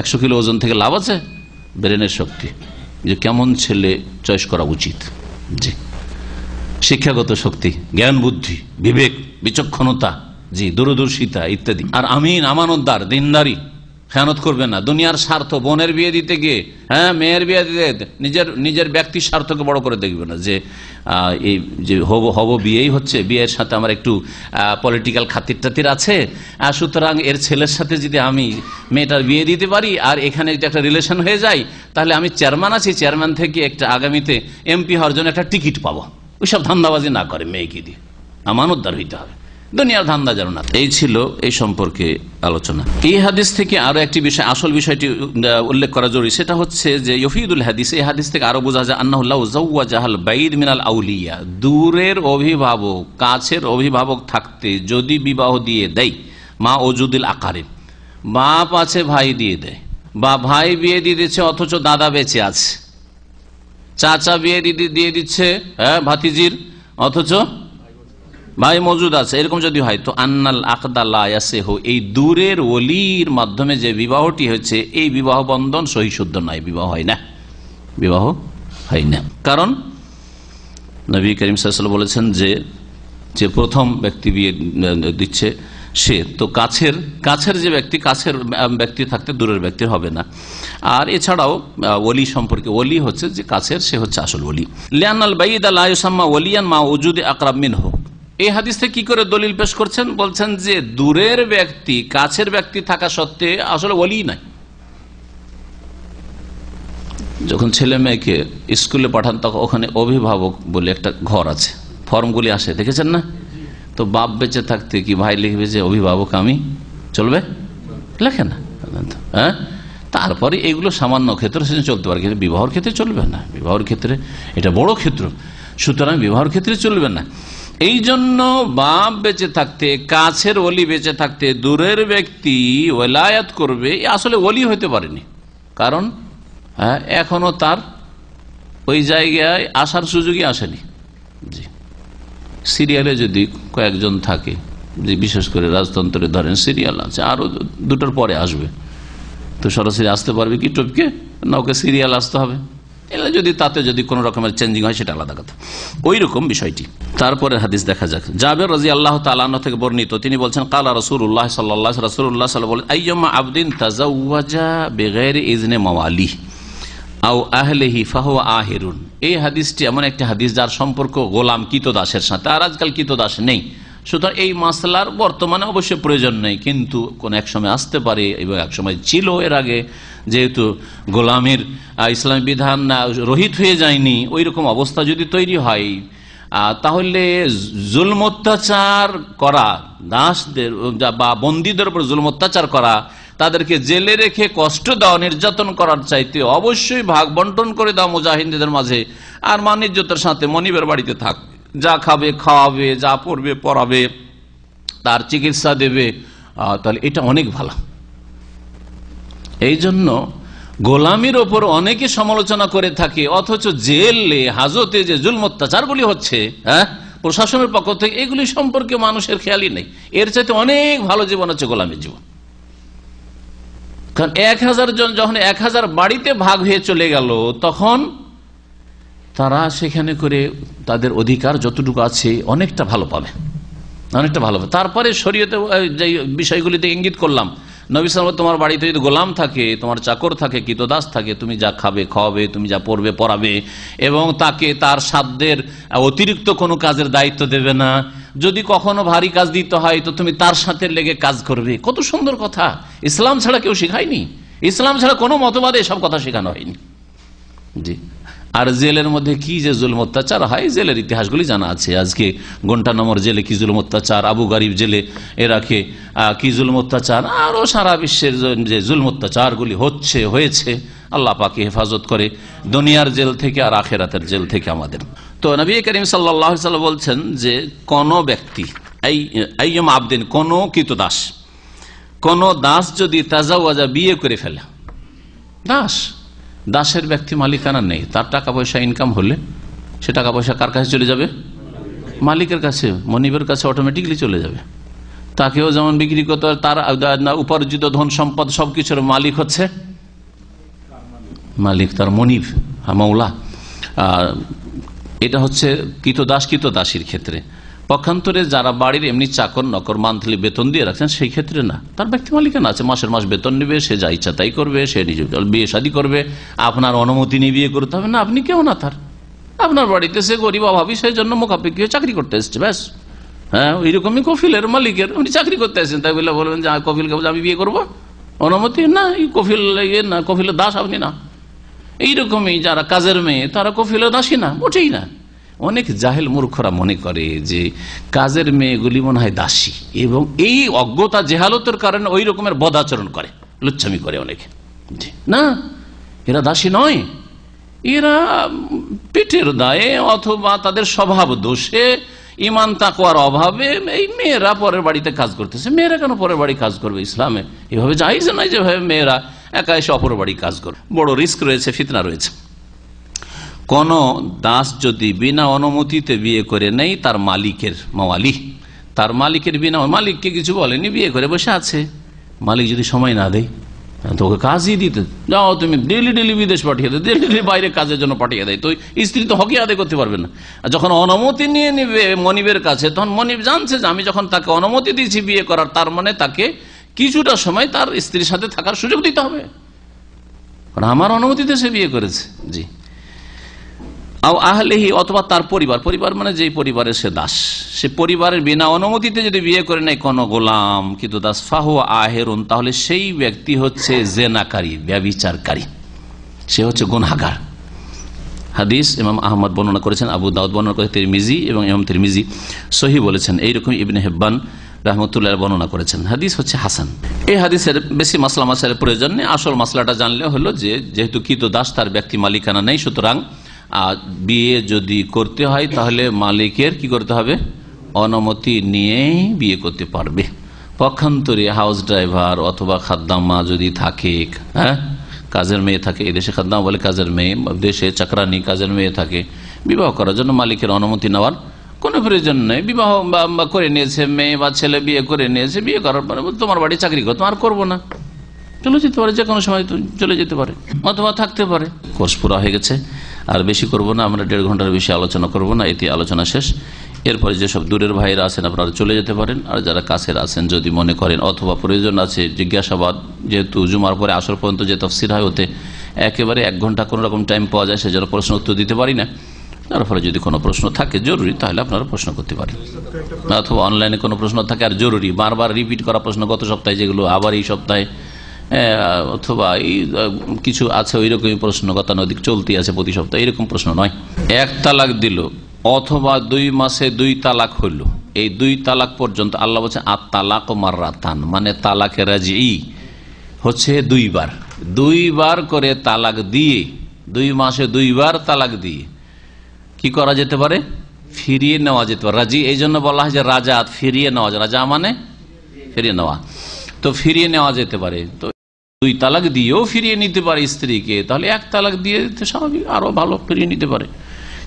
একশো কিলো ওজন থেকে লাভ আছে ব্রেনের শক্তি যে কেমন ছেলে চয়েস করা উচিত জি শিক্ষাগত শক্তি জ্ঞান বুদ্ধি বিবেক বিচক্ষণতা জি দূরদর্শিতা ইত্যাদি আর আমিন আমানতদার দিনদারি খেয়ানত করবে না দুনিয়ার স্বার্থ বোনের বিয়ে দিতে গিয়ে হ্যাঁ মেয়ের বিয়ে দিতে নিজের নিজের ব্যক্তির স্বার্থকে বড় করে দেখবে না যে এই যে হব হব বিয়েই হচ্ছে বিয়ের সাথে আমার একটু পলিটিক্যাল খাতির টাতির আছে সুতরাং এর ছেলের সাথে যদি আমি মেয়েটার বিয়ে দিতে পারি আর এখানে যদি একটা রিলেশন হয়ে যায় তাহলে আমি চেয়ারম্যান আছি চেয়ারম্যান থেকে একটা আগামীতে এমপি হওয়ার জন্য একটা টিকিট পাবো ওইসব ধান্দাবাজি না করে মেয়েকে দিয়ে আমানতদার হইতে হবে দুনিয়ার ধান্দা যেন না এই ছিল এই সম্পর্কে আলোচনা এই হাদিস থেকে আরো একটি বিষয় আসল বিষয়টি উল্লেখ করা জরুরি সেটা হচ্ছে যে ইফিদুল হাদিস এই হাদিস থেকে আরো বোঝা যায় আন্না জাহাল বাইদ মিনাল আউলিয়া দূরের অভিভাবক কাছের অভিভাবক থাকতে যদি বিবাহ দিয়ে দেয় মা ওজুদুল আকারে বাপ আছে ভাই দিয়ে দেয় বা ভাই বিয়ে দিয়ে দিচ্ছে অথচ দাদা বেঁচে আছে চাচা বিয়ে দিদি দিয়ে দিচ্ছে হ্যাঁ ভাতিজির অথচ ভাই মজুদ আছে এরকম যদি হয় তো আন্নাল আকদালাহ এই দূরের ওলির মাধ্যমে যে বিবাহটি হয়েছে এই বিবাহ বন্ধন সহি নয় বিবাহ হয় না বিবাহ হয় না কারণ নবী করিম সাহসাল বলেছেন যে যে প্রথম ব্যক্তি বিয়ে দিচ্ছে সে তো কাছের কাছের যে ব্যক্তি কাছের ব্যক্তি থাকতে দূরের ব্যক্তি হবে না আর এছাড়াও ওলি সম্পর্কে ওলি হচ্ছে যে কাছের সে হচ্ছে আসল ওলি আল বাইদ আল্লাহ ওলিয়ান মা ওজুদ আকরাব হোক এই হাদিসে কি করে দলিল পেশ করছেন বলছেন যে দূরের ব্যক্তি কাছের ব্যক্তি থাকা সত্ত্বে আসলে বলি নাই যখন ছেলে মেয়েকে স্কুলে পাঠান তখন ওখানে অভিভাবক বলে একটা ঘর আছে ফর্মগুলি আসে দেখেছেন না তো বাপ বেঁচে থাকতে কি ভাই লিখবে যে অভিভাবক আমি চলবে লেখে না হ্যাঁ তারপরে এগুলো সামান্য ক্ষেত্রে সেদিন চলতে পারে কিন্তু বিবাহর ক্ষেত্রে চলবে না বিবাহর ক্ষেত্রে এটা বড় ক্ষেত্র সুতরাং বিবাহর ক্ষেত্রে চলবে না এই জন্য বাপ বেঁচে থাকতে কাছের অলি বেঁচে থাকতে দূরের ব্যক্তি ওলায়াত করবে আসলে অলি হতে পারেনি কারণ হ্যাঁ এখনো তার ওই জায়গায় আসার সুযোগই আসেনি জি সিরিয়ালে যদি কয়েকজন থাকে যে বিশেষ করে রাজতন্ত্রে ধরেন সিরিয়াল আছে আরও দুটোর পরে আসবে তো সরাসরি আসতে পারবে কি টপকে না ওকে সিরিয়াল আসতে হবে এলে যদি তাতে যদি কোনো রকমের চেঞ্জিং হয় সেটা আলাদা কথা ওই রকম বিষয়টি তারপরে হাদিস দেখা যাক জাবের রাজি আল্লাহ তালান থেকে বর্ণিত তিনি বলছেন কালা উল্লাহ সাল্লাহ রসুল্লাহ সাল্লাহ বলেন আইয়মা আবদিন উয়াজা বেগের ইজনে মাওয়ালি আও আহলেহি ফাহু আহেরুন এই হাদিসটি এমন একটি হাদিস যার সম্পর্ক গোলাম কিত দাসের সাথে আর আজকাল কিত দাস নেই সুতরাং এই মাসলার বর্তমানে অবশ্যই প্রয়োজন নেই কিন্তু কোন এক সময় আসতে পারে এবং এক সময় ছিল এর আগে যেহেতু গোলামের ইসলামী বিধান রহিত হয়ে যায়নি ওই রকম অবস্থা যদি তৈরি হয় তাহলে জুলম অত্যাচার করা দাসদের বা বন্দীদের উপর জুলম অত্যাচার করা তাদেরকে জেলে রেখে কষ্ট দেওয়া নির্যাতন করার চাইতে অবশ্যই ভাগ বন্টন করে দাও মুজাহিনদের মাঝে আর মানিজ্যতার সাথে মনিবের বাড়িতে থাক যা খাবে খাওয়াবে যা পড়বে পড়াবে তার চিকিৎসা দেবে তাহলে এটা অনেক ভালো এই জন্য গোলামির ওপর অনেকে সমালোচনা করে থাকে অথচ জেলে হাজতে যে জুল অত্যাচারগুলি হচ্ছে হ্যাঁ প্রশাসনের পক্ষ থেকে এগুলি সম্পর্কে মানুষের খেয়ালই নেই এর চাইতে অনেক ভালো জীবন হচ্ছে গোলামের জীবন কারণ এক হাজার জন যখন এক হাজার বাড়িতে ভাগ হয়ে চলে গেল তখন তারা সেখানে করে তাদের অধিকার যতটুকু আছে অনেকটা ভালো পাবে অনেকটা ভালো পাবে তারপরে শরীয়তে যে বিষয়গুলিতে ইঙ্গিত করলাম নবী সাল তোমার বাড়িতে যদি গোলাম থাকে তোমার চাকর থাকে দাস থাকে তুমি যা খাবে খাওয়াবে তুমি যা পড়বে পড়াবে এবং তাকে তার সাধ্যের অতিরিক্ত কোনো কাজের দায়িত্ব দেবে না যদি কখনো ভারী কাজ দিতে হয় তো তুমি তার সাথে লেগে কাজ করবে কত সুন্দর কথা ইসলাম ছাড়া কেউ শেখায়নি ইসলাম ছাড়া কোনো মতবাদে সব কথা শেখানো হয়নি জি আর জেলের মধ্যে কি যে জুলম অত্যাচার হয় জেলের ইতিহাসগুলি জানা আছে আজকে ঘন্টা নম্বর জেলে কি জুলম অত্যাচার আবু গরিব জেলে এরাকে কি জুলম অত্যাচার আরও সারা বিশ্বের যে জুলম অত্যাচারগুলি হচ্ছে হয়েছে আল্লাহ পাকে হেফাজত করে দুনিয়ার জেল থেকে আর আখেরাতের জেল থেকে আমাদের তো নবী করিম সাল্লাহ সাল্লাম বলছেন যে কোন ব্যক্তি এই আবদিন কোন কিত দাস কোন দাস যদি তাজা ওয়াজা বিয়ে করে ফেলে দাস দাসের ব্যক্তি মালিকানা নেই তার টাকা পয়সা ইনকাম হলে সে টাকা পয়সা কার কাছে চলে যাবে মালিকের কাছে মনিবের কাছে অটোমেটিকলি চলে যাবে তাকেও যেমন বিক্রি করতে তার উপার্জিত ধন সম্পদ সব কিছুর মালিক হচ্ছে মালিক তার মনিব হামাউলা এটা হচ্ছে কৃতদাস কৃতদাসীর ক্ষেত্রে পক্ষান্তরে যারা বাড়ির এমনি চাকর নকর মান্থলি বেতন দিয়ে রাখছেন সেই ক্ষেত্রে না তার ব্যক্তি মালিকানা আছে মাসের মাস বেতন নেবে সে যা ইচ্ছা তাই করবে সে নিজের বিয়ে শাদী করবে আপনার অনুমতি নিয়ে বিয়ে করতে হবে না আপনি কেউ না তার আপনার বাড়িতে সে গরিব অভাবী সেই জন্য হয়ে চাকরি করতে এসছে ব্যাস হ্যাঁ ওই রকমই কফিলের মালিকের উনি চাকরি করতে আসছেন তাই বলে বলবেন যে কফিলকে আমি বিয়ে করবো অনুমতি না এই কফিল ইয়ে না কফিলের দাস আপনি না এইরকমই যারা কাজের মেয়ে তারা কফিলের দাসী না ওঠেই না অনেক জাহেল মূর্খরা মনে করে যে কাজের মেয়েগুলি মনে হয় দাসী এবং এই অজ্ঞতা জেহালতের কারণে ওই রকমের বদাচরণ করে লুচ্ছামি করে অনেকে না এরা দাসী নয় এরা পেটের দায়ে অথবা তাদের স্বভাব দোষে ইমান তাকওয়ার অভাবে এই মেয়েরা পরের বাড়িতে কাজ করতেছে মেয়েরা কেন পরের বাড়ি কাজ করবে ইসলামে এভাবে যাই যে নয় যেভাবে মেয়েরা একা এসে অপর বাড়ি কাজ করবে বড় রিস্ক রয়েছে ফিতনা রয়েছে কোন দাস যদি বিনা অনুমতিতে বিয়ে করে নেই তার মালিকের মাওয়ালি তার মালিকের বিনা মালিককে কিছু বলেনি বিয়ে করে বসে আছে মালিক যদি সময় না দেয় তোকে কাজই দিতে যাও তুমি ডেলি ডেলি বিদেশ পাঠিয়ে দেয় ডেলি ডেলি বাইরে কাজের জন্য পাঠিয়ে দেয় তো স্ত্রী তো হকি আদায় করতে পারবে না আর যখন অনুমতি নিয়ে নিবে মনিবের কাছে তখন মনিব জানছে যে আমি যখন তাকে অনুমতি দিয়েছি বিয়ে করার তার মানে তাকে কিছুটা সময় তার স্ত্রীর সাথে থাকার সুযোগ দিতে হবে কারণ আমার অনুমতিতে সে বিয়ে করেছে জি আহলেহি অথবা তার পরিবার পরিবার মানে যে পরিবারের সে দাস সে পরিবারের বিনা অনুমতিতে যদি বিয়ে করে নেয় কোনো গোলাম কিন্তু দাস ফাহু আহেরুন তাহলে সেই ব্যক্তি হচ্ছে জেনাকারী ব্যবিচারকারী সে হচ্ছে গুনাগার হাদিস ইমাম আহমদ বর্ণনা করেছেন আবু দাউদ বর্ণনা করেছেন তিরমিজি এবং ইমাম তিরমিজি সহি বলেছেন এইরকম ইবনে হেব্বান রহমতুল্লাহ বর্ণনা করেছেন হাদিস হচ্ছে হাসান এই হাদিসের বেশি মাসলা মাসালের প্রয়োজন নেই আসল মাসলাটা জানলে হলো যে যেহেতু কিত দাস তার ব্যক্তি মালিকানা নেই সুতরাং আর বিয়ে যদি করতে হয় তাহলে মালিকের কি করতে হবে অনুমতি নিয়েই বিয়ে করতে পারবে পক্ষান্তরে হাউস ড্রাইভার অথবা খাদ্দাম্মা যদি থাকে হ্যাঁ কাজের মেয়ে থাকে এদেশে খাদ্দামা বলে কাজের মেয়ে দেশে চাকরানি কাজের মেয়ে থাকে বিবাহ করার জন্য মালিকের অনুমতি নেওয়ার কোনো প্রয়োজন নেই বিবাহ করে নিয়েছে মেয়ে বা ছেলে বিয়ে করে নিয়েছে বিয়ে করার পরে তোমার বাড়ি চাকরি করো তোমার করবো না চলে যেতে পারে যে কোনো সময় চলে যেতে পারে অথবা থাকতে পারে কোর্স পুরা হয়ে গেছে আর বেশি করব না আমরা দেড় ঘন্টার বেশি আলোচনা করব না এতে আলোচনা শেষ এরপরে যেসব দূরের ভাইয়েরা আছেন আপনারা চলে যেতে পারেন আর যারা কাছের আছেন যদি মনে করেন অথবা প্রয়োজন আছে জিজ্ঞাসাবাদ যেহেতু জুমার পরে আসর পর্যন্ত যে তফসির হয় ওতে একেবারে এক ঘন্টা কোনো রকম টাইম পাওয়া যায় সেজন্য প্রশ্ন উত্তর দিতে পারি না তার ফলে যদি কোনো প্রশ্ন থাকে জরুরি তাহলে আপনারা প্রশ্ন করতে পারেন অথবা অনলাইনে কোনো প্রশ্ন থাকে আর জরুরি বারবার রিপিট করা প্রশ্ন গত সপ্তাহে যেগুলো আবার এই সপ্তাহে অথবা এই কিছু আছে ওই রকমই প্রশ্ন নদী চলতি আছে প্রতি সপ্তাহে এরকম প্রশ্ন নয় এক তালাক দিল অথবা দুই মাসে দুই তালাক হইল এই দুই তালাক পর্যন্ত আল্লাহ বলছে আর তালাক ও মার্রাতান মানে তালাকে রাজি হচ্ছে দুইবার দুইবার করে তালাক দিয়ে দুই মাসে দুইবার তালাক দিয়ে কি করা যেতে পারে ফিরিয়ে নেওয়া যেতে পারে রাজি এই জন্য বলা হয় যে রাজা ফিরিয়ে নেওয়া যায় রাজা মানে ফিরিয়ে নেওয়া তো ফিরিয়ে নেওয়া যেতে পারে তো দুই তালাক দিয়েও ফিরিয়ে নিতে পারে স্ত্রীকে তাহলে এক তালাক দিয়ে দিতে স্বাভাবিক আরো ভালো ফিরিয়ে নিতে পারে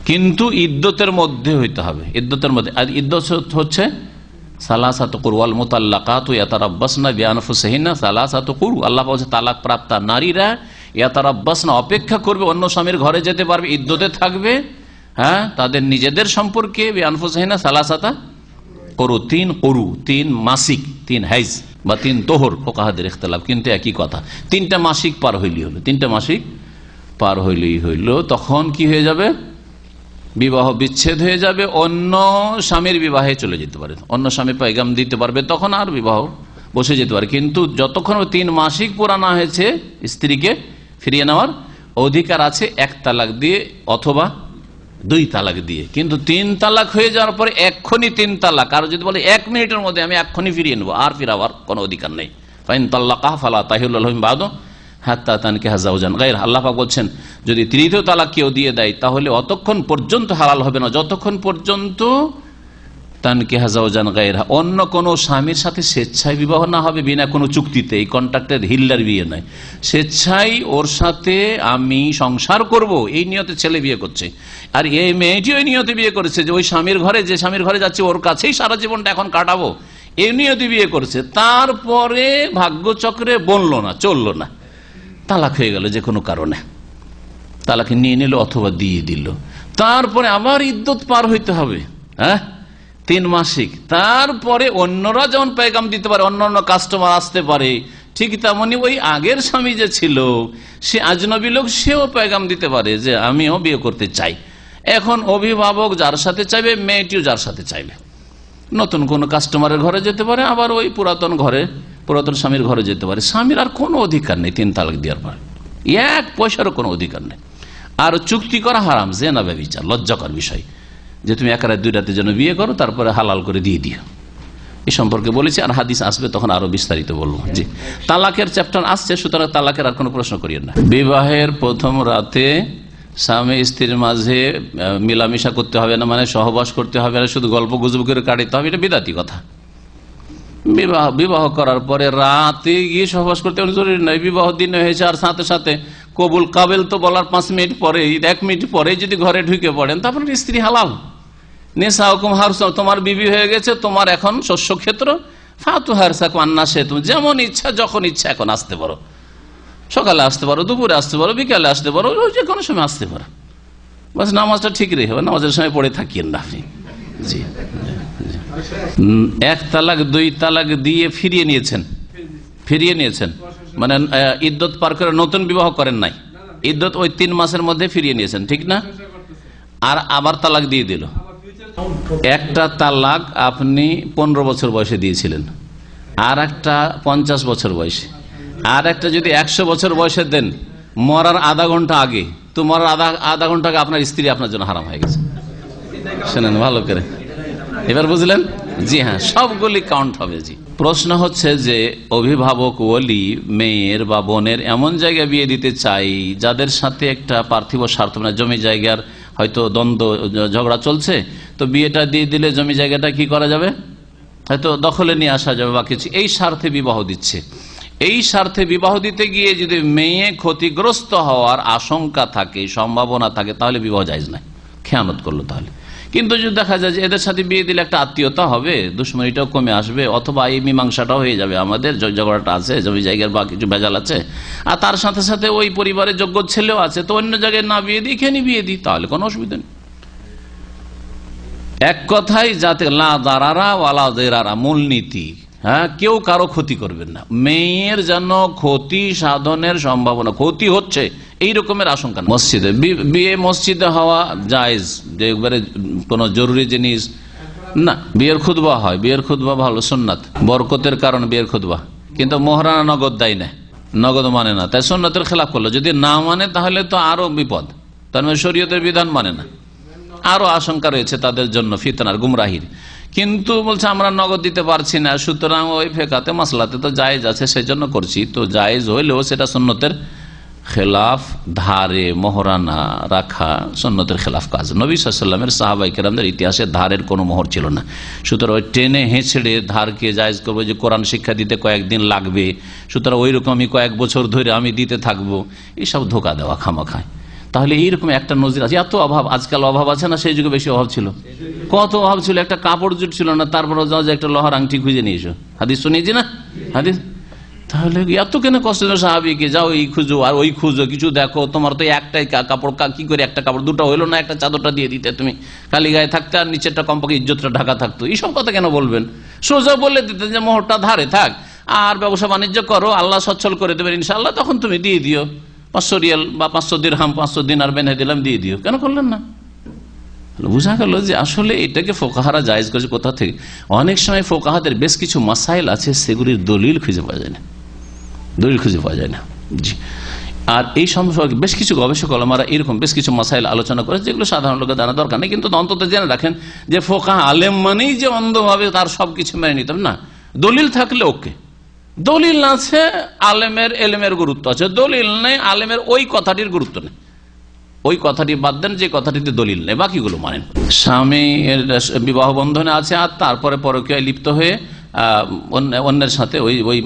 কিন্তু ইদ্যতের মধ্যে হইতে হবে ইদ্যতের মধ্যে আর ইদ্যত হচ্ছে সালাসাত করু আল মোতাল্লাকাত ইয়াতারাব্বাসনা বিয়ানফুসহিনা সালাসাত করু আল্লাহ বলছে তালাক প্রাপ্তা নারীরা ইয়াতারাব্বাসনা অপেক্ষা করবে অন্য স্বামীর ঘরে যেতে পারবে ইদ্যতে থাকবে হ্যাঁ তাদের নিজেদের সম্পর্কে বিয়ানফুসহিনা সালাসাতা করু তিন করু তিন মাসিক তিন হাইজ বা তিন তোহর ফোকাহাদের ইখতলাফ কিন্তু একই কথা তিনটা মাসিক পার হইলি হলো তিনটা মাসিক পার হইলেই হইল তখন কি হয়ে যাবে বিবাহ বিচ্ছেদ হয়ে যাবে অন্য স্বামীর বিবাহে চলে যেতে পারে অন্য স্বামী পাইগাম দিতে পারবে তখন আর বিবাহ বসে যেতে পারে কিন্তু যতক্ষণ তিন মাসিক পুরানা হয়েছে স্ত্রীকে ফিরিয়ে নেওয়ার অধিকার আছে এক তালাক দিয়ে অথবা দুই তালাক দিয়ে কিন্তু তিন তালাক হয়ে যাওয়ার পরে এক্ষুনি তিন তালাক আর যদি বলে এক মিনিটের মধ্যে আমি এক্ষুনি ফিরিয়ে নেবো আর ফিরাবার কোনো অধিকার নেই ফাইন তাল্লাকাহ ফালা তানকে যদি তৃতীয় তালাক কেউ দিয়ে দেয় তাহলে অতক্ষণ পর্যন্ত হালাল হবে না যতক্ষণ পর্যন্ত অন্য কোনো স্বামীর সাথে স্বেচ্ছায় বিবাহ না হবে বিনা কোনো চুক্তিতে এই কন্ট্রাক্টের হিল্লার বিয়ে নয় স্বেচ্ছায় ওর সাথে আমি সংসার করব এই নিয়তে ছেলে বিয়ে করছে আর এই মেয়েটি ওই নিয়তে বিয়ে করেছে যে ওই স্বামীর ঘরে যে স্বামীর ঘরে যাচ্ছে ওর কাছেই সারা জীবনটা এখন কাটাবো এই নিয়তে বিয়ে করেছে তারপরে ভাগ্যচক্রে বললো না চলল না তালাক হয়ে গেল যে কোনো কারণে তালাকে নিয়ে নিল অথবা দিয়ে দিল তারপরে আবার ইদ্যুৎ পার হইতে হবে হ্যাঁ তিন মাসিক তারপরে অন্যরা যেমন পেগাম দিতে পারে অন্য অন্য কাস্টমার আসতে পারে ঠিক তেমনি ওই আগের স্বামী যে ছিল সে আজনবী লোক সেও পেগাম দিতে পারে যে আমিও বিয়ে করতে চাই এখন অভিভাবক যার সাথে চাইবে মেয়েটিও যার সাথে চাইবে নতুন কোনো কাস্টমারের ঘরে যেতে পারে আবার ওই পুরাতন ঘরে পুরাতন স্বামীর ঘরে যেতে পারে স্বামীর আর কোনো অধিকার নেই তিন তালাক দেওয়ার পর এক পয়সারও কোনো অধিকার নেই আর চুক্তি করা হারাম জেনা ব্যবচার লজ্জাকর বিষয় যে তুমি এক রাত দুই রাতের জন্য বিয়ে করো তারপরে হালাল করে দিয়ে দিও এ সম্পর্কে বলেছি আর হাদিস আসবে তখন আরো বিস্তারিত বলবো জি তালাকের চ্যাপ্টার আসছে সুতরাং তালাকের আর কোনো প্রশ্ন করিয়েন না বিবাহের প্রথম রাতে স্বামী স্ত্রীর মাঝে মিলামিশা করতে হবে না মানে সহবাস করতে হবে না শুধু গল্প গুজব করে কাটাইতে হবে এটা বিদাতি কথা বিবাহ বিবাহ করার পরে রাতে গিয়ে সহবাস করতে জরুরি নয় বিবাহ দিন হয়েছে আর সাথে সাথে কবুল কাবেল তো বলার পাঁচ মিনিট পরে এক মিনিট পরে যদি ঘরে ঢুকে পড়েন তারপরে স্ত্রী হালাল নেশা হুকুম হারসা তোমার বিবি হয়ে গেছে তোমার এখন শস্য ক্ষেত্র ফাতু হারসা কান্না সে তুমি যেমন ইচ্ছা যখন ইচ্ছা এখন আসতে পারো সকালে আসতে পারো দুপুরে আসতে পারো বিকালে আসতে পারো যে কোনো সময় আসতে পারো বাস নামাজটা ঠিক রে হবে নামাজের সময় পড়ে থাকিয়েন না আপনি জি এক তালাক দুই তালাক দিয়ে ফিরিয়ে নিয়েছেন ফিরিয়ে নিয়েছেন মানে ইদ্যত পার করে নতুন বিবাহ করেন নাই ইদ্যত ওই তিন মাসের মধ্যে ফিরিয়ে নিয়েছেন ঠিক না আর আবার তালাক দিয়ে দিল একটা তালাক আপনি পনেরো বছর বয়সে দিয়েছিলেন আর একটা পঞ্চাশ বছর বয়সে আর একটা যদি একশো বছর বয়সে দেন মরার আধা ঘন্টা আগে তো মরার আধা আধা ঘন্টা আগে আপনার স্ত্রী আপনার জন্য হারাম হয়ে গেছে শোনেন ভালো করে এবার বুঝলেন জি হ্যাঁ সবগুলি কাউন্ট হবে জি প্রশ্ন হচ্ছে যে অভিভাবক ওলি মেয়ের বা বোনের এমন জায়গায় বিয়ে দিতে চাই যাদের সাথে একটা পার্থিব স্বার্থ মানে জমি জায়গার হয়তো দ্বন্দ্ব ঝগড়া চলছে তো বিয়েটা দিয়ে দিলে জমি জায়গাটা কি করা যাবে হয়তো দখলে নিয়ে আসা যাবে বা কিছু এই স্বার্থে বিবাহ দিচ্ছে এই স্বার্থে বিবাহ দিতে গিয়ে যদি মেয়ে ক্ষতিগ্রস্ত হওয়ার আশঙ্কা থাকে সম্ভাবনা থাকে তাহলে বিবাহ যায় না খেয়ানত করলো তাহলে কিন্তু যদি দেখা যায় যে এদের সাথে বিয়ে দিলে একটা আত্মীয়তা হবে দুশ্মনীটাও কমে আসবে অথবা এই মীমাংসাটাও হয়ে যাবে আমাদের ঝগড়াটা আছে জমি জায়গার বা কিছু ভেজাল আছে আর তার সাথে সাথে ওই পরিবারের যোগ্য ছেলেও আছে তো অন্য জায়গায় না বিয়ে দিই খেয়ে বিয়ে দিই তাহলে কোনো অসুবিধা নেই এক কথাই যাতে লা দারারা ওয়ালা মূলনীতি হ্যাঁ কেউ কারো ক্ষতি করবেন না মেয়ের যেন ক্ষতি সাধনের সম্ভাবনা ক্ষতি হচ্ছে এই রকমের আশঙ্কা মসজিদে বিয়ে মসজিদে হওয়া জায়জ যে একবারে কোনো জরুরি জিনিস না বিয়ের খুদবা হয় বিয়ের খুদবা ভালো সোননাথ বরকতের কারণ বিয়ের খুদবা কিন্তু মহারানা নগদ দেয় না নগদ মানে না তাই সোননাথের খেলাফ করলো যদি না মানে তাহলে তো আরো বিপদ তার মানে শরীয়তের বিধান মানে না আরো আশঙ্কা রয়েছে তাদের জন্য ফিতনার গুমরাহির কিন্তু বলছে আমরা নগদ দিতে পারছি না সুতরাং ওই ফেকাতে মাসলাতে তো জায়েজ আছে সেই জন্য করছি তো জায়েজ হইলেও সেটা সন্ন্যতের খেলাফ ধারে মহরানা রাখা সন্ন্যতের খেলাফ কাজ নবী সাল্লামের সাহাবাই কেরামদের ইতিহাসে ধারের কোনো মোহর ছিল না সুতরাং ওই ট্রেনে হেঁচড়ে ধারকে জায়জ করবো যে কোরআন শিক্ষা দিতে কয়েকদিন লাগবে সুতরাং ওইরকমই কয়েক বছর ধরে আমি দিতে থাকবো এইসব ধোকা দেওয়া খামাখায় তাহলে এইরকম একটা নজির আছে এত অভাব আজকাল অভাব আছে না সেই যুগে বেশি অভাব ছিল কত অভাব ছিল একটা কাপড় জুট ছিল না তারপরে যাওয়া যায় একটা লোহার আংটি খুঁজে নিয়েছো হাদিস শুনিয়েছি না হাদিস তাহলে এত কেন কষ্ট স্বাভাবিক যাও এই খুঁজো আর ওই খুঁজো কিছু দেখো তোমার তো একটাই কাপড় কি করে একটা কাপড় দুটো হইলো না একটা চাদরটা দিয়ে দিতে তুমি কালি গায়ে থাকতে আর নিচেরটা কম্পাকে ইজ্জতটা ঢাকা থাকতো এইসব কথা কেন বলবেন সোজা বলে দিতেন যে মোহরটা ধারে থাক আর ব্যবসা বাণিজ্য করো আল্লাহ সচ্ছল করে দেবেন ইনশাল্লাহ তখন তুমি দিয়ে দিও পাঁচশো রিয়াল বা পাঁচশো দিরহাম পাঁচশো দিন আর বেঁধে দিলাম দিয়ে দিও কেন করলেন না বোঝা গেল যে আসলে এটাকে ফোকাহারা জায়জ করেছে কোথা থেকে অনেক সময় ফোকাহাদের বেশ কিছু মাসাইল আছে সেগুলির দলিল খুঁজে পাওয়া যায় না দলিল খুঁজে পাওয়া যায় না জি আর এই সম্পর্কে বেশ কিছু গবেষক আলমারা এরকম বেশ কিছু মাসাইল আলোচনা করে যেগুলো সাধারণ লোকের জানা দরকার নেই কিন্তু অন্তত জেনে রাখেন যে ফোকা আলেম মানেই যে অন্ধভাবে তার সব কিছু মেনে নিতাম না দলিল থাকলে ওকে দলিল আছে আলেমের এলেমের গুরুত্ব আছে দলিল নেই আলেমের ওই কথাটির গুরুত্ব নেই ওই কথাটি বাদ দেন যে কথাটিতে দলিল নেই বাকিগুলো মানেন স্বামী বিবাহ বন্ধনে আছে আর তারপরে পরকীয় লিপ্ত হয়ে অন্যের সাথে ওই ওই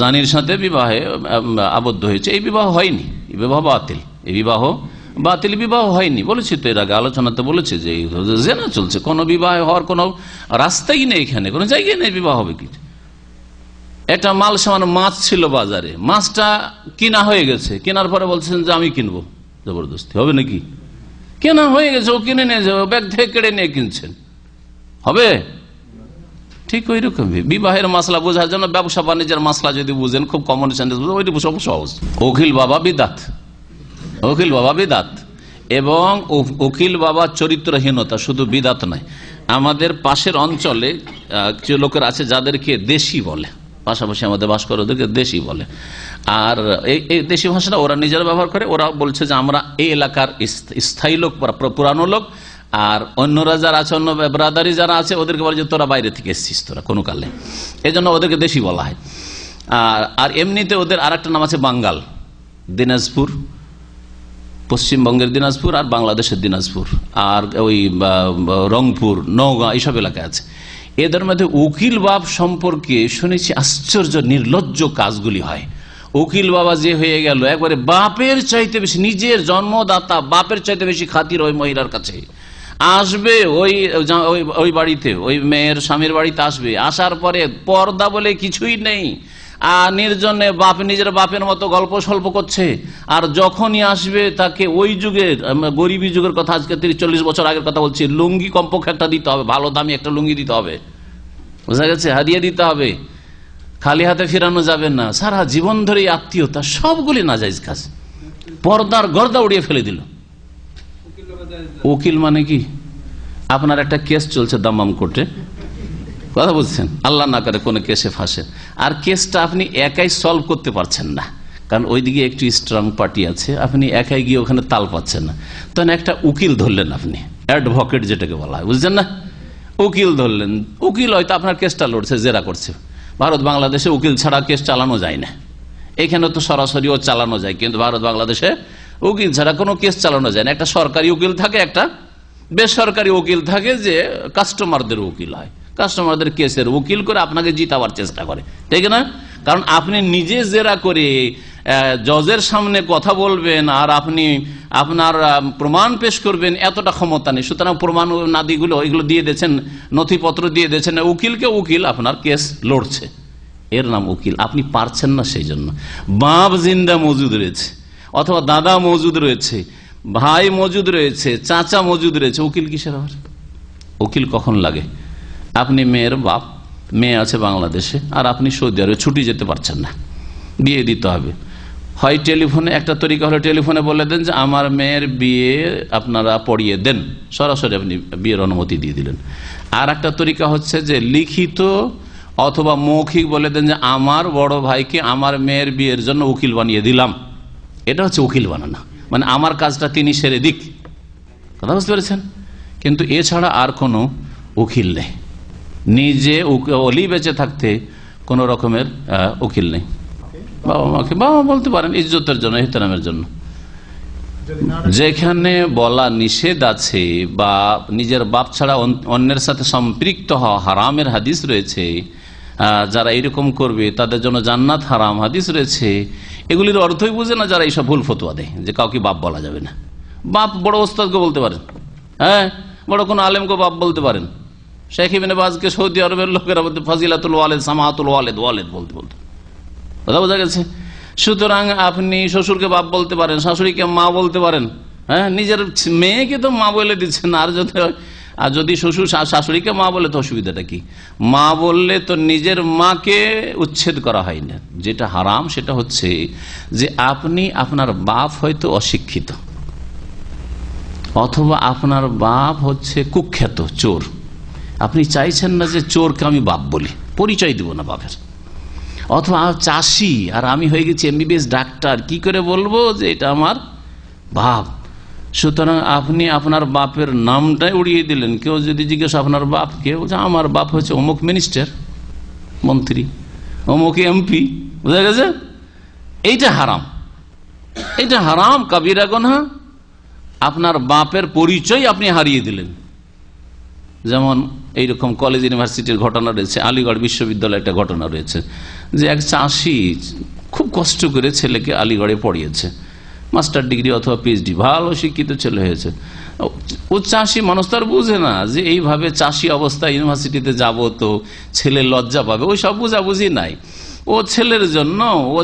জানির সাথে বিবাহে আবদ্ধ হয়েছে এই বিবাহ হয়নি বিবাহ বাতিল এই বিবাহ বাতিল বিবাহ হয়নি বলেছি তো এর আগে আলোচনাতে বলেছে যে জেনা চলছে কোনো বিবাহ হওয়ার কোনো রাস্তাই নেই এখানে কোনো জায়গায় নেই বিবাহ হবে কিছু একটা মাল সামান মাছ ছিল বাজারে মাছটা কিনা হয়ে গেছে কেনার পরে বলছেন যে আমি কিনবো জবরদস্তি হবে নাকি কেনা হয়ে গেছে ও কিনে নিয়ে যাবে ব্যাগ থেকে কেড়ে নিয়ে কিনছেন হবে ঠিক ওই রকম বিবাহের মাসলা বোঝার জন্য ব্যবসা বাণিজ্যের মাসলা যদি বুঝেন খুব কমন সেন্স বুঝেন ওইটি সব সহজ অখিল বাবা বিদাত অখিল বাবা বিদাত এবং উকিল বাবা চরিত্রহীনতা শুধু বিদাত নয় আমাদের পাশের অঞ্চলে কিছু লোকের আছে যাদেরকে দেশি বলে পাশাপাশি আমাদের বাস করে ওদেরকে দেশি বলে আর এই দেশি ভাষাটা ওরা নিজেরা ব্যবহার করে ওরা বলছে যে আমরা এই এলাকার স্থায়ী লোক পুরানো লোক আর অন্যরা যারা আছে অন্য ব্রাদারি যারা আছে ওদেরকে বলে যে তোরা বাইরে থেকে এসছিস তোরা কোনো কালে এই জন্য ওদেরকে দেশি বলা হয় আর আর এমনিতে ওদের আর একটা নাম আছে বাঙ্গাল দিনাজপুর পশ্চিমবঙ্গের দিনাজপুর আর বাংলাদেশের দিনাজপুর আর ওই রংপুর নওগাঁ এইসব এলাকায় আছে এদের মধ্যে উকিল বাব সম্পর্কে শুনেছি আশ্চর্য নির্লজ্জ কাজগুলি হয় উকিল বাবা যে হয়ে গেল একবারে বাপের চাইতে বেশি নিজের জন্মদাতা বাপের চাইতে বেশি খাতির ওই মহিলার কাছে আসবে ওই ওই বাড়িতে ওই মেয়ের স্বামীর বাড়িতে আসবে আসার পরে পর্দা বলে কিছুই নেই নির্জনে বাপ নিজের বাপের মতো গল্প স্বল্প করছে আর যখনই আসবে তাকে ওই যুগের গরিবী যুগের কথা আজকে তিরিশ চল্লিশ বছর আগের কথা বলছি লুঙ্গি কমপক্ষে একটা দিতে হবে ভালো দামি একটা লুঙ্গি দিতে হবে বোঝা গেছে হারিয়ে দিতে হবে খালি হাতে ফেরানো যাবে না সারা জীবন ধরে আত্মীয়তা সবগুলি না নাজাইজ কাজ পর্দার গর্দা উড়িয়ে ফেলে দিল উকিল মানে কি আপনার একটা কেস চলছে দাম্মাম কোর্টে কথা বলছেন আল্লাহ না করে কোনো কেসে ফাঁসেন আর কেসটা আপনি একাই সলভ করতে পারছেন না কারণ ওইদিকে একটি স্ট্রং পার্টি আছে আপনি একাই গিয়ে ওখানে তাল পাচ্ছেন না তখন একটা উকিল ধরলেন আপনি অ্যাডভোকেট যেটাকে বলা হয় বুঝছেন না উকিল ধরলেন উকিল হয়তো আপনার কেসটা লড়ছে জেরা করছে ভারত বাংলাদেশে উকিল ছাড়া কেস চালানো যায় না এখানে তো সরাসরিও চালানো যায় কিন্তু ভারত বাংলাদেশে উকিল ছাড়া কোনো কেস চালানো যায় না একটা সরকারি উকিল থাকে একটা বেসরকারি উকিল থাকে যে কাস্টমারদের উকিল হয় কাস্টমারদের কেসের উকিল করে আপনাকে জিতাবার চেষ্টা করে ঠিক না কারণ আপনি নিজে জেরা করে জজের সামনে কথা বলবেন আর আপনি আপনার প্রমাণ পেশ করবেন এতটা ক্ষমতা নেই সুতরাং প্রমাণ নাদিগুলো এগুলো দিয়ে দিয়েছেন নথিপত্র দিয়ে দিয়েছেন উকিলকে উকিল আপনার কেস লড়ছে এর নাম উকিল আপনি পারছেন না সেই জন্য বাপ জিন্দা মজুদ রয়েছে অথবা দাদা মজুদ রয়েছে ভাই মজুদ রয়েছে চাচা মজুদ রয়েছে উকিল কিসের আবার উকিল কখন লাগে আপনি মেয়ের বাপ মেয়ে আছে বাংলাদেশে আর আপনি সৌদি আরবে ছুটি যেতে পারছেন না বিয়ে দিতে হবে হয় টেলিফোনে একটা তরিকা হলো টেলিফোনে বলে দেন যে আমার মেয়ের বিয়ে আপনারা পড়িয়ে দেন সরাসরি আপনি বিয়ের অনুমতি দিয়ে দিলেন আর একটা তরিকা হচ্ছে যে লিখিত অথবা মৌখিক বলে দেন যে আমার বড় ভাইকে আমার মেয়ের বিয়ের জন্য উকিল বানিয়ে দিলাম এটা হচ্ছে উকিল বানানো মানে আমার কাজটা তিনি সেরে দিক কথা বুঝতে পেরেছেন কিন্তু এছাড়া আর কোনো উকিল নেই নিজে অলি বেঁচে থাকতে কোন রকমের উকিল নেই বাবা মাকে বাবা বলতে পারেন ইজ্জতের জন্য হিতানামের জন্য যেখানে বলা নিষেধ আছে বা নিজের বাপ ছাড়া অন্যের সাথে সম্পৃক্ত হওয়া হারামের হাদিস রয়েছে যারা এরকম করবে তাদের জন্য জান্নাত হারাম হাদিস রয়েছে এগুলির অর্থই বুঝে না যারা এইসব ভুল ফতোয়া দেয় যে কাউকে বাপ বলা যাবে না বাপ বড় ওস্তাদকে বলতে পারেন হ্যাঁ বড় কোনো আলেমকে বাপ বলতে পারেন শেখ ইবিন বাজকে সৌদি আরবের লোকেরা বলতে ফাজিলাতুল ওয়ালেদ সামাহাতুল ওয়ালেদ ওয়ালেদ বলতে বলতে কথা বোঝা গেছে সুতরাং আপনি শ্বশুরকে বাপ বলতে পারেন শাশুড়িকে মা বলতে পারেন হ্যাঁ নিজের মেয়েকে তো মা বলে দিচ্ছেন আর যদি আর যদি শ্বশুর শাশুড়িকে মা বলে তো অসুবিধাটা কি মা বললে তো নিজের মাকে উচ্ছেদ করা হয় না যেটা হারাম সেটা হচ্ছে যে আপনি আপনার বাপ হয়তো অশিক্ষিত অথবা আপনার বাপ হচ্ছে কুখ্যাত চোর আপনি চাইছেন না যে চোরকে আমি বাপ বলি পরিচয় দিব না বাপের অথবা চাষি আর আমি হয়ে গেছি এমবিবিএস ডাক্তার কি করে বলবো যে এটা আমার বাপ সুতরাং আপনি আপনার বাপের নামটাই উড়িয়ে দিলেন কেউ যদি জিজ্ঞেস আপনার বাপ কেউ যে আমার বাপ হচ্ছে অমুক মিনিস্টার মন্ত্রী অমুক এমপি বুঝা গেছে এইটা হারাম এটা হারাম কাবিরা গনহা আপনার বাপের পরিচয় আপনি হারিয়ে দিলেন যেমন এইরকম কলেজ ইউনিভার্সিটির ঘটনা রয়েছে আলিগড় বিশ্ববিদ্যালয়ের একটা ঘটনা রয়েছে যে এক চাষি খুব কষ্ট করে ছেলেকে আলিগড়ে পড়িয়েছে মাস্টার ডিগ্রি অথবা পিএইচডি ভালো শিক্ষিত ছেলে হয়েছে ও চাষি মানুষ তার বুঝে না যে এইভাবে চাষি অবস্থা ইউনিভার্সিটিতে যাব তো ছেলে লজ্জা পাবে ওই সব বুঝাবুঝি নাই ও ছেলের জন্য ও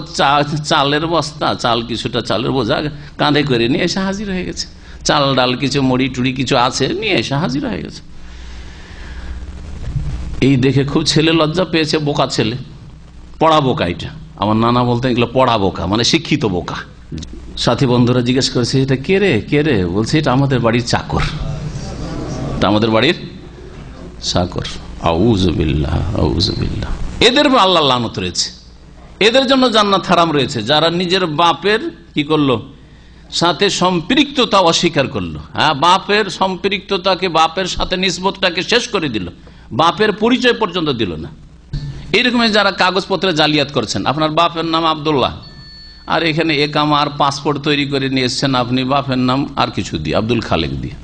চালের বস্তা চাল কিছুটা চালের বোঝা কাঁধে করে নিয়ে এসে হাজির হয়ে গেছে চাল ডাল কিছু মুড়ি টুড়ি কিছু আছে নিয়ে এসে হাজির হয়ে গেছে এই দেখে খুব ছেলে লজ্জা পেয়েছে বোকা ছেলে পড়া বোকা এটা আমার নানা বলতেন এগুলো পড়া বোকা মানে শিক্ষিত বোকা সাথী বন্ধুরা জিজ্ঞেস করেছে এটা কে রে কে রে বলছে এটা আমাদের বাড়ির চাকর এটা আমাদের বাড়ির চাকর আউজবিল্লাহ এদের আল্লাহ লানত রয়েছে এদের জন্য জান্নাত থারাম রয়েছে যারা নিজের বাপের কি করলো সাথে সম্পৃক্ততা অস্বীকার করলো হ্যাঁ বাপের সম্পৃক্ততাকে বাপের সাথে নিষ্পতটাকে শেষ করে দিল বাপের পরিচয় পর্যন্ত দিল না এইরকম যারা কাগজপত্রে জালিয়াত করছেন আপনার বাপের নাম আবদুল্লাহ আর এখানে এক আর পাসপোর্ট তৈরি করে নিয়ে এসছেন আপনি বাপের নাম আর কিছু দিয়ে আব্দুল খালেক দিয়ে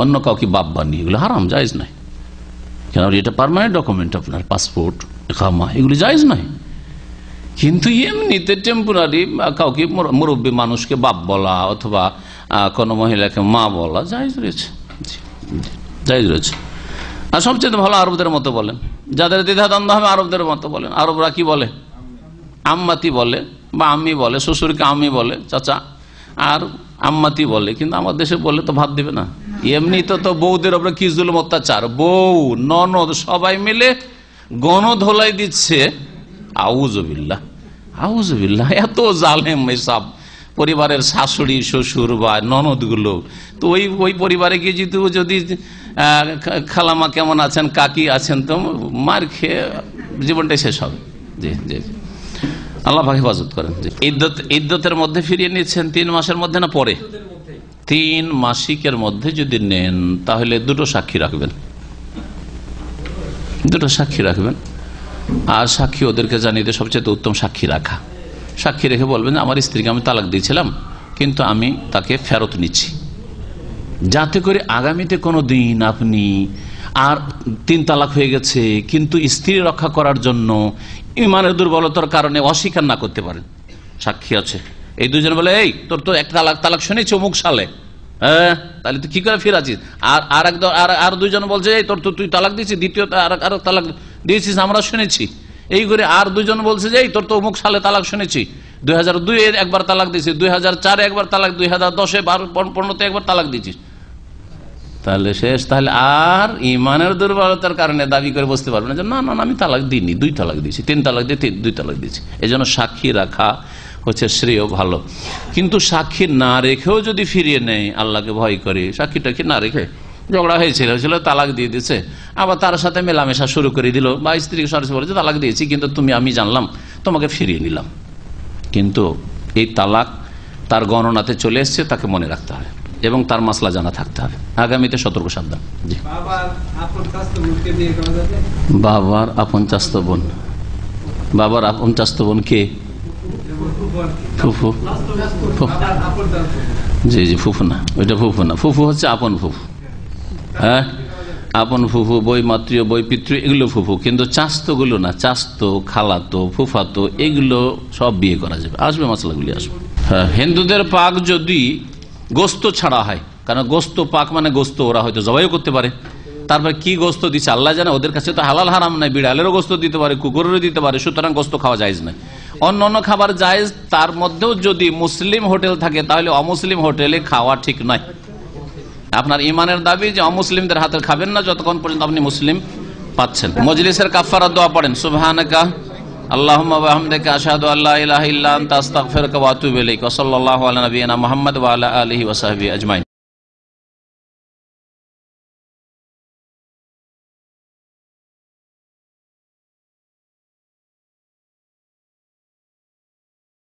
অন্য কাউকে বাপ বানিয়ে এগুলো হারাম যাইজ নাই কেন এটা পারমানেন্ট ডকুমেন্ট আপনার পাসপোর্ট একামা এগুলি যাইজ নাই কিন্তু এমনিতে টেম্পোরারি কাউকে মুরব্বী মানুষকে বাপ বলা অথবা কোনো মহিলাকে মা বলা যাইজ রয়েছে জায়জ রয়েছে আর সবচেয়ে ভালো আরবদের মতো বলেন যাদের দ্বন্দ্ব হবে আরবদের মতো বলেন আরবরা কি বলে আম্মাতি বলে বা আমি বলে শ্বশুরকে আম্মি বলে চাচা আর আম্মাতি বলে কিন্তু আমার দেশে বললে তো ভাত দিবে না এমনি তো তো বউদের ওপরে কি অত্যাচার বউ ননদ সবাই মিলে গণধোলাই দিচ্ছে আউজবিল্লা আউজবিল্লা এত জালেম এসব পরিবারের শাশুড়ি শ্বশুর বা ননদগুলো তো ওই ওই পরিবারে গিয়ে যদি খালামা কেমন আছেন কাকি আছেন তো মার খেয়ে জীবনটাই শেষ হবে জি জি আল্লাহ হেফাজত করেন ইদ্যত ইদ্যতের মধ্যে ফিরিয়ে নিচ্ছেন তিন মাসের মধ্যে না পরে তিন মাসিকের মধ্যে যদি নেন তাহলে দুটো সাক্ষী রাখবেন দুটো সাক্ষী রাখবেন আর সাক্ষী ওদেরকে জানিয়ে সবচেয়ে উত্তম সাক্ষী রাখা সাক্ষী রেখে বলবেন আমার স্ত্রীকে আমি তালাক দিয়েছিলাম কিন্তু আমি তাকে ফেরত নিচ্ছি যাতে করে আগামীতে কোনো দিন আপনি আর তিন তালাক হয়ে গেছে কিন্তু স্ত্রী রক্ষা করার জন্য ইমানের দুর্বলতার কারণে অস্বীকার না করতে পারেন সাক্ষী আছে এই দুজন বলে এই তোর তো এক তালাক তালাক শুনেছি অমুক সালে হ্যাঁ তাহলে তুই কি করে ফিরে আছিস আর আর একদম আর আর দুজন বলছে এই তোর তো তুই তালাক দিয়েছিস দ্বিতীয় আর আর তালাক দিয়েছিস আমরা শুনেছি এই করে আর দুজন বলছে যে এই তোর তো অমুক সালে তালাক শুনেছি দুই হাজার দুই একবার তালাক দিয়েছিস দুই হাজার চারে একবার তালাক দুই হাজার দশে বারো পনেরোতে একবার তালাক দিয়েছিস তাহলে শেষ তাহলে আর ইমানের দুর্বলতার কারণে দাবি করে বসতে পারবে না যে না না আমি তালাক দিইনি দুই তালাক দিয়েছি তিন তালাক দিয়ে দুই তালাক দিয়েছি এই জন্য সাক্ষী রাখা হচ্ছে শ্রেয় ভালো কিন্তু সাক্ষী না রেখেও যদি ফিরিয়ে নেয় আল্লাহকে ভয় করে সাক্ষী টাকি না রেখে ঝগড়া হয়েছিল ছিল তালাক দিয়ে দিচ্ছে আবার তার সাথে মেলামেশা শুরু করে দিল বা স্ত্রীকে সরাসরি বলেছে তালাক দিয়েছি কিন্তু তুমি আমি জানলাম তোমাকে ফিরিয়ে নিলাম কিন্তু এই তালাক তার গণনাতে চলে এসছে তাকে মনে রাখতে হয় এবং তার মাসলা জানা থাকতে হবে আগামীতে সতর্ক সাবধান বাবার আপন চাস্ত বোন বাবার আপন চাস্ত বোন কে ফুফু জি জি ফুফু না ওইটা ফুফু না ফুফু হচ্ছে আপন ফুফু হ্যাঁ আপন ফুফু বই মাতৃ বই পিতৃ এগুলো ফুফু কিন্তু চাস্তগুলো না চাস্ত খালাতো ফুফাতো এগুলো সব বিয়ে করা যাবে আসবে মশলাগুলি আসবে হ্যাঁ হিন্দুদের পাক যদি গোস্ত ছাড়া হয় কারণ গোস্ত পাক মানে গোস্ত ওরা হয়তো জবাইও করতে পারে তারপর কি গোস্ত দিচ্ছে আল্লাহ জানে ওদের কাছে তো হালাল হারাম নাই বিড়ালেরও গোস্ত দিতে পারে কুকুরেরও দিতে পারে সুতরাং গোস্ত খাওয়া যায়জ নাই অন্য অন্য খাবার যায়জ তার মধ্যেও যদি মুসলিম হোটেল থাকে তাহলে অমুসলিম হোটেলে খাওয়া ঠিক নয় আপনার ইমানের দাবি যে অমুসলিমদের হাতে খাবেন না যতক্ষণ পর্যন্ত আপনি মুসলিম পাচ্ছেন মজলিসের কাফারা দোয়া পড়েন সুবাহ اللہم و حمدک اشہدو اللہ الہ الا انتا استغفرک و اتوب علیک و صل اللہ علیہ نبینا محمد و علیہ وسلم اجمائن